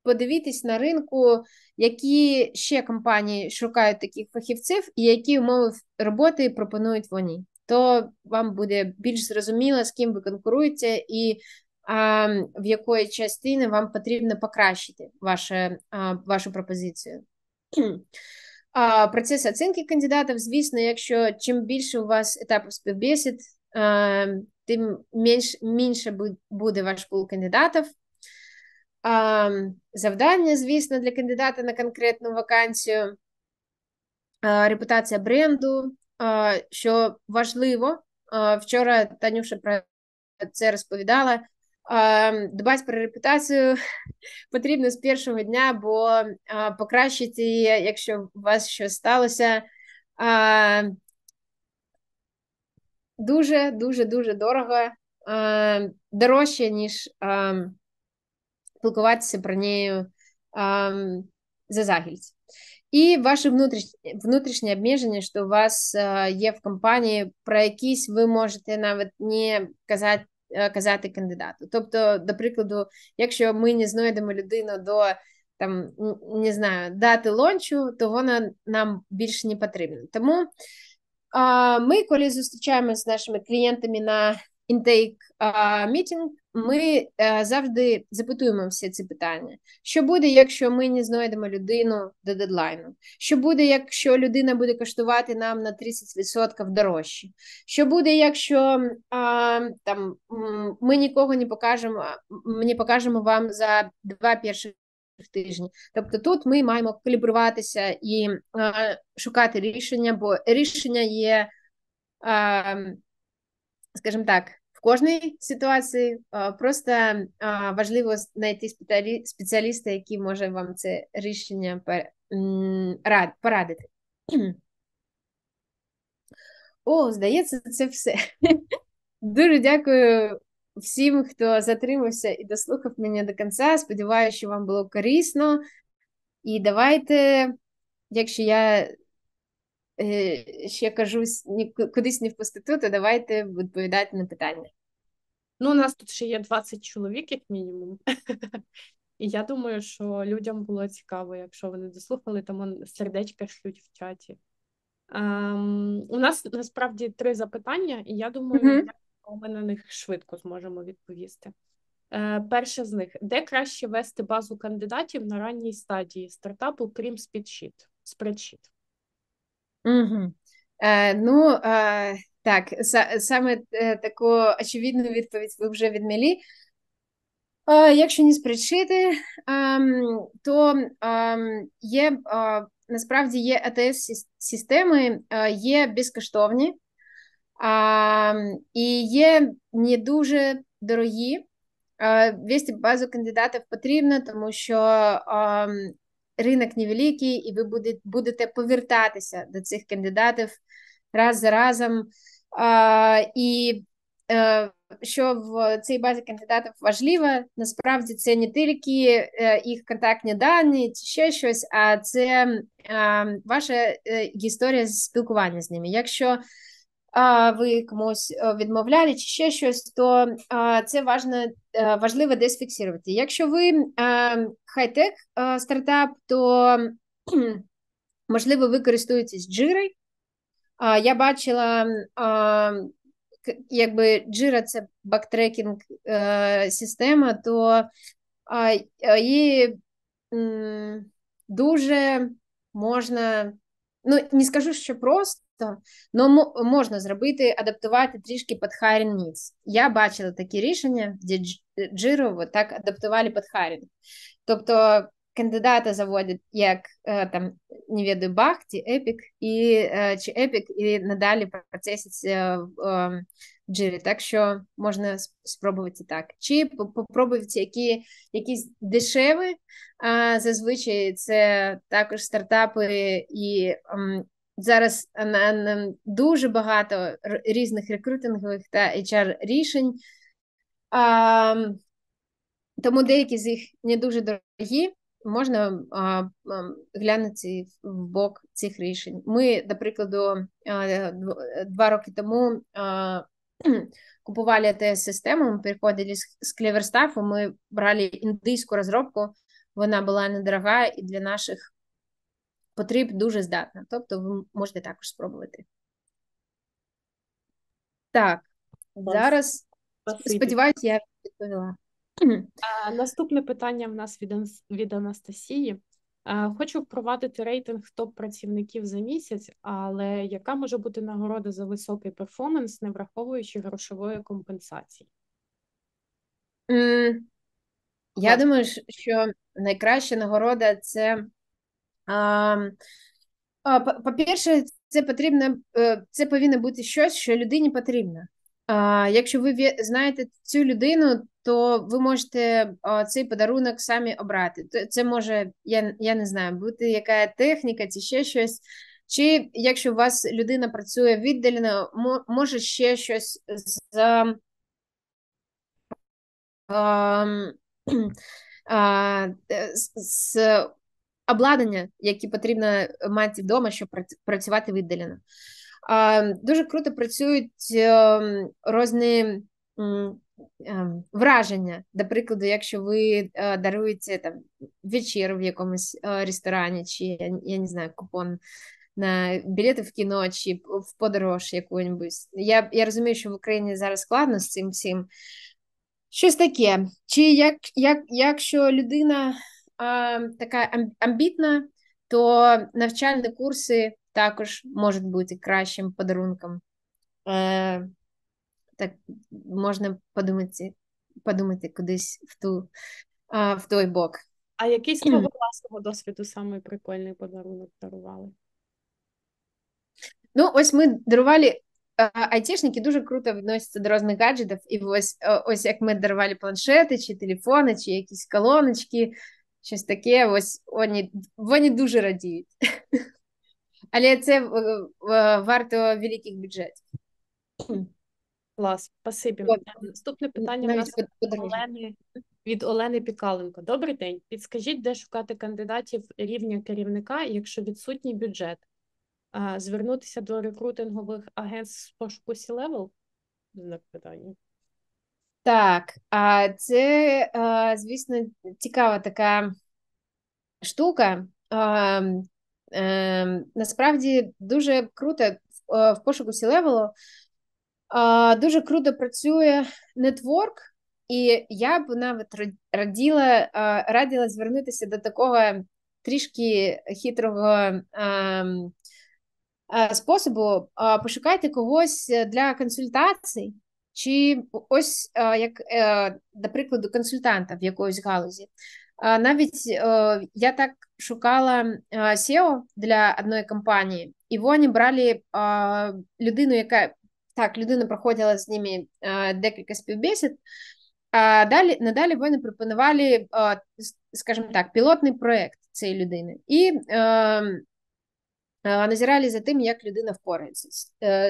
подивитись на ринку, які ще компанії шукають таких фахівців і які умови роботи пропонують вони. То вам буде більш зрозуміло, з ким ви конкуруєте, і а, в якої частини вам потрібно покращити ваше, а, вашу пропозицію. А, Процес оцінки кандидатів, звісно, якщо чим більше у вас етапів співбесід, Ем, тим менш, менше буде ваш пул кандидатов. Ем, завдання, звісно, для кандидата на конкретну вакансію, е, репутація бренду, е, що важливо. Е, вчора Танюша про це розповідала. Ем, Дбати про репутацію потрібно з першого дня, бо покращити, якщо у вас щось сталося, дуже дуже дуже дорого, е, дорожче, ніж е, спілкуватися про нею е, за загільць. І ваше внутрішнє внутрішнє обмеження, що у вас е, є в компанії, про якісь ви можете навіть не казати е, казати кандидату. Тобто, до прикладу, якщо ми не знайдемо людину до там не знаю, дати лончу, то вона нам більше не потрібна. Тому ми, коли зустрічаємося з нашими клієнтами на інтейк мітінг, ми завжди запитуємо всі ці питання: що буде, якщо ми не знайдемо людину до дедлайну? Що буде, якщо людина буде коштувати нам на 30% дорожче? Що буде, якщо там ми нікого не покажемо, не покажемо вам за два перших в тижні. Тобто тут ми маємо калібруватися і е, шукати рішення, бо рішення є, е, скажімо так, в кожній ситуації. Е, просто е, важливо знайти спеціаліста, який може вам це рішення порадити. О, здається, це все. Дуже дякую всім, хто затримався і дослухав мене до кінця. Сподіваюся, що вам було корисно. І давайте, якщо я е, ще кажусь, кудись не в пустоту, то давайте відповідати на питання. Ну, у нас тут ще є 20 чоловік, як мінімум. І я думаю, що людям було цікаво, якщо вони дослухали, тому сердечка шлють в чаті. Ем, У нас насправді три запитання, і я думаю, mm-hmm ми на них швидко зможемо відповісти. Е, Перше з них де краще вести базу кандидатів на ранній стадії стартапу, крім спредшіт? Угу. Е, Ну е, так, саме е, таку очевидну відповідь ви вже відмілі. Е, якщо не спредшити, ем, ем, е, то є насправді є АТС системи, е, є безкоштовні. А, І є не дуже дорогі. вести базу кандидатів потрібно, тому що а, ринок невеликий, і ви будете повертатися до цих кандидатів раз за разом. А, І а, е, що в цій базі кандидатів важливо, насправді це не тільки е, їх контактні дані, чи ще щось, а це а, ем, ваша е, історія спілкування з ними. Якщо ви комусь е, відмовляли, чи ще щось, то це важно, е, важливо десь фіксувати. Якщо ви е, хай-тек стартап, то можливо ви користуєтесь джирой. Я бачила, якби джира це бактрекінг система, то її дуже можна, ну не скажу, що просто місто, ну можна зробити, адаптувати трішки під Харін Ніц. Я бачила такі рішення, де Джирово так адаптували під Харін. Тобто кандидата заводять як э, там не веду Бахті, Епік і э, чи Епік, і надалі процесять э, в джирі. Так що можна спробувати так. Чи попробувати які, якісь дешеві, зазвичай це також стартапи і зараз дуже багато різних рекрутингових та HR рішень, тому деякі з їх не дуже дорогі. Можна а, глянути в бок цих рішень. Ми, наприклад, два роки тому а, купували тс систему ми переходили з Клеверстафу, ми брали індийську розробку, вона була недорога і для наших потріб дуже здатна. Тобто ви можете також спробувати. Так, зараз сподіваюся, я відповіла. Наступне питання в нас від від Анастасії. Хочу впровадити рейтинг топ працівників за місяць, але яка може бути нагорода за високий перформанс, не враховуючи грошової компенсації? Mm, я думаю, що найкраща нагорода це по-перше, це потрібно, е, це повинно бути щось, що людині потрібно. Якщо ви знаєте цю людину, то ви можете цей подарунок самі обрати. Це може, я я не знаю, бути яка техніка, чи ще щось. Чи якщо у вас людина працює віддалено, може ще щось за з обладнання, які потрібно е, мати вдома, щоб працювати віддалено. Дуже круто працюють ем, різні ем, враження. До якщо ви е, даруєте там вечір в якомусь е, ресторані, чи я не знаю, купон. На білети в кіно чи в подорож яку-небудь. Я я розумію, що в Україні зараз складно з цим всім. Щось таке. Чи як, як, якщо людина така амбітна, то навчальні курси також можуть бути кращим подарунком. Е, Так можна подумати, подумати кудись в ту, в той бок. А який з твого власного досвіду самий прикольний подарунок дарували? Ну, ось ми дарували айтішники дуже круто відносяться до різних гаджетів, і ось ось як ми дарували планшети, чи телефони, чи якісь колоночки щось таке. Ось вони, вони дуже радіють. Але це е, е, варто великих бюджетів. Клас, спасибі. Наступне питання у нас від Олени, від Олени Пікаленко. Добрий день. Підскажіть, де шукати кандидатів рівня керівника, якщо відсутній бюджет? Звернутися до рекрутингових агентств з пошуку сі-левел? Знак питання. Так, а це, е, звісно, цікава така штука. Ем, ем, насправді дуже круто е, в пошуку сілевелу. дуже круто працює нетворк, і я б навіть раділа е, раділа звернутися до такого трішки хитрого ем, способу. Пошукайте когось для консультацій. Чи ось е, як е, до прикладу консультанта в якоїсь галузі? Навіть е, я так шукала SEO для одної компанії, і вони брали людину, яка так, людина проходила з ними декілька співбесід, а далі надалі вони пропонували, скажімо так, пілотний проєкт цієї людини і назирали за тим, як людина впорається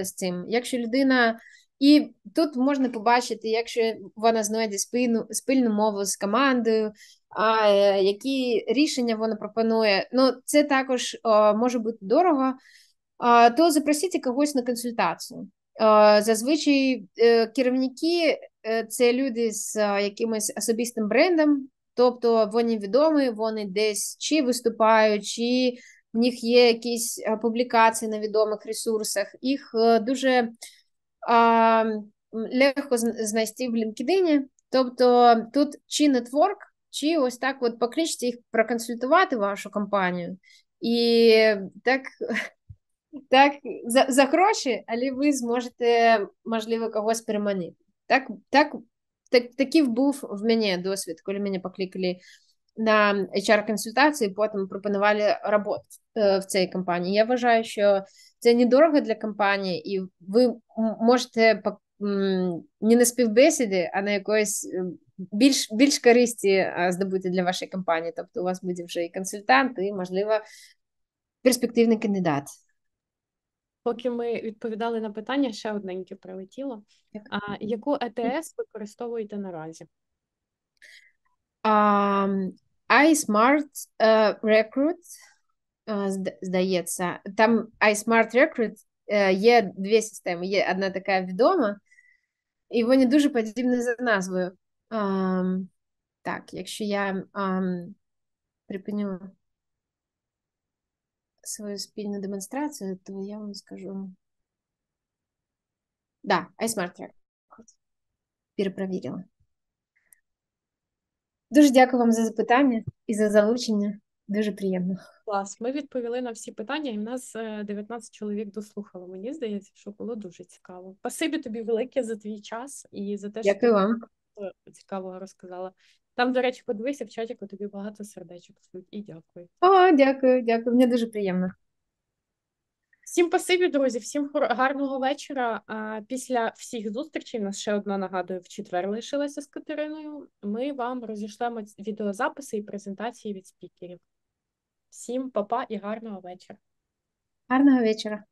з цим. Якщо людина і тут можна побачити, якщо вона знайде спільну спільну мову з командою, а е, які рішення вона пропонує. Ну це також а, може бути дорого, а, то запросіть когось на консультацію. А, зазвичай е, керівники е, це люди з якимось особистим брендом, тобто вони відомі, вони десь чи виступають, чи в них є якісь публікації на відомих ресурсах. Їх дуже легко знайти в LinkedIn. Тобто тут чи нетворк, чи ось так от покличте їх проконсультувати вашу компанію. І так так за за гроші, але ви зможете, можливо, когось переманити. Так, так, так, Такий був в мене досвід, коли мене покликали на hr консультації потім пропонували роботу э, в цій компанії. Я вважаю, що це недорого для компанії, і ви можете не на співбесіді, а на якоїсь э, більш більш користі здобути э, для вашої компанії. Тобто у вас буде вже і консультант, і, можливо, перспективний кандидат. Поки ми відповідали на питання, ще одненьке прилетіло. А, Яку ЕТС використовуєте наразі? Um, iSmart uh, э, Recruit, uh, э, здається, там iSmart Recruit uh, э, є дві системи. Є одна така відома, і вони дуже подібні за назвою. Um, так, якщо я um, припиню свою спільну демонстрацію, то я вам скажу. Да, iSmart Recruit. Перепроверила. Дуже дякую вам за запитання і за залучення. Дуже приємно. Клас. Ми відповіли на всі питання, і в нас 19 е, чоловік дослухало. Мені здається, що було дуже цікаво. Спасибі тобі велике за твій час і за те, що вам. Е, цікавого розказала. Там, до речі, подивися в чатіку тобі багато сердечок і дякую. О, дякую, дякую. Мені дуже приємно. Всім спасибі, друзі, всім гарного вечора. Після всіх зустрічей нас ще одна нагадую в четвер лишилася з Катериною. Ми вам розійшлемо відеозаписи і презентації від спікерів. Всім па-па і гарного вечора. Гарного вечора.